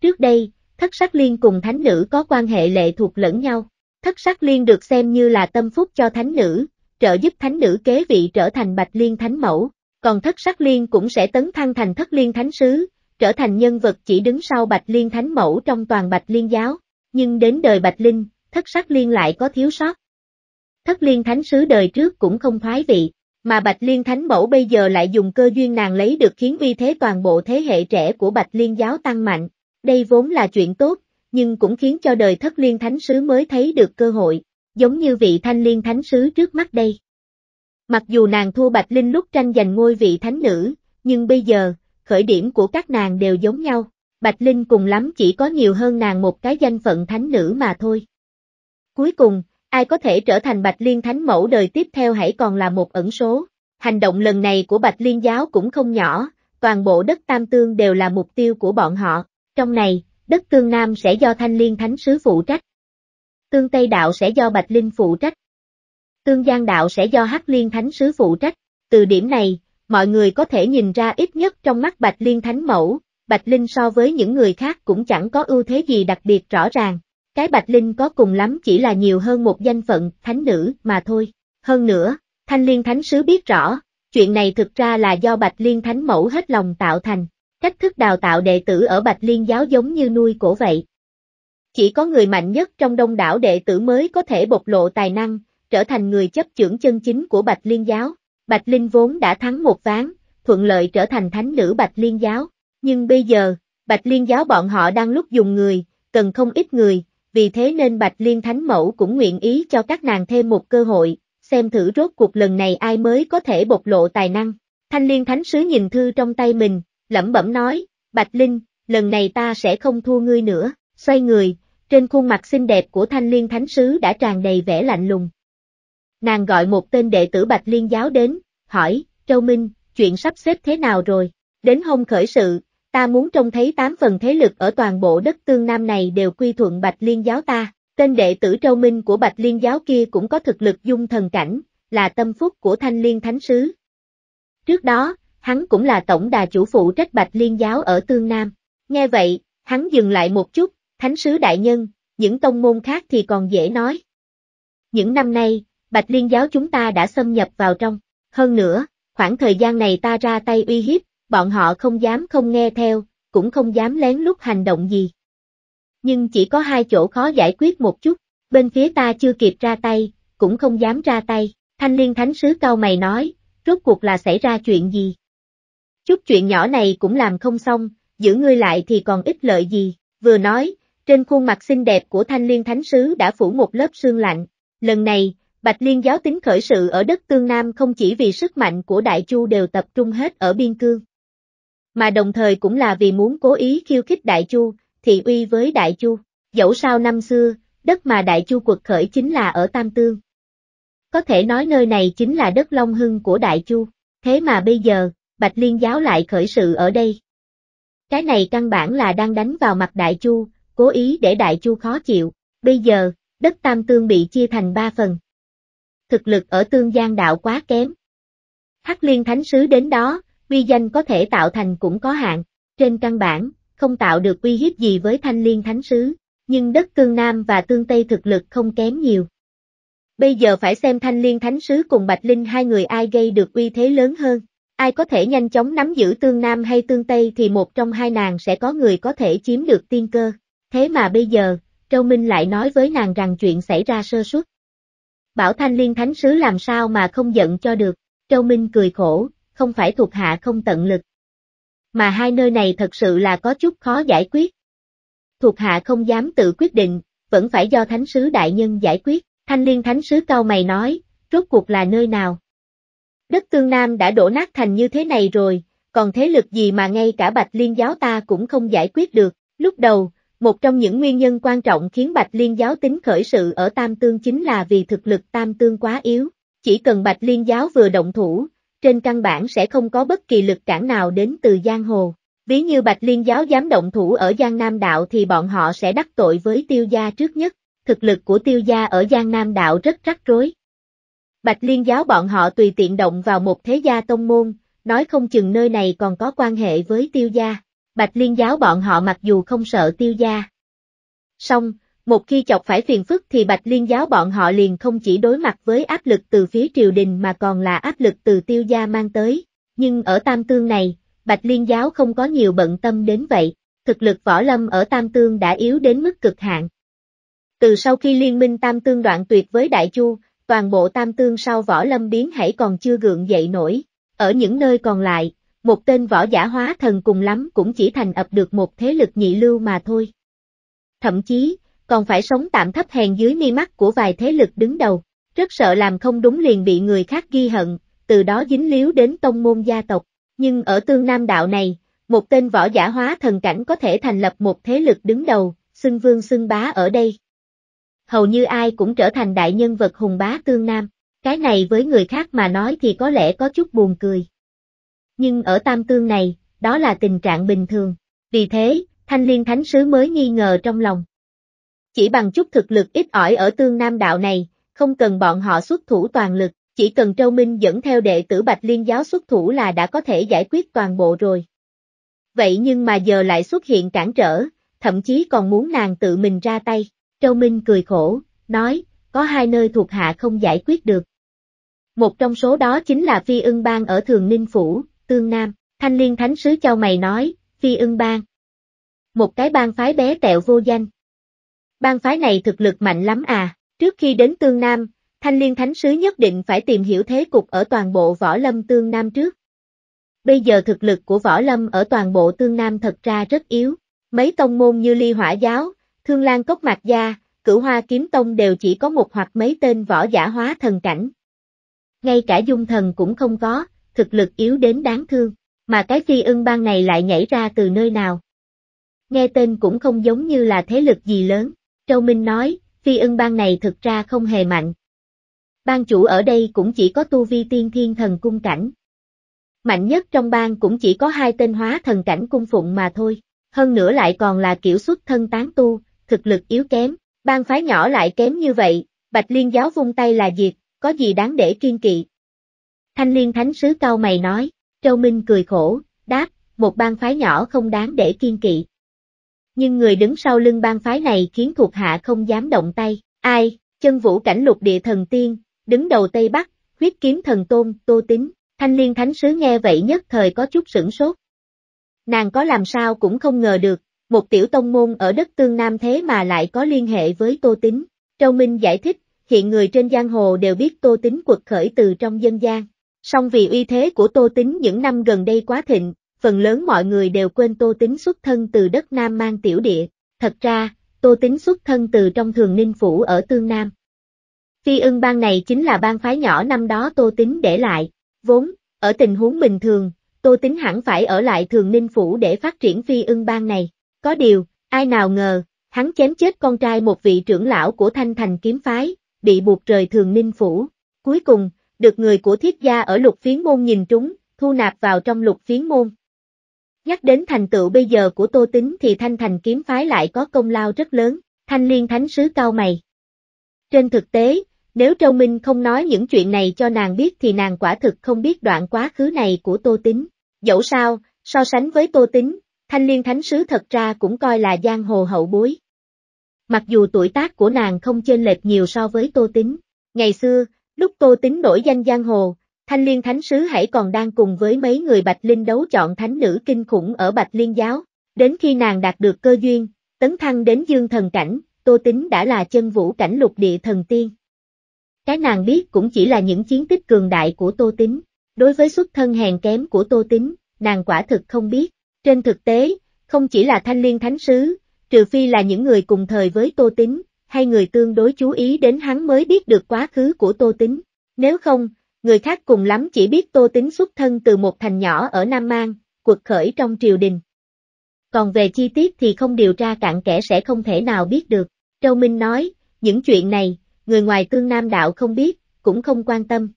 Trước đây, thất sắc liên cùng thánh nữ có quan hệ lệ thuộc lẫn nhau. Thất sắc liên được xem như là tâm phúc cho thánh nữ, trợ giúp thánh nữ kế vị trở thành Bạch Liên thánh mẫu, còn thất sắc liên cũng sẽ tấn thăng thành thất liên thánh sứ, trở thành nhân vật chỉ đứng sau Bạch Liên Thánh Mẫu trong toàn Bạch Liên Giáo, nhưng đến đời Bạch Linh, thất sắc liên lại có thiếu sót. Thất liên thánh sứ đời trước cũng không thoái vị, mà Bạch Liên Thánh Mẫu bây giờ lại dùng cơ duyên nàng lấy được khiến uy thế toàn bộ thế hệ trẻ của Bạch Liên Giáo tăng mạnh, đây vốn là chuyện tốt, nhưng cũng khiến cho đời thất liên thánh sứ mới thấy được cơ hội, giống như vị thanh liên thánh sứ trước mắt đây. Mặc dù nàng thua Bạch Linh lúc tranh giành ngôi vị thánh nữ, nhưng bây giờ, khởi điểm của các nàng đều giống nhau. Bạch Linh cùng lắm chỉ có nhiều hơn nàng một cái danh phận thánh nữ mà thôi. Cuối cùng, ai có thể trở thành Bạch Liên thánh mẫu đời tiếp theo hãy còn là một ẩn số. Hành động lần này của Bạch Liên giáo cũng không nhỏ, toàn bộ đất Tam Tương đều là mục tiêu của bọn họ. Trong này, đất Tương Nam sẽ do Thanh Liên Thánh Sứ phụ trách. Tương Tây Đạo sẽ do Bạch Linh phụ trách. Tương Giang Đạo sẽ do Hắc Liên Thánh Sứ phụ trách. Từ điểm này, mọi người có thể nhìn ra ít nhất trong mắt Bạch Liên Thánh Mẫu, Bạch Linh so với những người khác cũng chẳng có ưu thế gì đặc biệt rõ ràng. Cái Bạch Linh có cùng lắm chỉ là nhiều hơn một danh phận thánh nữ mà thôi. Hơn nữa, Thanh Liên Thánh Sứ biết rõ, chuyện này thực ra là do Bạch Liên Thánh Mẫu hết lòng tạo thành. Cách thức đào tạo đệ tử ở Bạch Liên giáo giống như nuôi cổ vậy. Chỉ có người mạnh nhất trong đông đảo đệ tử mới có thể bộc lộ tài năng, trở thành người chấp trưởng chân chính của Bạch Liên giáo. Bạch Linh vốn đã thắng một ván, thuận lợi trở thành thánh nữ Bạch Liên giáo. Nhưng bây giờ, Bạch Liên giáo bọn họ đang lúc dùng người, cần không ít người, vì thế nên Bạch Liên Thánh Mẫu cũng nguyện ý cho các nàng thêm một cơ hội, xem thử rốt cuộc lần này ai mới có thể bộc lộ tài năng. Thanh Liên Thánh Sứ nhìn thư trong tay mình, lẩm bẩm nói, Bạch Linh, lần này ta sẽ không thua ngươi nữa, xoay người, trên khuôn mặt xinh đẹp của Thanh Liên Thánh Sứ đã tràn đầy vẻ lạnh lùng. Nàng gọi một tên đệ tử Bạch Liên giáo đến, hỏi, Châu Minh, chuyện sắp xếp thế nào rồi? Đến hôm khởi sự, ta muốn trông thấy tám phần thế lực ở toàn bộ đất tương Nam này đều quy thuận Bạch Liên giáo ta. Tên đệ tử Châu Minh của Bạch Liên giáo kia cũng có thực lực dung thần cảnh, là tâm phúc của Thanh Liên Thánh Sứ. Trước đó, hắn cũng là tổng đà chủ phụ trách Bạch Liên giáo ở Tương Nam. Nghe vậy, hắn dừng lại một chút, Thánh Sứ Đại Nhân, những tông môn khác thì còn dễ nói. Những năm nay, Bạch Liên giáo chúng ta đã xâm nhập vào trong, hơn nữa, khoảng thời gian này ta ra tay uy hiếp, bọn họ không dám không nghe theo, cũng không dám lén lút hành động gì. Nhưng chỉ có hai chỗ khó giải quyết một chút, bên phía ta chưa kịp ra tay, cũng không dám ra tay, thanh liên thánh sứ cao mày nói, rốt cuộc là xảy ra chuyện gì. Chút chuyện nhỏ này cũng làm không xong, giữ ngươi lại thì còn ít lợi gì, vừa nói, trên khuôn mặt xinh đẹp của thanh liên thánh sứ đã phủ một lớp sương lạnh, lần này, Bạch Liên giáo tính khởi sự ở đất Tương Nam không chỉ vì sức mạnh của Đại Chu đều tập trung hết ở biên cương, mà đồng thời cũng là vì muốn cố ý khiêu khích Đại Chu, thị uy với Đại Chu. Dẫu sao năm xưa, đất mà Đại Chu quật khởi chính là ở Tam Tương. Có thể nói nơi này chính là đất Long Hưng của Đại Chu, thế mà bây giờ, Bạch Liên giáo lại khởi sự ở đây. Cái này căn bản là đang đánh vào mặt Đại Chu, cố ý để Đại Chu khó chịu. Bây giờ, đất Tam Tương bị chia thành ba phần, thực lực ở tương giang đạo quá kém. Hắc liên thánh sứ đến đó, uy danh có thể tạo thành cũng có hạn, trên căn bản, không tạo được uy hiếp gì với thanh liên thánh sứ, nhưng đất cương Nam và tương Tây thực lực không kém nhiều. Bây giờ phải xem thanh liên thánh sứ cùng Bạch Linh hai người ai gây được uy thế lớn hơn, ai có thể nhanh chóng nắm giữ tương Nam hay tương Tây thì một trong hai nàng sẽ có người có thể chiếm được tiên cơ. Thế mà bây giờ, Châu Minh lại nói với nàng rằng chuyện xảy ra sơ suất bảo thanh liên thánh sứ làm sao mà không giận cho được, Châu Minh cười khổ, không phải thuộc hạ không tận lực. Mà hai nơi này thật sự là có chút khó giải quyết. Thuộc hạ không dám tự quyết định, vẫn phải do thánh sứ đại nhân giải quyết, thanh liên thánh sứ cao mày nói, rốt cuộc là nơi nào? Đất tương Nam đã đổ nát thành như thế này rồi, còn thế lực gì mà ngay cả bạch liên giáo ta cũng không giải quyết được, lúc đầu, một trong những nguyên nhân quan trọng khiến Bạch Liên giáo tính khởi sự ở Tam Tương chính là vì thực lực Tam Tương quá yếu. Chỉ cần Bạch Liên giáo vừa động thủ, trên căn bản sẽ không có bất kỳ lực cản nào đến từ giang hồ. Ví như Bạch Liên giáo dám động thủ ở Giang Nam Đạo thì bọn họ sẽ đắc tội với tiêu gia trước nhất. Thực lực của tiêu gia ở Giang Nam Đạo rất rắc rối. Bạch Liên giáo bọn họ tùy tiện động vào một thế gia tông môn, nói không chừng nơi này còn có quan hệ với tiêu gia. Bạch Liên giáo bọn họ mặc dù không sợ tiêu gia. Song, một khi chọc phải phiền phức thì Bạch Liên giáo bọn họ liền không chỉ đối mặt với áp lực từ phía triều đình mà còn là áp lực từ tiêu gia mang tới. Nhưng ở Tam Tương này, Bạch Liên giáo không có nhiều bận tâm đến vậy, thực lực võ lâm ở Tam Tương đã yếu đến mức cực hạn. Từ sau khi liên minh Tam Tương đoạn tuyệt với Đại Chu, toàn bộ Tam Tương sau võ lâm biến hãy còn chưa gượng dậy nổi, ở những nơi còn lại, một tên võ giả hóa thần cùng lắm cũng chỉ thành ập được một thế lực nhị lưu mà thôi. Thậm chí, còn phải sống tạm thấp hèn dưới mi mắt của vài thế lực đứng đầu, rất sợ làm không đúng liền bị người khác ghi hận, từ đó dính líu đến tông môn gia tộc. Nhưng ở tương nam đạo này, một tên võ giả hóa thần cảnh có thể thành lập một thế lực đứng đầu, xưng vương xưng bá ở đây. Hầu như ai cũng trở thành đại nhân vật hùng bá tương nam, cái này với người khác mà nói thì có lẽ có chút buồn cười nhưng ở Tam Tương này, đó là tình trạng bình thường. Vì thế, Thanh Liên Thánh Sứ mới nghi ngờ trong lòng. Chỉ bằng chút thực lực ít ỏi ở Tương Nam Đạo này, không cần bọn họ xuất thủ toàn lực, chỉ cần Châu Minh dẫn theo đệ tử Bạch Liên giáo xuất thủ là đã có thể giải quyết toàn bộ rồi. Vậy nhưng mà giờ lại xuất hiện cản trở, thậm chí còn muốn nàng tự mình ra tay. Châu Minh cười khổ, nói, có hai nơi thuộc hạ không giải quyết được. Một trong số đó chính là Phi ưng bang ở Thường Ninh Phủ, Tương Nam, Thanh Liên Thánh Sứ Châu Mày nói, Phi ưng bang. Một cái bang phái bé tẹo vô danh. Bang phái này thực lực mạnh lắm à, trước khi đến Tương Nam, Thanh Liên Thánh Sứ nhất định phải tìm hiểu thế cục ở toàn bộ võ lâm Tương Nam trước. Bây giờ thực lực của võ lâm ở toàn bộ Tương Nam thật ra rất yếu, mấy tông môn như Ly Hỏa Giáo, Thương Lan Cốc Mạc Gia, Cửu Hoa Kiếm Tông đều chỉ có một hoặc mấy tên võ giả hóa thần cảnh. Ngay cả dung thần cũng không có, thực lực yếu đến đáng thương, mà cái phi ưng bang này lại nhảy ra từ nơi nào. Nghe tên cũng không giống như là thế lực gì lớn, Châu Minh nói, phi ưng bang này thực ra không hề mạnh. Bang chủ ở đây cũng chỉ có tu vi tiên thiên thần cung cảnh. Mạnh nhất trong bang cũng chỉ có hai tên hóa thần cảnh cung phụng mà thôi, hơn nữa lại còn là kiểu xuất thân tán tu, thực lực yếu kém, bang phái nhỏ lại kém như vậy, Bạch Liên giáo vung tay là diệt, có gì đáng để kiên kỵ. Thanh liên thánh sứ cao mày nói, Châu Minh cười khổ, đáp, một bang phái nhỏ không đáng để kiên kỵ. Nhưng người đứng sau lưng bang phái này khiến thuộc hạ không dám động tay, ai, chân vũ cảnh lục địa thần tiên, đứng đầu Tây Bắc, huyết kiếm thần tôn, tô tính, thanh liên thánh sứ nghe vậy nhất thời có chút sửng sốt. Nàng có làm sao cũng không ngờ được, một tiểu tông môn ở đất tương Nam thế mà lại có liên hệ với tô tính. Châu Minh giải thích, hiện người trên giang hồ đều biết tô tính quật khởi từ trong dân gian, Song vì uy thế của Tô Tính những năm gần đây quá thịnh, phần lớn mọi người đều quên Tô Tính xuất thân từ đất Nam mang tiểu địa. Thật ra, Tô Tính xuất thân từ trong thường ninh phủ ở Tương Nam. Phi ưng bang này chính là bang phái nhỏ năm đó Tô Tính để lại. Vốn, ở tình huống bình thường, Tô Tính hẳn phải ở lại thường ninh phủ để phát triển phi ưng bang này. Có điều, ai nào ngờ, hắn chém chết con trai một vị trưởng lão của Thanh Thành kiếm phái, bị buộc rời thường ninh phủ. Cuối cùng, được người của thiết gia ở lục phiến môn nhìn trúng, thu nạp vào trong lục phiến môn. Nhắc đến thành tựu bây giờ của Tô Tính thì Thanh Thành kiếm phái lại có công lao rất lớn, Thanh Liên Thánh Sứ cao mày. Trên thực tế, nếu Châu Minh không nói những chuyện này cho nàng biết thì nàng quả thực không biết đoạn quá khứ này của Tô Tính. Dẫu sao, so sánh với Tô Tính, Thanh Liên Thánh Sứ thật ra cũng coi là giang hồ hậu bối. Mặc dù tuổi tác của nàng không chênh lệch nhiều so với Tô Tính, ngày xưa, Lúc Tô Tính nổi danh giang hồ, Thanh Liên Thánh Sứ hãy còn đang cùng với mấy người Bạch Linh đấu chọn thánh nữ kinh khủng ở Bạch Liên Giáo. Đến khi nàng đạt được cơ duyên, tấn thăng đến dương thần cảnh, Tô Tính đã là chân vũ cảnh lục địa thần tiên. Cái nàng biết cũng chỉ là những chiến tích cường đại của Tô Tính. Đối với xuất thân hèn kém của Tô Tính, nàng quả thực không biết. Trên thực tế, không chỉ là Thanh Liên Thánh Sứ, trừ phi là những người cùng thời với Tô Tính, hay người tương đối chú ý đến hắn mới biết được quá khứ của Tô Tính. Nếu không, người khác cùng lắm chỉ biết Tô Tính xuất thân từ một thành nhỏ ở Nam Mang, quật khởi trong triều đình. Còn về chi tiết thì không điều tra cạn kẽ sẽ không thể nào biết được. Châu Minh nói, những chuyện này, người ngoài tương Nam Đạo không biết, cũng không quan tâm.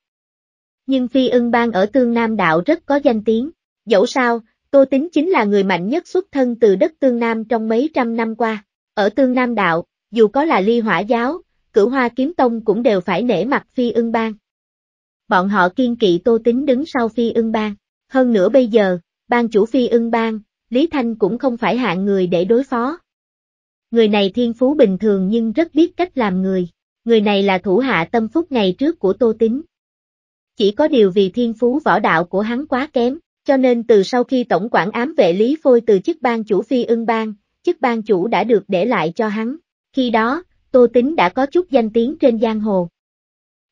Nhưng Phi ưng bang ở tương Nam Đạo rất có danh tiếng. Dẫu sao, Tô Tính chính là người mạnh nhất xuất thân từ đất tương Nam trong mấy trăm năm qua. Ở tương Nam Đạo, dù có là ly hỏa giáo, cửu hoa kiếm tông cũng đều phải nể mặt phi ưng bang. Bọn họ kiên kỵ tô tính đứng sau phi ưng bang, hơn nữa bây giờ, ban chủ phi ưng bang, Lý Thanh cũng không phải hạng người để đối phó. Người này thiên phú bình thường nhưng rất biết cách làm người, người này là thủ hạ tâm phúc ngày trước của tô tính. Chỉ có điều vì thiên phú võ đạo của hắn quá kém, cho nên từ sau khi tổng quản ám vệ Lý Phôi từ chức ban chủ phi ưng bang, chức ban chủ đã được để lại cho hắn. Khi đó, Tô Tính đã có chút danh tiếng trên giang hồ.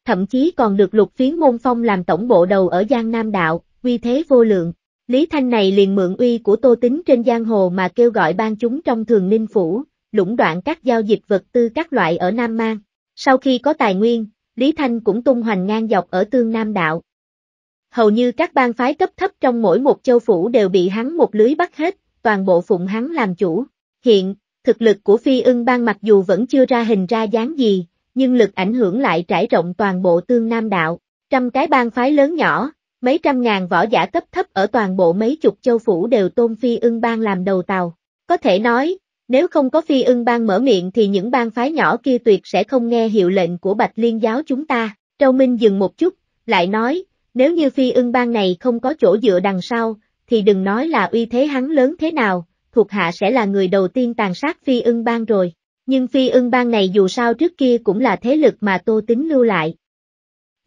Thậm chí còn được lục phiến môn phong làm tổng bộ đầu ở Giang Nam Đạo, uy thế vô lượng. Lý Thanh này liền mượn uy của Tô Tính trên giang hồ mà kêu gọi ban chúng trong thường ninh phủ, lũng đoạn các giao dịch vật tư các loại ở Nam Mang. Sau khi có tài nguyên, Lý Thanh cũng tung hoành ngang dọc ở tương Nam Đạo. Hầu như các bang phái cấp thấp trong mỗi một châu phủ đều bị hắn một lưới bắt hết, toàn bộ phụng hắn làm chủ. Hiện, Thực lực của phi ưng bang mặc dù vẫn chưa ra hình ra dáng gì, nhưng lực ảnh hưởng lại trải rộng toàn bộ tương nam đạo, trăm cái bang phái lớn nhỏ, mấy trăm ngàn võ giả cấp thấp ở toàn bộ mấy chục châu phủ đều tôn phi ưng bang làm đầu tàu. Có thể nói, nếu không có phi ưng bang mở miệng thì những bang phái nhỏ kia tuyệt sẽ không nghe hiệu lệnh của Bạch Liên giáo chúng ta. Châu Minh dừng một chút, lại nói, nếu như phi ưng bang này không có chỗ dựa đằng sau, thì đừng nói là uy thế hắn lớn thế nào, thuộc hạ sẽ là người đầu tiên tàn sát phi ưng bang rồi. Nhưng phi ưng bang này dù sao trước kia cũng là thế lực mà Tô Tính lưu lại.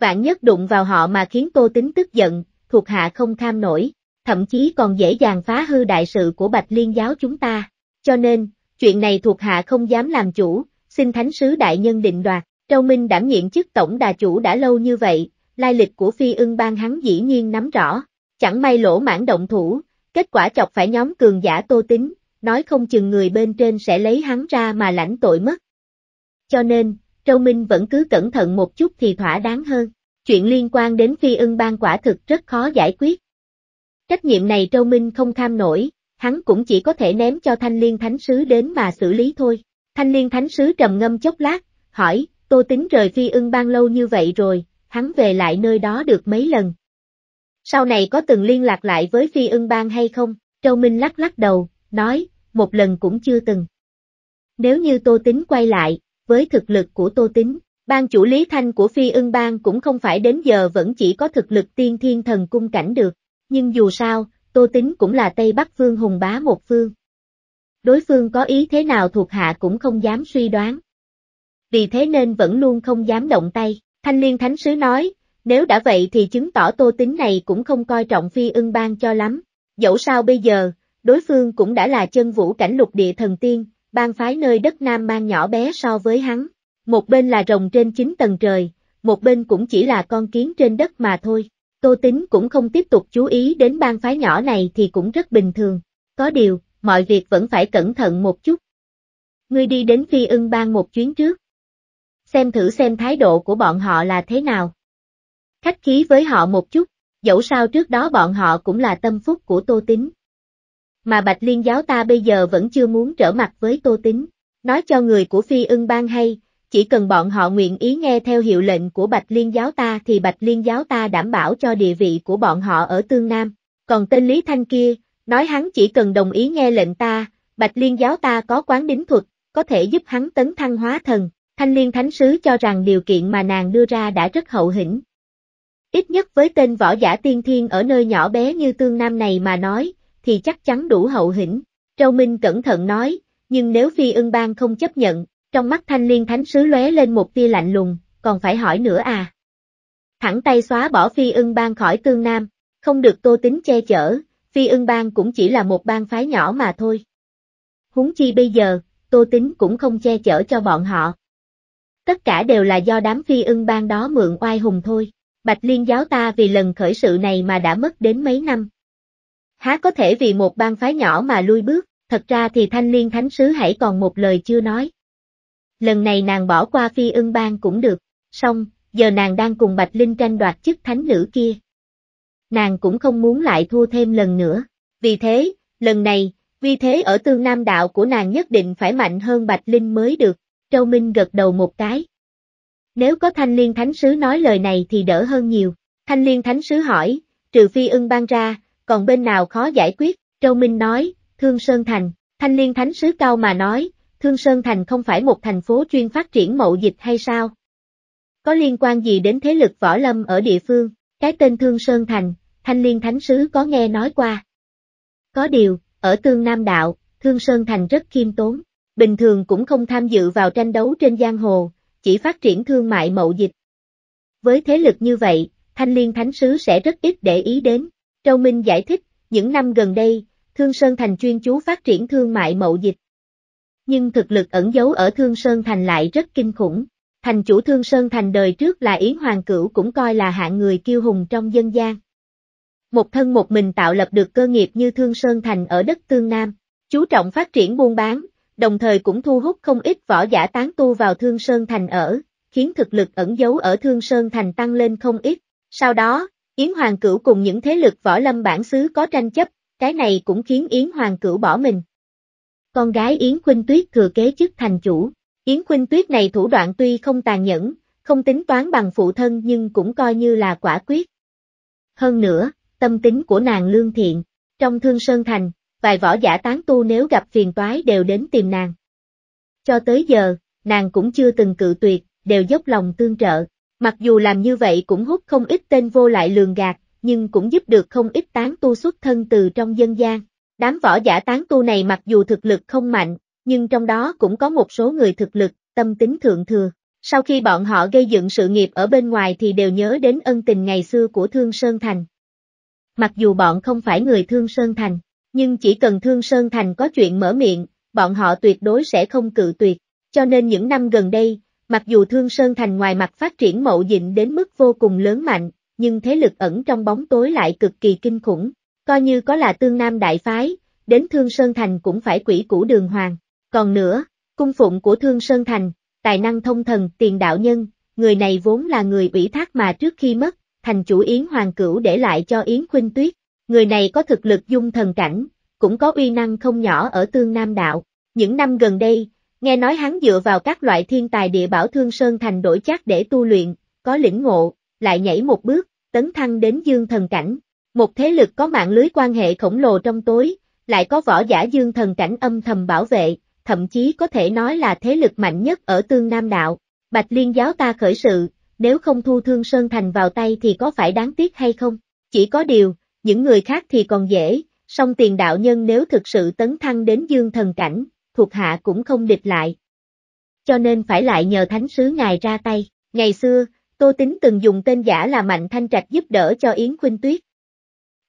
Vạn nhất đụng vào họ mà khiến Tô Tính tức giận, thuộc hạ không tham nổi, thậm chí còn dễ dàng phá hư đại sự của Bạch Liên giáo chúng ta. Cho nên, chuyện này thuộc hạ không dám làm chủ, xin thánh sứ đại nhân định đoạt. Châu Minh đảm nhiệm chức tổng đà chủ đã lâu như vậy, lai lịch của phi ưng bang hắn dĩ nhiên nắm rõ. Chẳng may lỗ mãn động thủ, Kết quả chọc phải nhóm cường giả tô tính, nói không chừng người bên trên sẽ lấy hắn ra mà lãnh tội mất. Cho nên, Châu Minh vẫn cứ cẩn thận một chút thì thỏa đáng hơn. Chuyện liên quan đến phi ưng ban quả thực rất khó giải quyết. Trách nhiệm này Châu Minh không tham nổi, hắn cũng chỉ có thể ném cho Thanh Liên Thánh Sứ đến mà xử lý thôi. Thanh Liên Thánh Sứ trầm ngâm chốc lát, hỏi, tô tính rời phi ưng ban lâu như vậy rồi, hắn về lại nơi đó được mấy lần, sau này có từng liên lạc lại với phi ưng bang hay không? Châu Minh lắc lắc đầu, nói, một lần cũng chưa từng. Nếu như Tô Tính quay lại, với thực lực của Tô Tính, ban chủ Lý Thanh của phi ưng bang cũng không phải đến giờ vẫn chỉ có thực lực tiên thiên thần cung cảnh được, nhưng dù sao, Tô Tính cũng là Tây Bắc Phương hùng bá một phương. Đối phương có ý thế nào thuộc hạ cũng không dám suy đoán. Vì thế nên vẫn luôn không dám động tay, Thanh Liên Thánh Sứ nói, nếu đã vậy thì chứng tỏ tô tính này cũng không coi trọng phi ưng bang cho lắm. Dẫu sao bây giờ, đối phương cũng đã là chân vũ cảnh lục địa thần tiên, bang phái nơi đất Nam mang nhỏ bé so với hắn. Một bên là rồng trên chín tầng trời, một bên cũng chỉ là con kiến trên đất mà thôi. Tô Tính cũng không tiếp tục chú ý đến bang phái nhỏ này thì cũng rất bình thường. Có điều, mọi việc vẫn phải cẩn thận một chút. Ngươi đi đến phi ưng bang một chuyến trước. Xem thử xem thái độ của bọn họ là thế nào khách khí với họ một chút, dẫu sao trước đó bọn họ cũng là tâm phúc của Tô Tín. Mà Bạch Liên giáo ta bây giờ vẫn chưa muốn trở mặt với Tô Tín, nói cho người của Phi ưng bang hay, chỉ cần bọn họ nguyện ý nghe theo hiệu lệnh của Bạch Liên giáo ta thì Bạch Liên giáo ta đảm bảo cho địa vị của bọn họ ở Tương Nam, còn tên Lý Thanh kia, nói hắn chỉ cần đồng ý nghe lệnh ta, Bạch Liên giáo ta có quán đính thuật, có thể giúp hắn tấn thăng hóa thần. Thanh Liên Thánh Sứ cho rằng điều kiện mà nàng đưa ra đã rất hậu hĩnh, Ít nhất với tên võ giả tiên thiên ở nơi nhỏ bé như tương nam này mà nói, thì chắc chắn đủ hậu hĩnh. Châu Minh cẩn thận nói, nhưng nếu phi ưng bang không chấp nhận, trong mắt thanh liên thánh sứ lóe lên một tia lạnh lùng, còn phải hỏi nữa à. Thẳng tay xóa bỏ phi ưng bang khỏi tương nam, không được tô tính che chở, phi ưng bang cũng chỉ là một bang phái nhỏ mà thôi. Huống chi bây giờ, tô tính cũng không che chở cho bọn họ. Tất cả đều là do đám phi ưng bang đó mượn oai hùng thôi. Bạch Liên giáo ta vì lần khởi sự này mà đã mất đến mấy năm. Há có thể vì một bang phái nhỏ mà lui bước, thật ra thì Thanh Liên Thánh Sứ hãy còn một lời chưa nói. Lần này nàng bỏ qua phi ưng bang cũng được, xong, giờ nàng đang cùng Bạch Linh tranh đoạt chức thánh nữ kia. Nàng cũng không muốn lại thua thêm lần nữa, vì thế, lần này, vì thế ở tương nam đạo của nàng nhất định phải mạnh hơn Bạch Linh mới được, Châu Minh gật đầu một cái. Nếu có thanh liên thánh sứ nói lời này thì đỡ hơn nhiều. Thanh liên thánh sứ hỏi, trừ phi ưng ban ra, còn bên nào khó giải quyết, Châu Minh nói, Thương Sơn Thành, thanh liên thánh sứ cao mà nói, Thương Sơn Thành không phải một thành phố chuyên phát triển mậu dịch hay sao? Có liên quan gì đến thế lực võ lâm ở địa phương, cái tên Thương Sơn Thành, thanh liên thánh sứ có nghe nói qua. Có điều, ở tương Nam Đạo, Thương Sơn Thành rất khiêm tốn, bình thường cũng không tham dự vào tranh đấu trên giang hồ, chỉ phát triển thương mại mậu dịch. Với thế lực như vậy, Thanh Liên Thánh Sứ sẽ rất ít để ý đến. Châu Minh giải thích, những năm gần đây, Thương Sơn Thành chuyên chú phát triển thương mại mậu dịch. Nhưng thực lực ẩn giấu ở Thương Sơn Thành lại rất kinh khủng. Thành chủ Thương Sơn Thành đời trước là Yến Hoàng Cửu cũng coi là hạng người kiêu hùng trong dân gian. Một thân một mình tạo lập được cơ nghiệp như Thương Sơn Thành ở đất Tương Nam, chú trọng phát triển buôn bán, đồng thời cũng thu hút không ít võ giả tán tu vào Thương Sơn Thành ở, khiến thực lực ẩn giấu ở Thương Sơn Thành tăng lên không ít. Sau đó, Yến Hoàng Cửu cùng những thế lực võ lâm bản xứ có tranh chấp, cái này cũng khiến Yến Hoàng Cửu bỏ mình. Con gái Yến Khuynh Tuyết thừa kế chức thành chủ, Yến Khuynh Tuyết này thủ đoạn tuy không tàn nhẫn, không tính toán bằng phụ thân nhưng cũng coi như là quả quyết. Hơn nữa, tâm tính của nàng lương thiện, trong Thương Sơn Thành, vài võ giả tán tu nếu gặp phiền toái đều đến tìm nàng. Cho tới giờ, nàng cũng chưa từng cự tuyệt, đều dốc lòng tương trợ, mặc dù làm như vậy cũng hút không ít tên vô lại lường gạt, nhưng cũng giúp được không ít tán tu xuất thân từ trong dân gian. Đám võ giả tán tu này mặc dù thực lực không mạnh, nhưng trong đó cũng có một số người thực lực, tâm tính thượng thừa. Sau khi bọn họ gây dựng sự nghiệp ở bên ngoài thì đều nhớ đến ân tình ngày xưa của Thương Sơn Thành. Mặc dù bọn không phải người Thương Sơn Thành, nhưng chỉ cần Thương Sơn Thành có chuyện mở miệng, bọn họ tuyệt đối sẽ không cự tuyệt, cho nên những năm gần đây, mặc dù Thương Sơn Thành ngoài mặt phát triển mậu dịnh đến mức vô cùng lớn mạnh, nhưng thế lực ẩn trong bóng tối lại cực kỳ kinh khủng, coi như có là tương nam đại phái, đến Thương Sơn Thành cũng phải quỷ củ đường hoàng, còn nữa, cung phụng của Thương Sơn Thành, tài năng thông thần, tiền đạo nhân, người này vốn là người ủy thác mà trước khi mất, thành chủ Yến Hoàng Cửu để lại cho Yến Khuynh Tuyết, người này có thực lực dung thần cảnh, cũng có uy năng không nhỏ ở tương Nam Đạo. Những năm gần đây, nghe nói hắn dựa vào các loại thiên tài địa bảo Thương Sơn Thành đổi chắc để tu luyện, có lĩnh ngộ, lại nhảy một bước, tấn thăng đến dương thần cảnh. Một thế lực có mạng lưới quan hệ khổng lồ trong tối, lại có võ giả dương thần cảnh âm thầm bảo vệ, thậm chí có thể nói là thế lực mạnh nhất ở tương Nam Đạo. Bạch Liên giáo ta khởi sự, nếu không thu Thương Sơn Thành vào tay thì có phải đáng tiếc hay không? Chỉ có điều, những người khác thì còn dễ, song tiền đạo nhân nếu thực sự tấn thăng đến dương thần cảnh, thuộc hạ cũng không địch lại. Cho nên phải lại nhờ thánh sứ ngài ra tay, ngày xưa, Tô Tính từng dùng tên giả là Mạnh Thanh Trạch giúp đỡ cho Yến Khuynh Tuyết.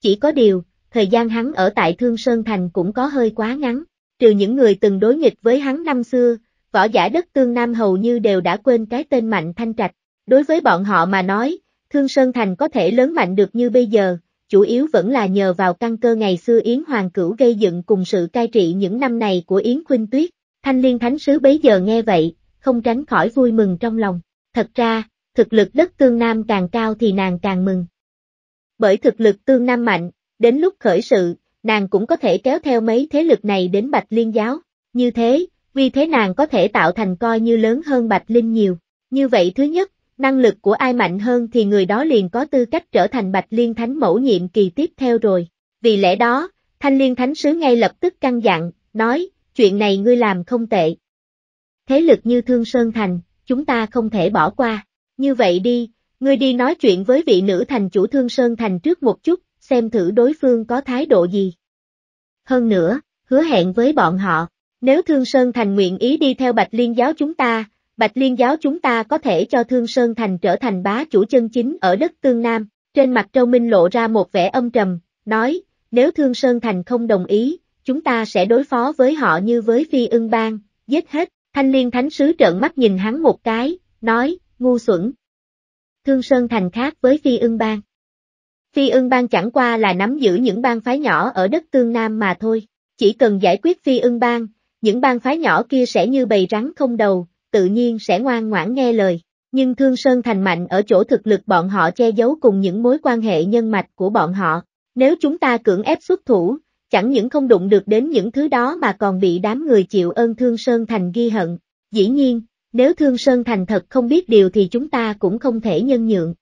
Chỉ có điều, thời gian hắn ở tại Thương Sơn Thành cũng có hơi quá ngắn, trừ những người từng đối nghịch với hắn năm xưa, võ giả đất tương Nam hầu như đều đã quên cái tên Mạnh Thanh Trạch. Đối với bọn họ mà nói, Thương Sơn Thành có thể lớn mạnh được như bây giờ, chủ yếu vẫn là nhờ vào căn cơ ngày xưa Yến Hoàng Cửu gây dựng cùng sự cai trị những năm này của Yến Khuynh Tuyết. Thanh Liên Thánh Sứ bấy giờ nghe vậy, không tránh khỏi vui mừng trong lòng. Thật ra, thực lực đất tương Nam càng cao thì nàng càng mừng. Bởi thực lực tương Nam mạnh, đến lúc khởi sự, nàng cũng có thể kéo theo mấy thế lực này đến Bạch Liên Giáo. Như thế, vì thế nàng có thể tạo thành coi như lớn hơn Bạch Linh nhiều. Như vậy thứ nhất, năng lực của ai mạnh hơn thì người đó liền có tư cách trở thành Bạch Liên Thánh mẫu nhiệm kỳ tiếp theo rồi. Vì lẽ đó, Thanh Liên Thánh Sứ ngay lập tức căng dặn, nói, chuyện này ngươi làm không tệ. Thế lực như Thương Sơn Thành, chúng ta không thể bỏ qua. Như vậy đi, ngươi đi nói chuyện với vị nữ thành chủ Thương Sơn Thành trước một chút, xem thử đối phương có thái độ gì. Hơn nữa, hứa hẹn với bọn họ, nếu Thương Sơn Thành nguyện ý đi theo Bạch Liên giáo chúng ta, Bạch Liên giáo chúng ta có thể cho Thương Sơn Thành trở thành bá chủ chân chính ở đất Tương Nam, trên mặt Châu Minh lộ ra một vẻ âm trầm, nói, nếu Thương Sơn Thành không đồng ý, chúng ta sẽ đối phó với họ như với phi ưng bang, giết hết, thanh liên thánh sứ trợn mắt nhìn hắn một cái, nói, ngu xuẩn. Thương Sơn Thành khác với phi ưng bang. Phi ưng bang chẳng qua là nắm giữ những bang phái nhỏ ở đất tương Nam mà thôi, chỉ cần giải quyết phi ưng bang, những bang phái nhỏ kia sẽ như bầy rắn không đầu, tự nhiên sẽ ngoan ngoãn nghe lời. Nhưng Thương Sơn Thành mạnh ở chỗ thực lực bọn họ che giấu cùng những mối quan hệ nhân mạch của bọn họ. Nếu chúng ta cưỡng ép xuất thủ, chẳng những không đụng được đến những thứ đó mà còn bị đám người chịu ơn Thương Sơn Thành ghi hận. Dĩ nhiên, nếu Thương Sơn Thành thật không biết điều thì chúng ta cũng không thể nhân nhượng.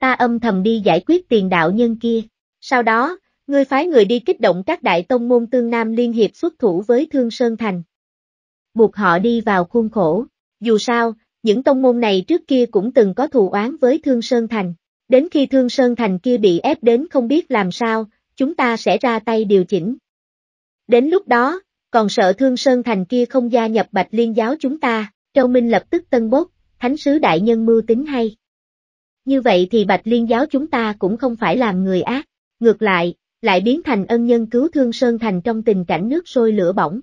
Ta âm thầm đi giải quyết tiền đạo nhân kia. Sau đó, ngươi phái người đi kích động các đại tông môn tương nam liên hiệp xuất thủ với Thương Sơn Thành buộc họ đi vào khuôn khổ. Dù sao, những tông môn này trước kia cũng từng có thù oán với Thương Sơn Thành. Đến khi Thương Sơn Thành kia bị ép đến không biết làm sao, chúng ta sẽ ra tay điều chỉnh. Đến lúc đó, còn sợ Thương Sơn Thành kia không gia nhập Bạch Liên giáo chúng ta, Châu Minh lập tức tân bốt, thánh sứ đại nhân mưu tính hay. Như vậy thì Bạch Liên giáo chúng ta cũng không phải làm người ác, ngược lại, lại biến thành ân nhân cứu Thương Sơn Thành trong tình cảnh nước sôi lửa bỏng.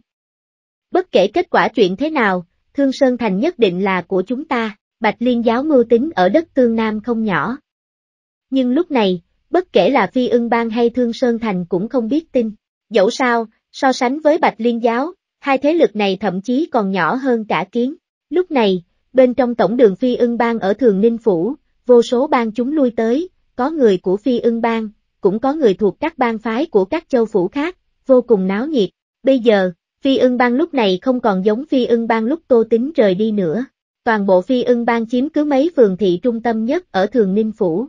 Bất kể kết quả chuyện thế nào, Thương Sơn Thành nhất định là của chúng ta, Bạch Liên giáo mưu tính ở đất Tương Nam không nhỏ. Nhưng lúc này, bất kể là Phi ưng bang hay Thương Sơn Thành cũng không biết tin. Dẫu sao, so sánh với Bạch Liên giáo, hai thế lực này thậm chí còn nhỏ hơn cả kiến. Lúc này, bên trong tổng đường Phi ưng bang ở Thường Ninh Phủ, vô số bang chúng lui tới, có người của Phi ưng bang, cũng có người thuộc các bang phái của các châu phủ khác, vô cùng náo nhiệt. Bây giờ, Phi ưng bang lúc này không còn giống phi ưng bang lúc tô tính rời đi nữa. Toàn bộ phi ưng bang chiếm cứ mấy phường thị trung tâm nhất ở Thường Ninh Phủ.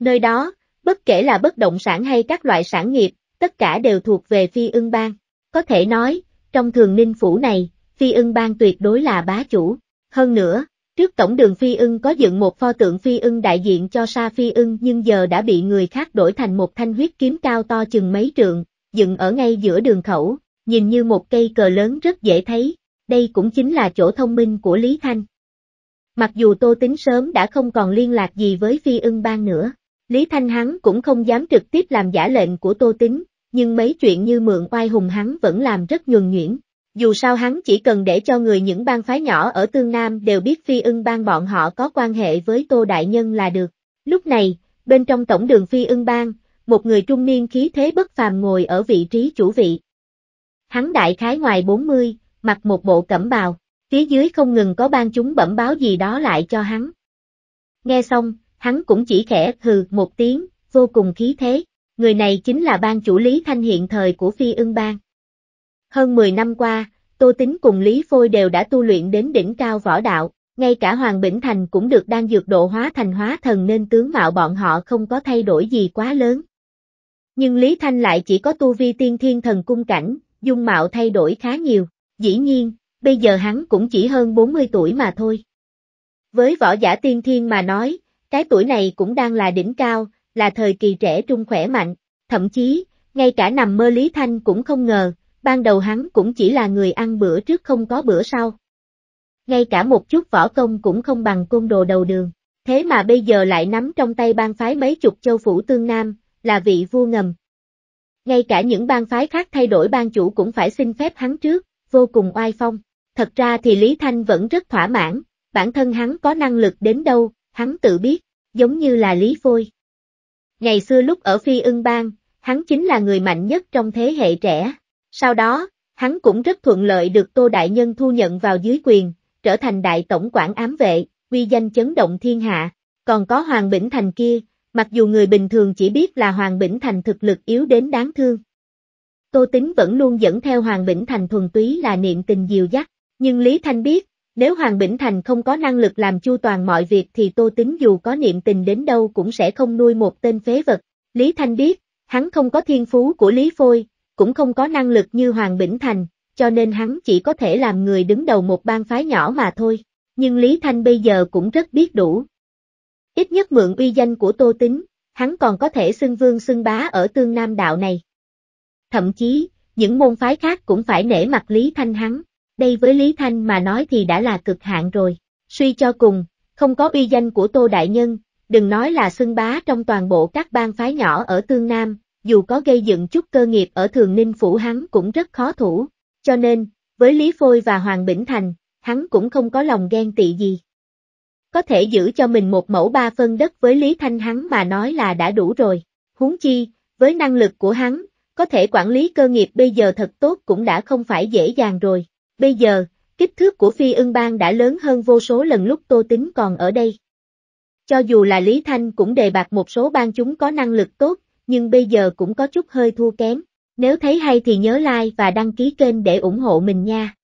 Nơi đó, bất kể là bất động sản hay các loại sản nghiệp, tất cả đều thuộc về phi ưng bang. Có thể nói, trong Thường Ninh Phủ này, phi ưng bang tuyệt đối là bá chủ. Hơn nữa, trước cổng đường phi ưng có dựng một pho tượng phi ưng đại diện cho sa phi ưng nhưng giờ đã bị người khác đổi thành một thanh huyết kiếm cao to chừng mấy trượng, dựng ở ngay giữa đường khẩu, nhìn như một cây cờ lớn rất dễ thấy, đây cũng chính là chỗ thông minh của Lý Thanh. Mặc dù Tô Tính sớm đã không còn liên lạc gì với phi ưng bang nữa, Lý Thanh hắn cũng không dám trực tiếp làm giả lệnh của Tô Tính, nhưng mấy chuyện như mượn oai hùng hắn vẫn làm rất nhuần nhuyễn. Dù sao hắn chỉ cần để cho người những bang phái nhỏ ở Tương Nam đều biết phi ưng bang bọn họ có quan hệ với Tô Đại Nhân là được. Lúc này, bên trong tổng đường phi ưng bang, một người trung niên khí thế bất phàm ngồi ở vị trí chủ vị hắn đại khái ngoài 40, mặc một bộ cẩm bào, phía dưới không ngừng có ban chúng bẩm báo gì đó lại cho hắn. Nghe xong, hắn cũng chỉ khẽ hừ một tiếng, vô cùng khí thế, người này chính là ban chủ Lý Thanh hiện thời của Phi ưng bang. Hơn 10 năm qua, Tô Tính cùng Lý Phôi đều đã tu luyện đến đỉnh cao võ đạo, ngay cả Hoàng Bỉnh Thành cũng được đang dược độ hóa thành hóa thần nên tướng mạo bọn họ không có thay đổi gì quá lớn. Nhưng Lý Thanh lại chỉ có tu vi tiên thiên thần cung cảnh, dung mạo thay đổi khá nhiều, dĩ nhiên, bây giờ hắn cũng chỉ hơn 40 tuổi mà thôi. Với võ giả tiên thiên mà nói, cái tuổi này cũng đang là đỉnh cao, là thời kỳ trẻ trung khỏe mạnh, thậm chí, ngay cả nằm mơ Lý Thanh cũng không ngờ, ban đầu hắn cũng chỉ là người ăn bữa trước không có bữa sau. Ngay cả một chút võ công cũng không bằng côn đồ đầu đường, thế mà bây giờ lại nắm trong tay ban phái mấy chục châu phủ tương nam, là vị vua ngầm, ngay cả những bang phái khác thay đổi bang chủ cũng phải xin phép hắn trước, vô cùng oai phong. Thật ra thì Lý Thanh vẫn rất thỏa mãn, bản thân hắn có năng lực đến đâu, hắn tự biết, giống như là Lý Phôi. Ngày xưa lúc ở Phi ưng bang, hắn chính là người mạnh nhất trong thế hệ trẻ. Sau đó, hắn cũng rất thuận lợi được Tô Đại Nhân thu nhận vào dưới quyền, trở thành đại tổng quản ám vệ, uy danh chấn động thiên hạ. Còn có Hoàng Bỉnh Thành kia, Mặc dù người bình thường chỉ biết là Hoàng Bỉnh Thành thực lực yếu đến đáng thương. Tô Tính vẫn luôn dẫn theo Hoàng Bỉnh Thành thuần túy là niệm tình diều dắt, nhưng Lý Thanh biết, nếu Hoàng Bỉnh Thành không có năng lực làm chu toàn mọi việc thì Tô Tính dù có niệm tình đến đâu cũng sẽ không nuôi một tên phế vật. Lý Thanh biết, hắn không có thiên phú của Lý Phôi, cũng không có năng lực như Hoàng Bỉnh Thành, cho nên hắn chỉ có thể làm người đứng đầu một bang phái nhỏ mà thôi. Nhưng Lý Thanh bây giờ cũng rất biết đủ, Ít nhất mượn uy danh của Tô Tính, hắn còn có thể xưng vương xưng bá ở tương nam đạo này. Thậm chí, những môn phái khác cũng phải nể mặt Lý Thanh hắn, đây với Lý Thanh mà nói thì đã là cực hạn rồi. Suy cho cùng, không có uy danh của Tô Đại Nhân, đừng nói là xưng bá trong toàn bộ các bang phái nhỏ ở Tương Nam, dù có gây dựng chút cơ nghiệp ở Thường Ninh Phủ hắn cũng rất khó thủ. Cho nên, với Lý Phôi và Hoàng Bỉnh Thành, hắn cũng không có lòng ghen tị gì. Có thể giữ cho mình một mẫu ba phân đất với Lý Thanh hắn mà nói là đã đủ rồi. Huống chi, với năng lực của hắn, có thể quản lý cơ nghiệp bây giờ thật tốt cũng đã không phải dễ dàng rồi. Bây giờ, kích thước của phi ưng bang đã lớn hơn vô số lần lúc Tô Tính còn ở đây. Cho dù là Lý Thanh cũng đề bạc một số bang chúng có năng lực tốt, nhưng bây giờ cũng có chút hơi thua kém. Nếu thấy hay thì nhớ like và đăng ký kênh để ủng hộ mình nha.